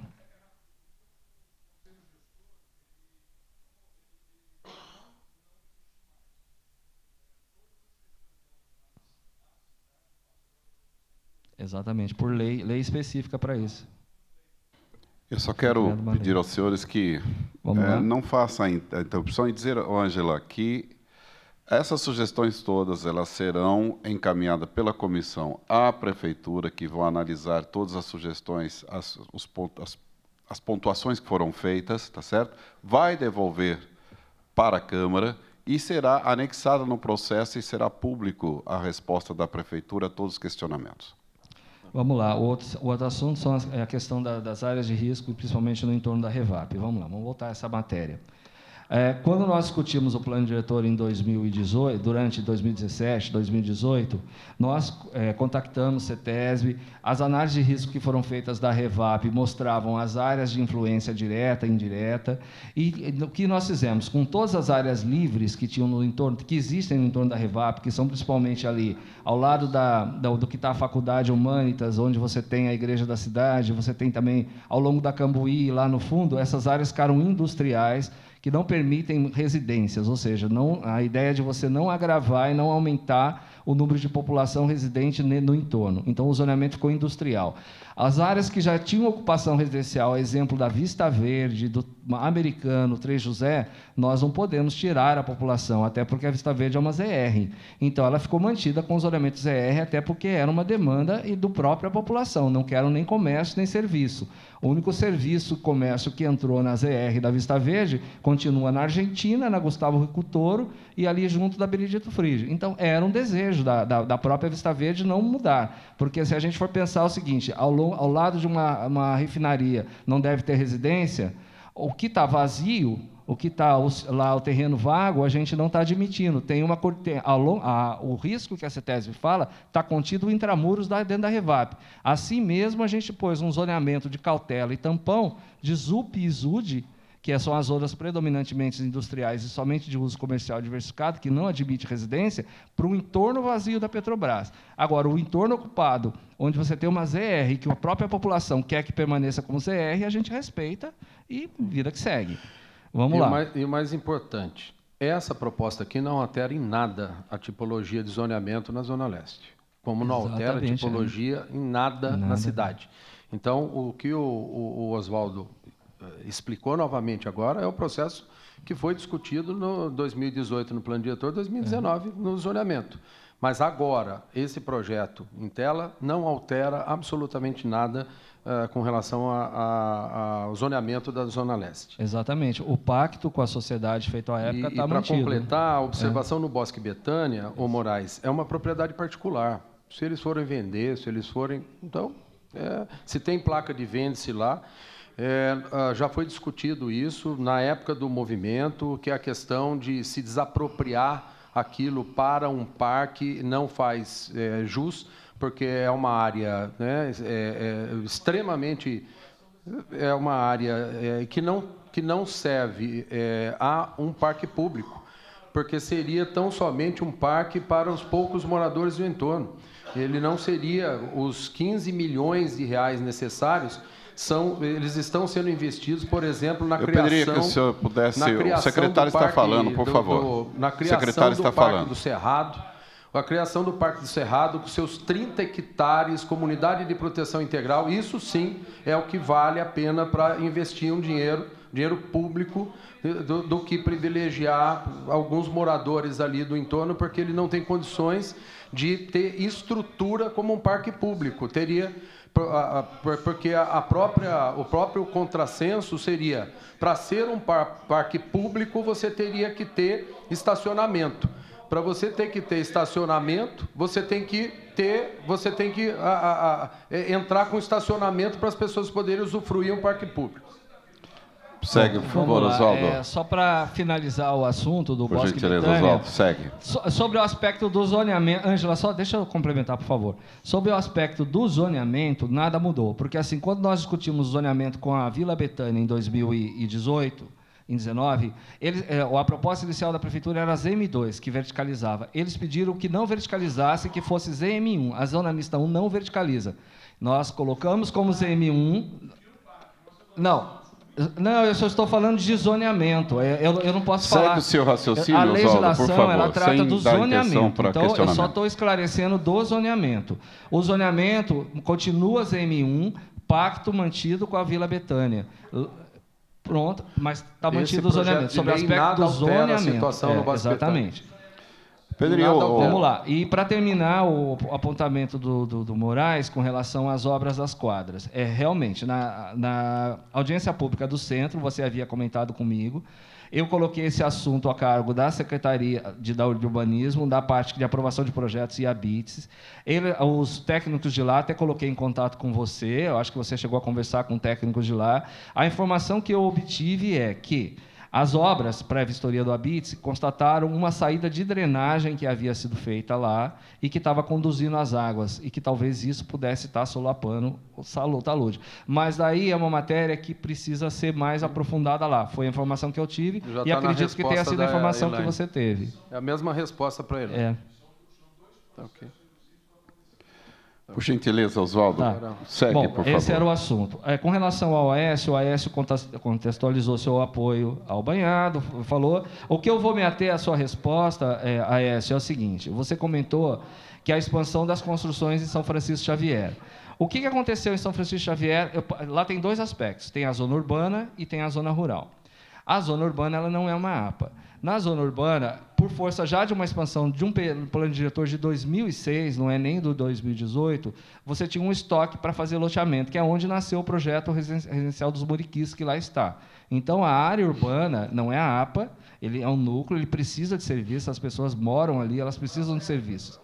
Exatamente, por lei, lei específica para isso. Eu só quero pedir aos senhores que é, não façam a interrupção e dizer, Ângela, que essas sugestões todas elas serão encaminhadas pela comissão à prefeitura, que vão analisar todas as sugestões, as, os pontos, as, as pontuações que foram feitas, tá certo? Vai devolver para a Câmara e será anexada no processo e será público a resposta da prefeitura a todos os questionamentos. Vamos lá, o outro, o outro assunto são as, é a questão da, das áreas de risco, principalmente no entorno da Revap. Vamos lá, vamos voltar a essa matéria. É, quando nós discutimos o plano diretor em 2018, durante 2017, 2018, nós é, contactamos CETESB. As análises de risco que foram feitas da Revap mostravam as áreas de influência direta e indireta. E, o que nós fizemos? Com todas as áreas livres que tinham no entorno, que existem no entorno da Revap, que são principalmente ali ao lado da, da do que está a Faculdade Humanitas, onde você tem a Igreja da Cidade, você tem também ao longo da Cambuí, lá no fundo, essas áreas ficaram industriais que não permitem residências, ou seja, não, a ideia é de você não agravar e não aumentar o número de população residente no entorno. Então, o zoneamento ficou industrial. As áreas que já tinham ocupação residencial, exemplo da Vista Verde, do Americano, Três José, nós não podemos tirar a população, até porque a Vista Verde é uma ZR. Então, ela ficou mantida com os olhamentos ZR, até porque era uma demanda e do própria população. Não quero nem comércio nem serviço. O único serviço comércio que entrou na ZR da Vista Verde continua na Argentina, na Gustavo Rico Toro e ali junto da Benedito Frigio. Então, era um desejo da, da, da própria Vista Verde não mudar, porque se a gente for pensar o seguinte, ao longo ao lado de uma, uma refinaria não deve ter residência, o que está vazio, o que está lá o terreno vago, a gente não está admitindo. Tem uma tem, a, a, o risco que a CETESB fala está contido intramuros da, dentro da Revap. Assim mesmo, a gente pôs um zoneamento de cautela e tampão de ZUP e ZUD, que são as zonas predominantemente industriais e somente de uso comercial diversificado, que não admite residência, para o entorno vazio da Petrobras. Agora, o entorno ocupado, onde você tem uma ZR, que a própria população quer que permaneça como ZR, a gente respeita e vida que segue. Vamos e lá. O mais, e o mais importante, essa proposta aqui não altera em nada a tipologia de zoneamento na Zona Leste. Como não altera a né? tipologia é. em nada, nada, na cidade. Então, o que o, o, o Oswaldo eh, explicou novamente agora, é o processo que foi discutido no 2018 no plano diretor, 2019 é. no zoneamento. Mas agora, esse projeto em tela não altera absolutamente nada uh, com relação ao zoneamento da Zona Leste. Exatamente. O pacto com a sociedade feito à época está mantido. E né? para completar, a é. observação é. no Bosque Betânia, o Moraes, é uma propriedade particular. Se eles forem vender, se eles forem... Então, é, se tem placa de vende-se lá... É, ah, já foi discutido isso na época do movimento, que é a questão de se desapropriar aquilo para um parque não faz é, jus, porque é uma área né, é, é extremamente é uma área é, que não que não serve é, a um parque público, porque seria tão somente um parque para os poucos moradores do entorno. Ele não seria os 15 milhões de reais necessários são, eles estão sendo investidos, por exemplo, na criação... Eu pediria que o senhor pudesse... O secretário está falando, por do, favor. na criação do Parque do Cerrado, a criação do Parque do Cerrado, com seus 30 hectares, comunidade de proteção integral, isso sim é o que vale a pena para investir um dinheiro, dinheiro público, do, do, que privilegiar alguns moradores ali do entorno, porque ele não tem condições de ter estrutura como um parque público. Teria porque a própria, o próprio contrassenso seria, para ser um parque público, você teria que ter estacionamento. Para você ter que ter estacionamento, você tem que ter, você tem que a, a, a, é, entrar com estacionamento para as pessoas poderem usufruir um parque público. Segue, por favor, Oswaldo. É, só para finalizar o assunto do por Bosque gentileza, Betânia. Oswaldo, segue. So, sobre o aspecto do zoneamento... Ângela, só deixa eu complementar, por favor. Sobre o aspecto do zoneamento, nada mudou. Porque, assim, quando nós discutimos zoneamento com a Vila Betânia em 2018 em 19, eles, é, a proposta inicial da prefeitura era zm 2 que verticalizava. Eles pediram que não verticalizasse, que fosse ZM1. A zona mista 1 não verticaliza. Nós colocamos como ZM1. Não, não, eu só estou falando de zoneamento. É, eu, eu não posso Segue falar. Segue o seu raciocínio, A legislação Zola, favor, ela trata do zoneamento. Então, eu só estou esclarecendo do zoneamento. O zoneamento continua ZM1, pacto mantido com a Vila Betânia. Pronto, mas está mantido o zoneamento. Sobre o aspecto do zoneamento. É, exatamente. Pedrinho, vamos lá. E para terminar o apontamento do, do, do, Moraes com relação às obras das quadras. É realmente, na, na audiência pública do centro, você havia comentado comigo, eu coloquei esse assunto a cargo da Secretaria de, da Urbanismo, da parte de aprovação de projetos e habites. Ele, os técnicos de lá até coloquei em contato com você, eu acho que você chegou a conversar com técnicos de lá. A informação que eu obtive é que as obras, pré-vistoria do Abitse, constataram uma saída de drenagem que havia sido feita lá e que estava conduzindo as águas, e que talvez isso pudesse estar solapando o talude. Mas daí é uma matéria que precisa ser mais aprofundada lá. Foi a informação que eu tive Já e tá acredito que tenha sido a informação que você teve. É a mesma resposta para ele. É. Tá, okay. Por gentileza, Oswaldo, tá. segue, Bom, por favor. Esse era o assunto. É, com relação ao Aécio, o Aécio contextualizou seu apoio ao banhado, falou. O que eu vou me ater à sua resposta, é, Aécio, é o seguinte: você comentou que a expansão das construções em São Francisco Xavier. O que aconteceu em São Francisco Xavier? Eu, lá tem dois aspectos: tem a zona urbana e tem a zona rural. A zona urbana ela não é uma APA. Na zona urbana, por força já de uma expansão de um plano diretor de 2006, não é nem do 2018, você tinha um estoque para fazer loteamento, que é onde nasceu o projeto residencial dos Muriquis, que lá está. Então, a área urbana não é a APA, ele é um núcleo, ele precisa de serviço, as pessoas moram ali, elas precisam de serviços.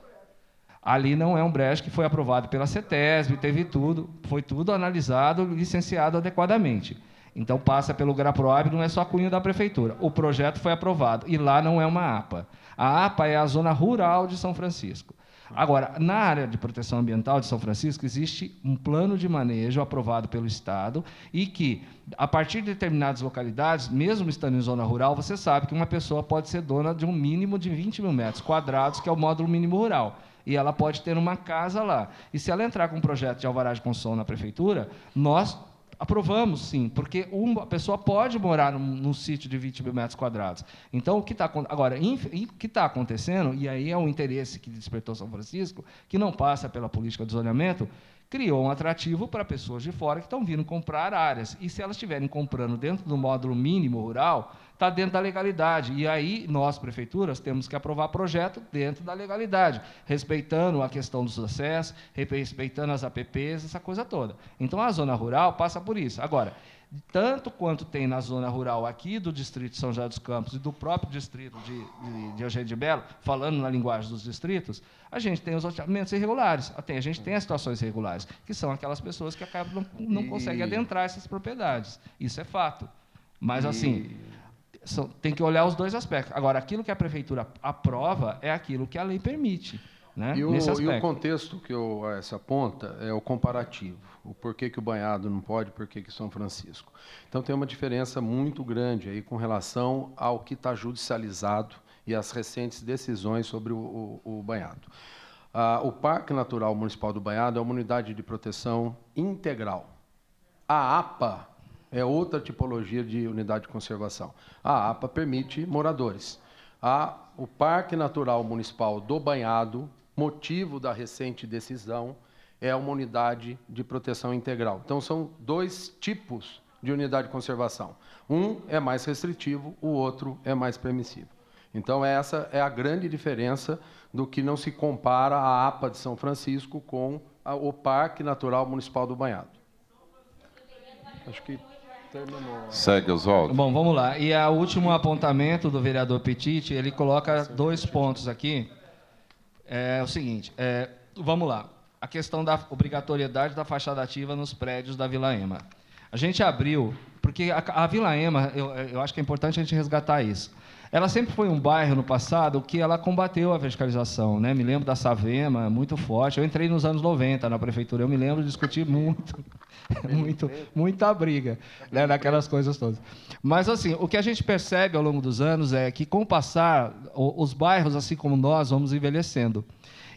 Ali não é um brejo que foi aprovado pela CETESB, teve tudo, foi tudo analisado, licenciado adequadamente. Então passa pelo GRAPROAB, não é só cunho da prefeitura. O projeto foi aprovado e lá não é uma APA. A APA é a zona rural de São Francisco. Agora, na área de proteção ambiental de São Francisco, existe um plano de manejo aprovado pelo Estado e que, a partir de determinadas localidades, mesmo estando em zona rural, você sabe que uma pessoa pode ser dona de um mínimo de 20 mil metros quadrados, que é o módulo mínimo rural e ela pode ter uma casa lá. E se ela entrar com um projeto de alvará de construção na prefeitura, nós Aprovamos sim, porque uma pessoa pode morar num, num sítio de 20 mil metros quadrados. Então, o que está agora, o que está acontecendo, e aí é um interesse que despertou São Francisco, que não passa pela política de zoneamento, criou um atrativo para pessoas de fora que estão vindo comprar áreas. E se elas estiverem comprando dentro do módulo mínimo rural, está dentro da legalidade. E aí, nós, prefeituras, temos que aprovar projeto dentro da legalidade, respeitando a questão dos acessos, respeitando as APPs, essa coisa toda. Então, a zona rural passa por isso. Agora, tanto quanto tem na zona rural aqui do distrito de São José dos Campos e do próprio distrito de, de, de Eugênio de Belo, falando na linguagem dos distritos, a gente tem os loteamentos irregulares, a gente tem as situações irregulares, que são aquelas pessoas que acabam não, não e... conseguem adentrar essas propriedades. Isso é fato. Mas, assim, e... assim, são, tem que olhar os dois aspectos. Agora, aquilo que a prefeitura aprova é aquilo que a lei permite. Né? E, o, e, o, contexto que eu, essa ponta é o comparativo. O porquê que o banhado não pode, porquê que São Francisco. Então tem uma diferença muito grande aí com relação ao que está judicializado e as recentes decisões sobre o, o, o banhado. Ah, o Parque Natural Municipal do Banhado é uma unidade de proteção integral. A APA é outra tipologia de unidade de conservação. A APA permite moradores. A, o Parque Natural Municipal do Banhado, motivo da recente decisão, é uma unidade de proteção integral. Então, são dois tipos de unidade de conservação. Um é mais restritivo, o outro é mais permissivo. Então, essa é a grande diferença do que não se compara a APA de São Francisco com a, o Parque Natural Municipal do Banhado. Acho que Segue Segue, Oswaldo. Bom, vamos lá. E o último apontamento do vereador Petit, ele coloca dois pontos aqui. É o seguinte, é, vamos lá. A questão da obrigatoriedade da fachada ativa nos prédios da Vila Ema. A gente abriu, porque a, a Vila Ema, eu, eu acho que é importante a gente resgatar isso. Ela sempre foi um bairro no passado que ela combateu a fiscalização, né? Me lembro da Savema, muito forte. Eu entrei nos anos 90 na prefeitura, eu me lembro de discutir muito, muito muita briga, né? Naquelas coisas todas. Mas, assim, o que a gente percebe ao longo dos anos é que, com o passar, os bairros, assim como nós, vamos envelhecendo.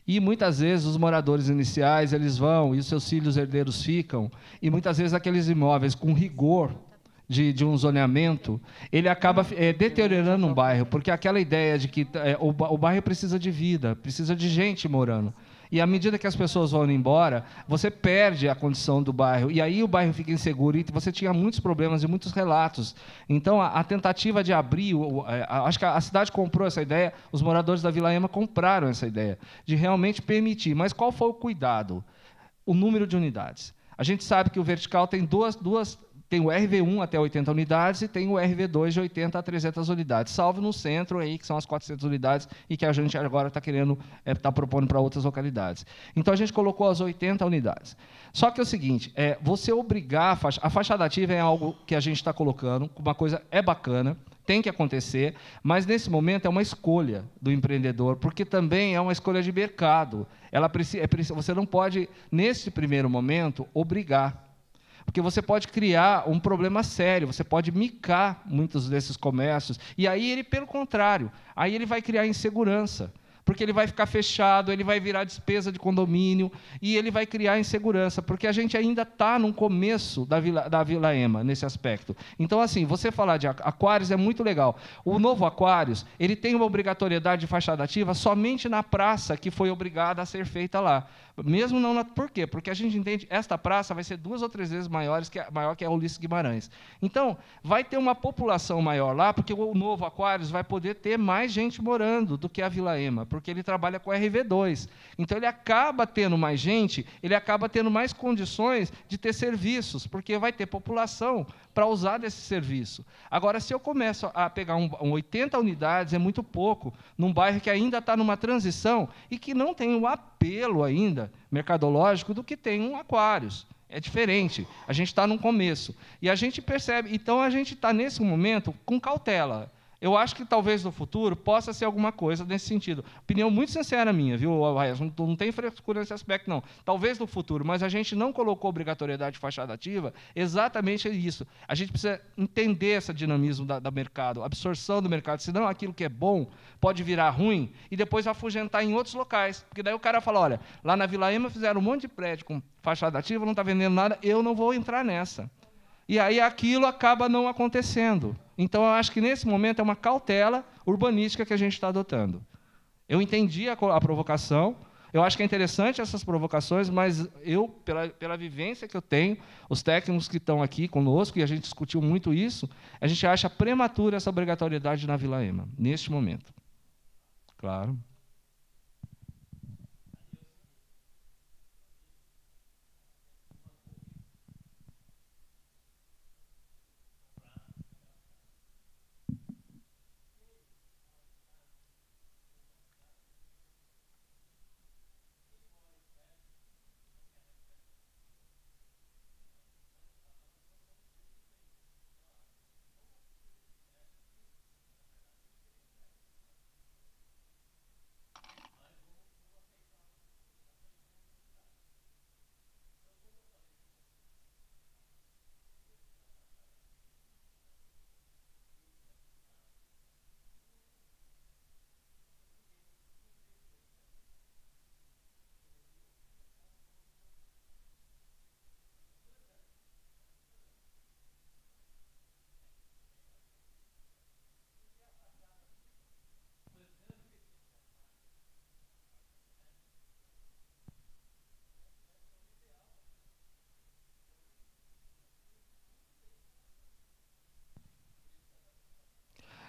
E muitas vezes os moradores iniciais eles vão e os seus filhos herdeiros ficam. E muitas vezes aqueles imóveis com rigor de, de um zoneamento, ele acaba é, deteriorando um bairro, porque aquela ideia de que é, o, o bairro precisa de vida, precisa de gente morando. E à medida que as pessoas vão embora, você perde a condição do bairro. E aí o bairro fica inseguro e você tinha muitos problemas e muitos relatos. Então a, a tentativa de abrir, o, a, eh, a, acho que a, cidade comprou essa ideia, os moradores da Vila Ema compraram essa ideia, de realmente permitir. Mas qual foi o cuidado? O número de unidades. A gente sabe que o vertical tem duas, duas tem o RV1 até 80 unidades e tem o RV2 de 80 a 300 unidades, salvo no centro aí que são as 400 unidades e que a gente agora está querendo está eh, é, propondo para outras localidades. Então a gente colocou as 80 unidades. Só que é o seguinte, é você obrigar a faixa, a faixa ativa é algo que a gente está colocando, uma coisa é bacana, tem que acontecer, mas nesse momento é uma escolha do empreendedor, porque também é uma escolha de mercado. Ela precisa, é você não pode nesse primeiro momento obrigar porque você pode criar um problema sério, você pode micar muitos desses comércios. E aí ele, pelo contrário, aí ele vai criar insegurança porque ele vai ficar fechado, ele vai virar despesa de condomínio e ele vai criar insegurança, porque a gente ainda está no começo da Vila, da Vila Ema nesse aspecto. Então, assim, você falar de Aquários é muito legal. O novo Aquários, ele tem uma obrigatoriedade de fachada ativa somente na praça que foi obrigada a ser feita lá. Mesmo não na. Por quê? Porque a gente entende esta praça vai ser duas ou três vezes maiores que a, maior que a Ulisses Guimarães. Então, vai ter uma população maior lá, porque o novo Aquários vai poder ter mais gente morando do que a Vila Ema, porque ele trabalha com RV2. Então, ele acaba tendo mais gente, ele acaba tendo mais condições de ter serviços, porque vai ter população para usar desse serviço. Agora, se eu começo a pegar um, um 80 unidades, é muito pouco, num bairro que ainda está numa transição e que não tem o apoio apelo ainda mercadológico do que tem um Aquários. É diferente. A gente está no começo. E a gente percebe. Então a gente está nesse momento com cautela. Eu acho que talvez no futuro possa ser alguma coisa nesse sentido. Opinião muito sincera minha, viu, Arraias? Não, não tem frescura nesse aspecto, não. Talvez no futuro, mas a gente não colocou obrigatoriedade de fachada ativa exatamente isso. A gente precisa entender esse dinamismo do mercado, absorção do mercado, senão aquilo que é bom pode virar ruim e depois afugentar em outros locais. Porque daí o cara fala: olha, lá na Vila Ema fizeram um monte de prédio com fachada ativa, não está vendendo nada, eu não vou entrar nessa. E aí aquilo acaba não acontecendo. Então eu acho que nesse momento é uma cautela urbanística que a gente está adotando. Eu entendi a, a, provocação, eu acho que é interessante essas provocações, mas eu, pela, pela vivência que eu tenho, os técnicos que estão aqui conosco, e a gente discutiu muito isso, a gente acha prematura essa obrigatoriedade na Vila Ema, neste momento. Claro.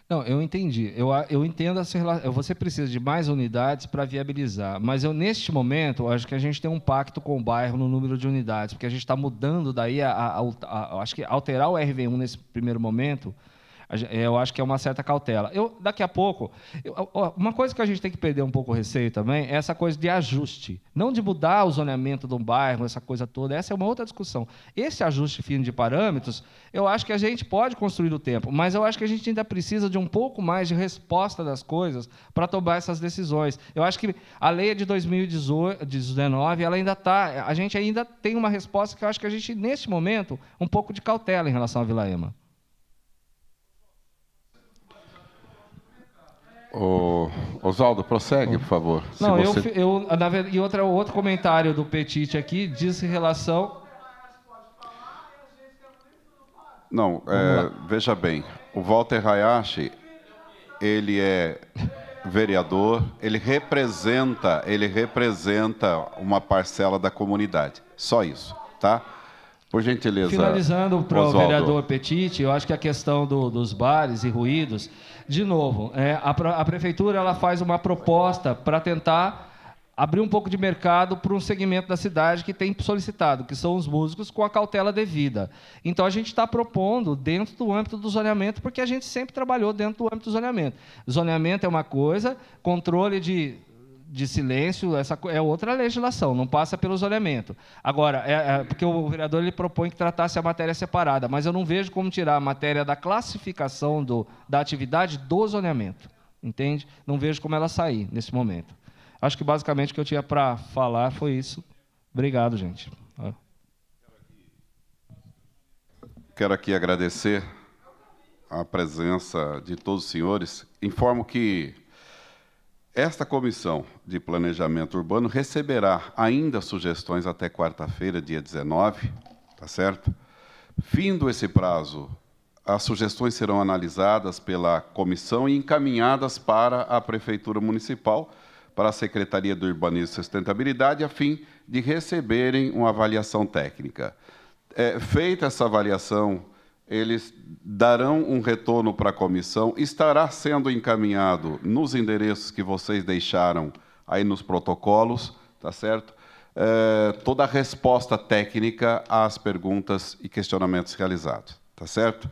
Não, eu entendi. Eu, eu entendo essa relação. Você precisa de mais unidades para viabilizar. Mas eu, neste momento, acho que a gente tem um pacto com o bairro no número de unidades, porque a gente está mudando daí a, a, a, a, Acho que alterar o RV1 nesse primeiro momento eu acho que é uma certa cautela. Eu, daqui a pouco, eu, uma coisa que a gente tem que perder um pouco o receio também é essa coisa de ajuste. Não de mudar o zoneamento de um bairro, essa coisa toda, essa é uma outra discussão. Esse ajuste fino de parâmetros, eu acho que a gente pode construir no tempo, mas eu acho que a gente ainda precisa de um pouco mais de resposta das coisas para tomar essas decisões. Eu acho que a lei é de 2019, ela ainda está. A gente ainda tem uma resposta que eu acho que a gente, neste momento, um pouco de cautela em relação à Vila Ema. O Oswaldo, prossegue, por favor. Não, eu, você... eu, na verdade, e outra, outro comentário do Petit aqui diz em relação. Não, é, veja bem, o Walter Hayashi, ele é vereador, ele representa, ele representa uma parcela da comunidade. Só isso, tá? Por gentileza. Finalizando para o vereador Petit, eu acho que a questão do, dos bares e ruídos de novo, é, a, a, prefeitura ela faz uma proposta para tentar abrir um pouco de mercado para um segmento da cidade que tem solicitado, que são os músicos com a cautela devida. Então a gente está propondo dentro do âmbito do zoneamento, porque a gente sempre trabalhou dentro do âmbito do zoneamento. Zoneamento é uma coisa, controle de de silêncio, essa é outra legislação, não passa pelo zoneamento. Agora, é, é, porque o vereador ele propõe que tratasse a matéria separada, mas eu não vejo como tirar a matéria da classificação do, da atividade do zoneamento. Entende? Não vejo como ela sair nesse momento. Acho que basicamente o que eu tinha para falar foi isso. Obrigado, gente. Quero aqui agradecer a presença de todos os senhores. Informo que esta comissão de planejamento urbano receberá ainda sugestões até quarta-feira, dia 19, tá certo? Findo esse prazo, as sugestões serão analisadas pela comissão e encaminhadas para a prefeitura municipal, para a Secretaria do Urbanismo e Sustentabilidade, a fim de receberem uma avaliação técnica. É, feita essa avaliação eles darão um retorno para a comissão, estará sendo encaminhado nos endereços que vocês deixaram aí nos protocolos, tá certo? É, toda a resposta técnica às perguntas e questionamentos realizados, tá certo?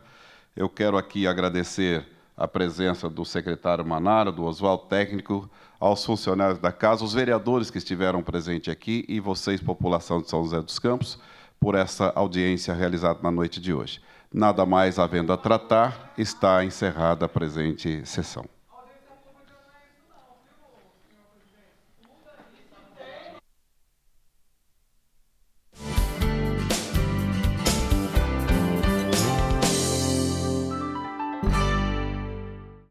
Eu quero aqui agradecer a presença do secretário Manara, do Oswaldo Técnico, aos funcionários da casa, os vereadores que estiveram presentes aqui e vocês, população de São José dos Campos, por essa audiência realizada na noite de hoje. Nada mais havendo a tratar, está encerrada a presente sessão.